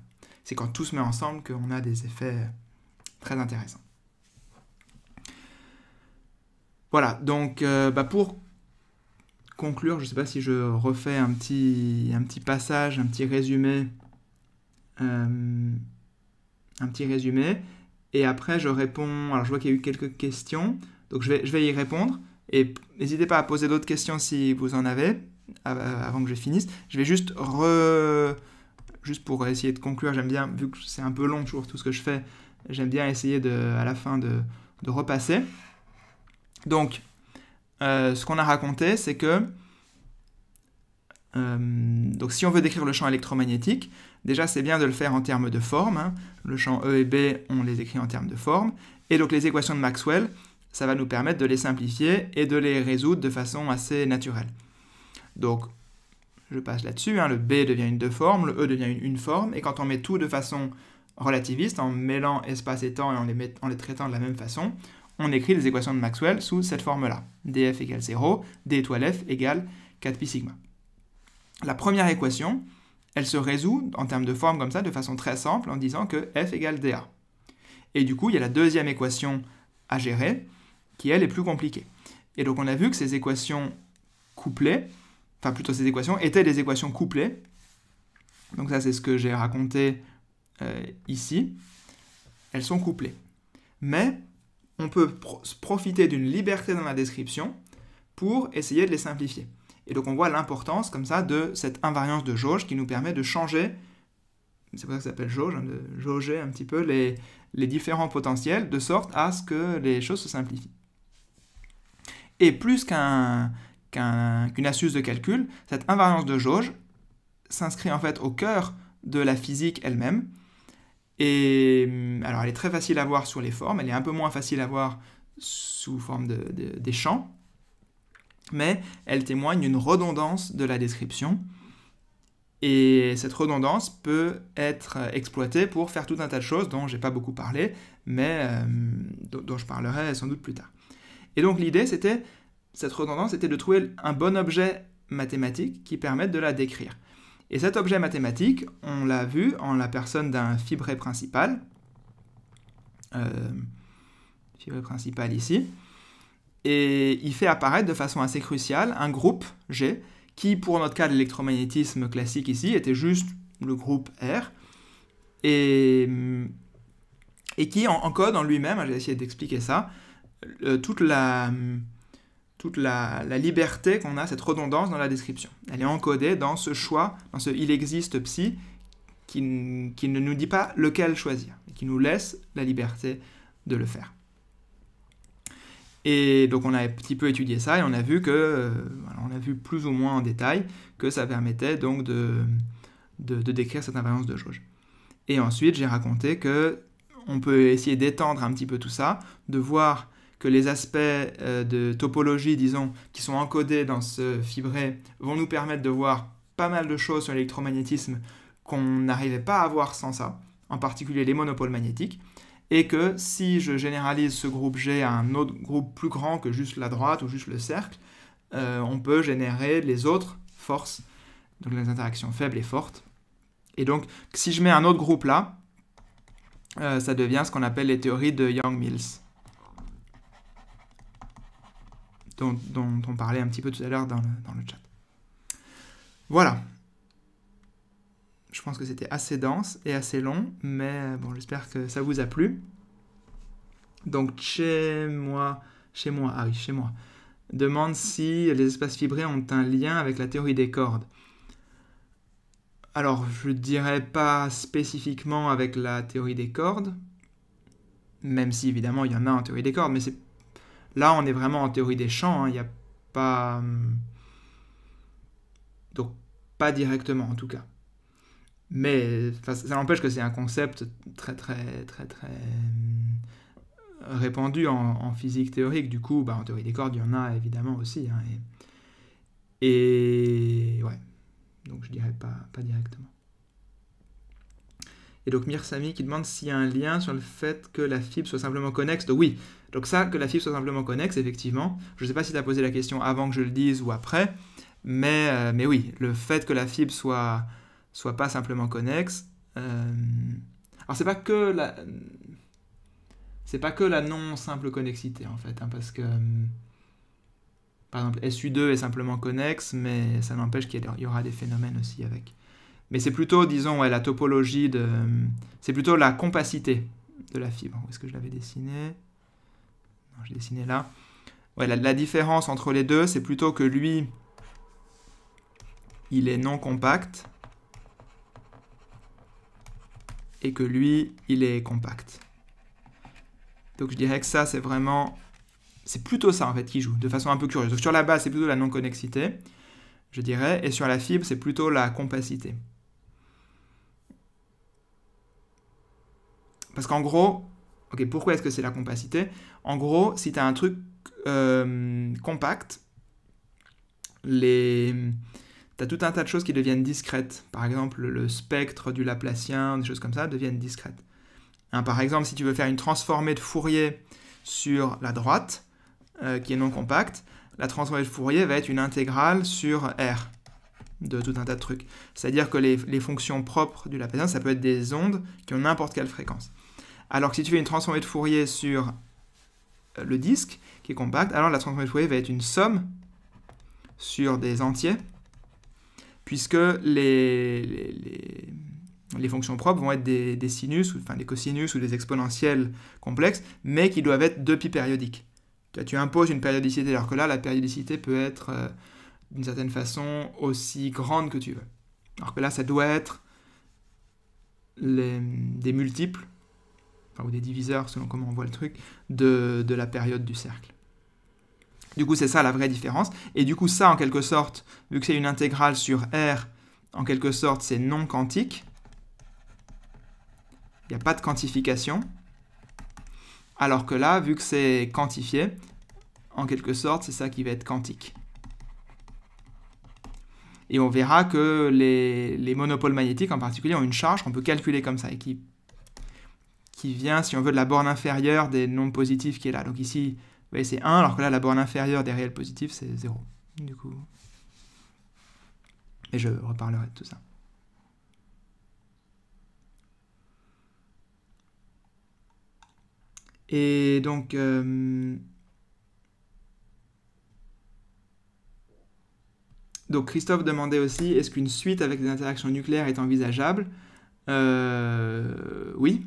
C'est quand tout se met ensemble qu'on a des effets très intéressants. Voilà, donc euh, bah, pour conclure, je sais pas si je refais un petit, un petit passage, un petit résumé. Euh, un petit résumé. Et après, je réponds. Alors, je vois qu'il y a eu quelques questions. Donc, je vais, je vais y répondre. Et n'hésitez pas à poser d'autres questions si vous en avez, avant que je finisse. Je vais juste re... Juste pour essayer de conclure, j'aime bien, vu que c'est un peu long toujours tout ce que je fais, j'aime bien essayer de, à la fin de, repasser. Donc, euh, ce qu'on a raconté, c'est que euh, donc si on veut décrire le champ électromagnétique, déjà c'est bien de le faire en termes de forme. Hein. Le champ E et B, on les écrit en termes de forme. Et donc les équations de Maxwell, ça va nous permettre de les simplifier et de les résoudre de façon assez naturelle. Donc, je passe là-dessus, hein. le B devient une deux formes, le E devient une, une forme, et quand on met tout de façon relativiste, en mêlant espace et temps et en les, les traitant de la même façon, on écrit les équations de Maxwell sous cette forme-là. df égale 0, d étoile f égale 4pi sigma. La première équation, elle se résout en termes de forme comme ça, de façon très simple, en disant que f égale dA. Et du coup, il y a la deuxième équation à gérer, qui elle est plus compliquée. Et donc on a vu que ces équations couplées, enfin plutôt ces équations, étaient des équations couplées. Donc ça c'est ce que j'ai raconté euh, ici. Elles sont couplées. Mais on peut profiter d'une liberté dans la description pour essayer de les simplifier. Et donc on voit l'importance comme ça de cette invariance de jauge qui nous permet de changer, c'est pour ça que ça s'appelle jauge, hein, de jauger un petit peu les, les différents potentiels de sorte à ce que les choses se simplifient. Et plus qu'une astuce de calcul, cette invariance de jauge s'inscrit en fait au cœur de la physique elle-même. Et mm, alors elle est très facile à voir sur les formes, elle est un peu moins facile à voir sous forme de, des champs, mais elle témoigne d'une redondance de la description. Et cette redondance peut être exploitée pour faire tout un tas de choses dont j'ai pas beaucoup parlé, mais euh, dont je parlerai sans doute plus tard. Et donc l'idée, c'était, cette redondance, c'était de trouver un bon objet mathématique qui permette de la décrire. Et cet objet mathématique, on l'a vu en la personne d'un fibré principal, euh, fibré principal ici, et il fait apparaître de façon assez cruciale un groupe G, qui pour notre cas de l'électromagnétisme classique ici était juste le groupe R, et, qui en, code en lui-même, j'ai essayé d'expliquer ça, toute la toute la, liberté qu'on a, cette redondance dans la description. Elle est encodée dans ce choix, dans ce il existe psy, qui, ne nous dit pas lequel choisir, qui nous laisse la liberté de le faire. Et donc on a un petit peu étudié ça et on a vu que, euh, on a vu plus ou moins en détail que ça permettait donc de, de, décrire cette invariance de jauge. Et ensuite j'ai raconté que on peut essayer d'étendre un petit peu tout ça, de voir que les aspects euh, de topologie, disons, qui sont encodés dans ce fibré vont nous permettre de voir pas mal de choses sur l'électromagnétisme qu'on n'arrivait pas à voir sans ça, en particulier les monopoles magnétiques, et que si je généralise ce groupe G à un autre groupe plus grand que juste la droite ou juste le cercle, euh, on peut générer les autres forces, donc les interactions faibles et fortes. Et donc, si je mets un autre groupe là, euh, ça devient ce qu'on appelle les théories de Young-Mills. dont, on parlait un petit peu tout à l'heure dans le, dans le chat. Voilà. Je pense que c'était assez dense et assez long, mais euh, bon, j'espère que ça vous a plu. Donc chez moi, chez moi, ah chez moi, demande si les espaces fibrés ont un lien avec la théorie des cordes. Alors, je dirais pas spécifiquement avec la théorie des cordes, même si évidemment il y en a en théorie des cordes, mais c'est Là, on est vraiment en théorie des champs, hein. il n'y a pas... Hmm, donc, pas directement en tout cas. Mais ça n'empêche que c'est un concept très très très très hmm, répandu en, physique théorique. Du coup, bah, en théorie des cordes, il y en a évidemment aussi. Hein, et... ouais, donc je dirais pas, pas directement. Et donc Mirsami qui demande s'il y a un lien sur le fait que la fibre soit simplement connexe. Oui, donc ça, que la fibre soit simplement connexe, effectivement, je ne sais pas si tu as posé la question avant que je le dise ou après, mais, euh, mais oui, le fait que la fibre soit, soit pas simplement connexe... Euh, alors c'est pas que la... C'est pas que la non-simple connexité, en fait, hein, parce que... Euh, par exemple, SU2 est simplement connexe, mais ça n'empêche qu'il y aura des phénomènes aussi avec. Mais c'est plutôt, disons, la topologie de... C'est plutôt la compacité de la fibre. Où est-ce que je l'avais dessiné j'ai dessiné là. la, différence entre les deux, c'est plutôt que lui, il est non compact et que lui, il est compact. Donc je dirais que ça, c'est vraiment... C'est plutôt ça, en fait, qui joue, de façon un peu curieuse. sur la base, c'est plutôt la non-connexité, je dirais, et sur la fibre, c'est plutôt la compacité. Parce qu'en gros, pourquoi est-ce que c'est la compacité En gros, si tu as un truc euh, compact, les... tu as tout un tas de choses qui deviennent discrètes. Par exemple, le spectre du Laplacien, des choses comme ça, deviennent discrètes. Hein, par exemple, si tu veux faire une transformée de Fourier sur la droite, euh, qui est non compacte, la transformée de Fourier va être une intégrale sur R de tout un tas de trucs. C'est-à-dire que les, fonctions propres du Laplacien, ça peut être des ondes qui ont n'importe quelle fréquence. Alors si tu fais une transformée de Fourier sur euh, le disque, qui est compact, alors la transformée de Fourier va être une somme sur des entiers, puisque les, les, fonctions propres vont être des, sinus, ou, enfin des cosinus ou des exponentielles complexes, mais qui doivent être 2 pi périodiques. tu imposes une périodicité, alors que là, la périodicité peut être, euh, d'une certaine façon, aussi grande que tu veux. Alors que là, ça doit être des multiples ou des diviseurs, selon comment on voit le truc, de, la période du cercle. Du coup, c'est ça la vraie différence. Et du coup, ça, en quelque sorte, vu que c'est une intégrale sur R, en quelque sorte, c'est non quantique. Il n'y a pas de quantification. Alors que là, vu que c'est quantifié, en quelque sorte, c'est ça qui va être quantique. Et on verra que les, les, monopoles magnétiques en particulier ont une charge qu'on peut calculer comme ça et qui qui vient, si on veut, de la borne inférieure des nombres positifs qui est là. Donc ici, vous voyez, c'est 1, alors que là, la borne inférieure des réels positifs, c'est 0. Du coup... Et je reparlerai de tout ça. Et donc... Euh, donc Christophe demandait aussi, est-ce qu'une suite avec des interactions nucléaires est envisageable euh, Oui,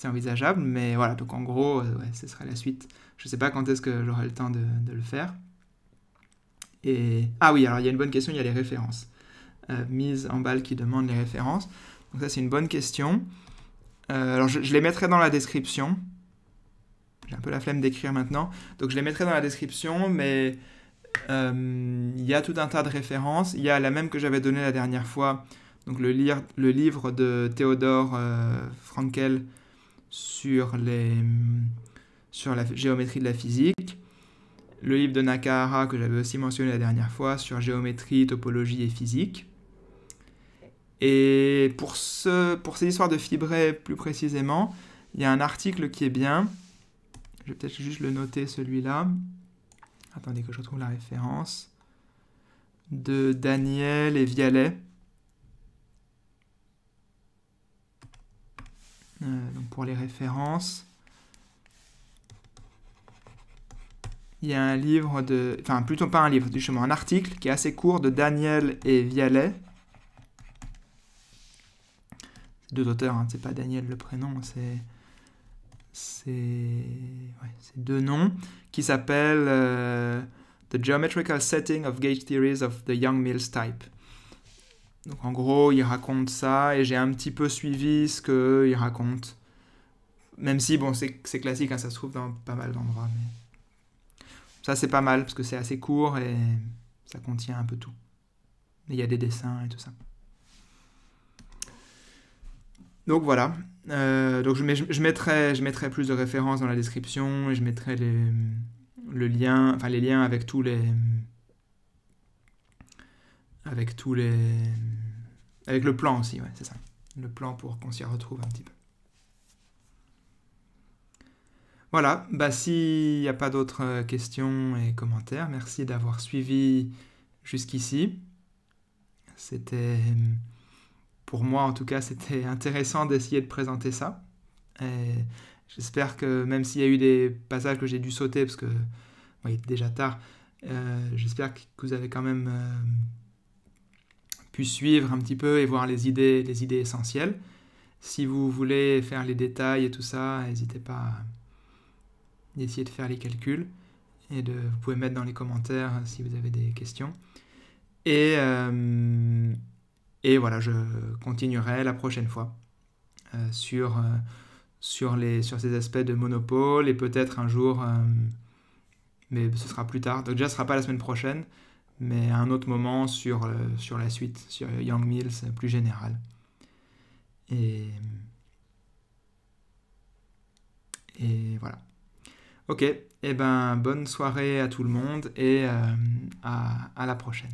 c'est envisageable, mais voilà, donc en gros, euh, ce sera la suite. Je ne sais pas quand est-ce que j'aurai le temps de, le faire. Et ah oui, alors il y a une bonne question, il y a les références. Euh, mise en balle qui demande les références. Donc ça c'est une bonne question. Euh, alors je, les mettrai dans la description. J'ai un peu la flemme d'écrire maintenant, donc je les mettrai dans la description, mais il y a tout un tas de références. Il y a la même que j'avais donnée la dernière fois, donc le, le livre de Théodore Frankel sur, sur la géométrie de la physique, le livre de Nakahara que j'avais aussi mentionné la dernière fois sur géométrie, topologie et physique. Et pour, ce, pour ces histoires de fibrés plus précisément, il y a un article qui est bien. Je vais peut-être juste le noter celui-là. Attendez que je retrouve la référence. De Daniel et Vialet. Euh, pour les références. il y a un livre de... Enfin, plutôt pas un livre, du chemin un article qui est assez court de Daniel et Vialet. Deux auteurs, hein, c'est pas Daniel le prénom, c'est... C'est... deux noms, qui s'appelle euh, « The Geometrical Setting of Gauge Theories of the Young Mills Type. Donc en gros, il raconte ça et j'ai un petit peu suivi ce qu'il raconte. Même si, bon, c'est classique, hein, ça se trouve dans pas mal d'endroits. Mais... Ça, c'est pas mal parce que c'est assez court et ça contient un peu tout. Il y a des dessins et tout ça. Donc voilà. Euh, donc je, mettrai, je mettrai plus de références dans la description et je mettrai le lien, enfin les liens avec tous les, avec tous les. Avec le plan aussi, ouais, c'est ça. Le plan pour qu'on s'y retrouve un petit peu. Voilà, bah s'il n'y a pas d'autres euh, questions et commentaires, merci d'avoir suivi jusqu'ici. C'était, pour moi en tout cas, c'était intéressant d'essayer de présenter ça. j'espère que même s'il y a eu des passages que j'ai dû sauter, parce que il est déjà tard, euh, j'espère que vous avez quand même euh, suivre un petit peu et voir les idées, les idées essentielles. Si vous voulez faire les détails et tout ça, n'hésitez pas à essayer de faire les calculs. Et de, vous pouvez mettre dans les commentaires euh, si vous avez des questions. Et, euh, et voilà, je continuerai la prochaine fois euh, sur, sur, les, sur ces aspects de monopole et peut-être un jour, mais ce sera plus tard. Donc déjà, ce sera pas la semaine prochaine mais à un autre moment sur, euh, sur la suite, sur Young Mills plus général. Et, et voilà. Ok, et eh ben bonne soirée à tout le monde et euh, à, à la prochaine.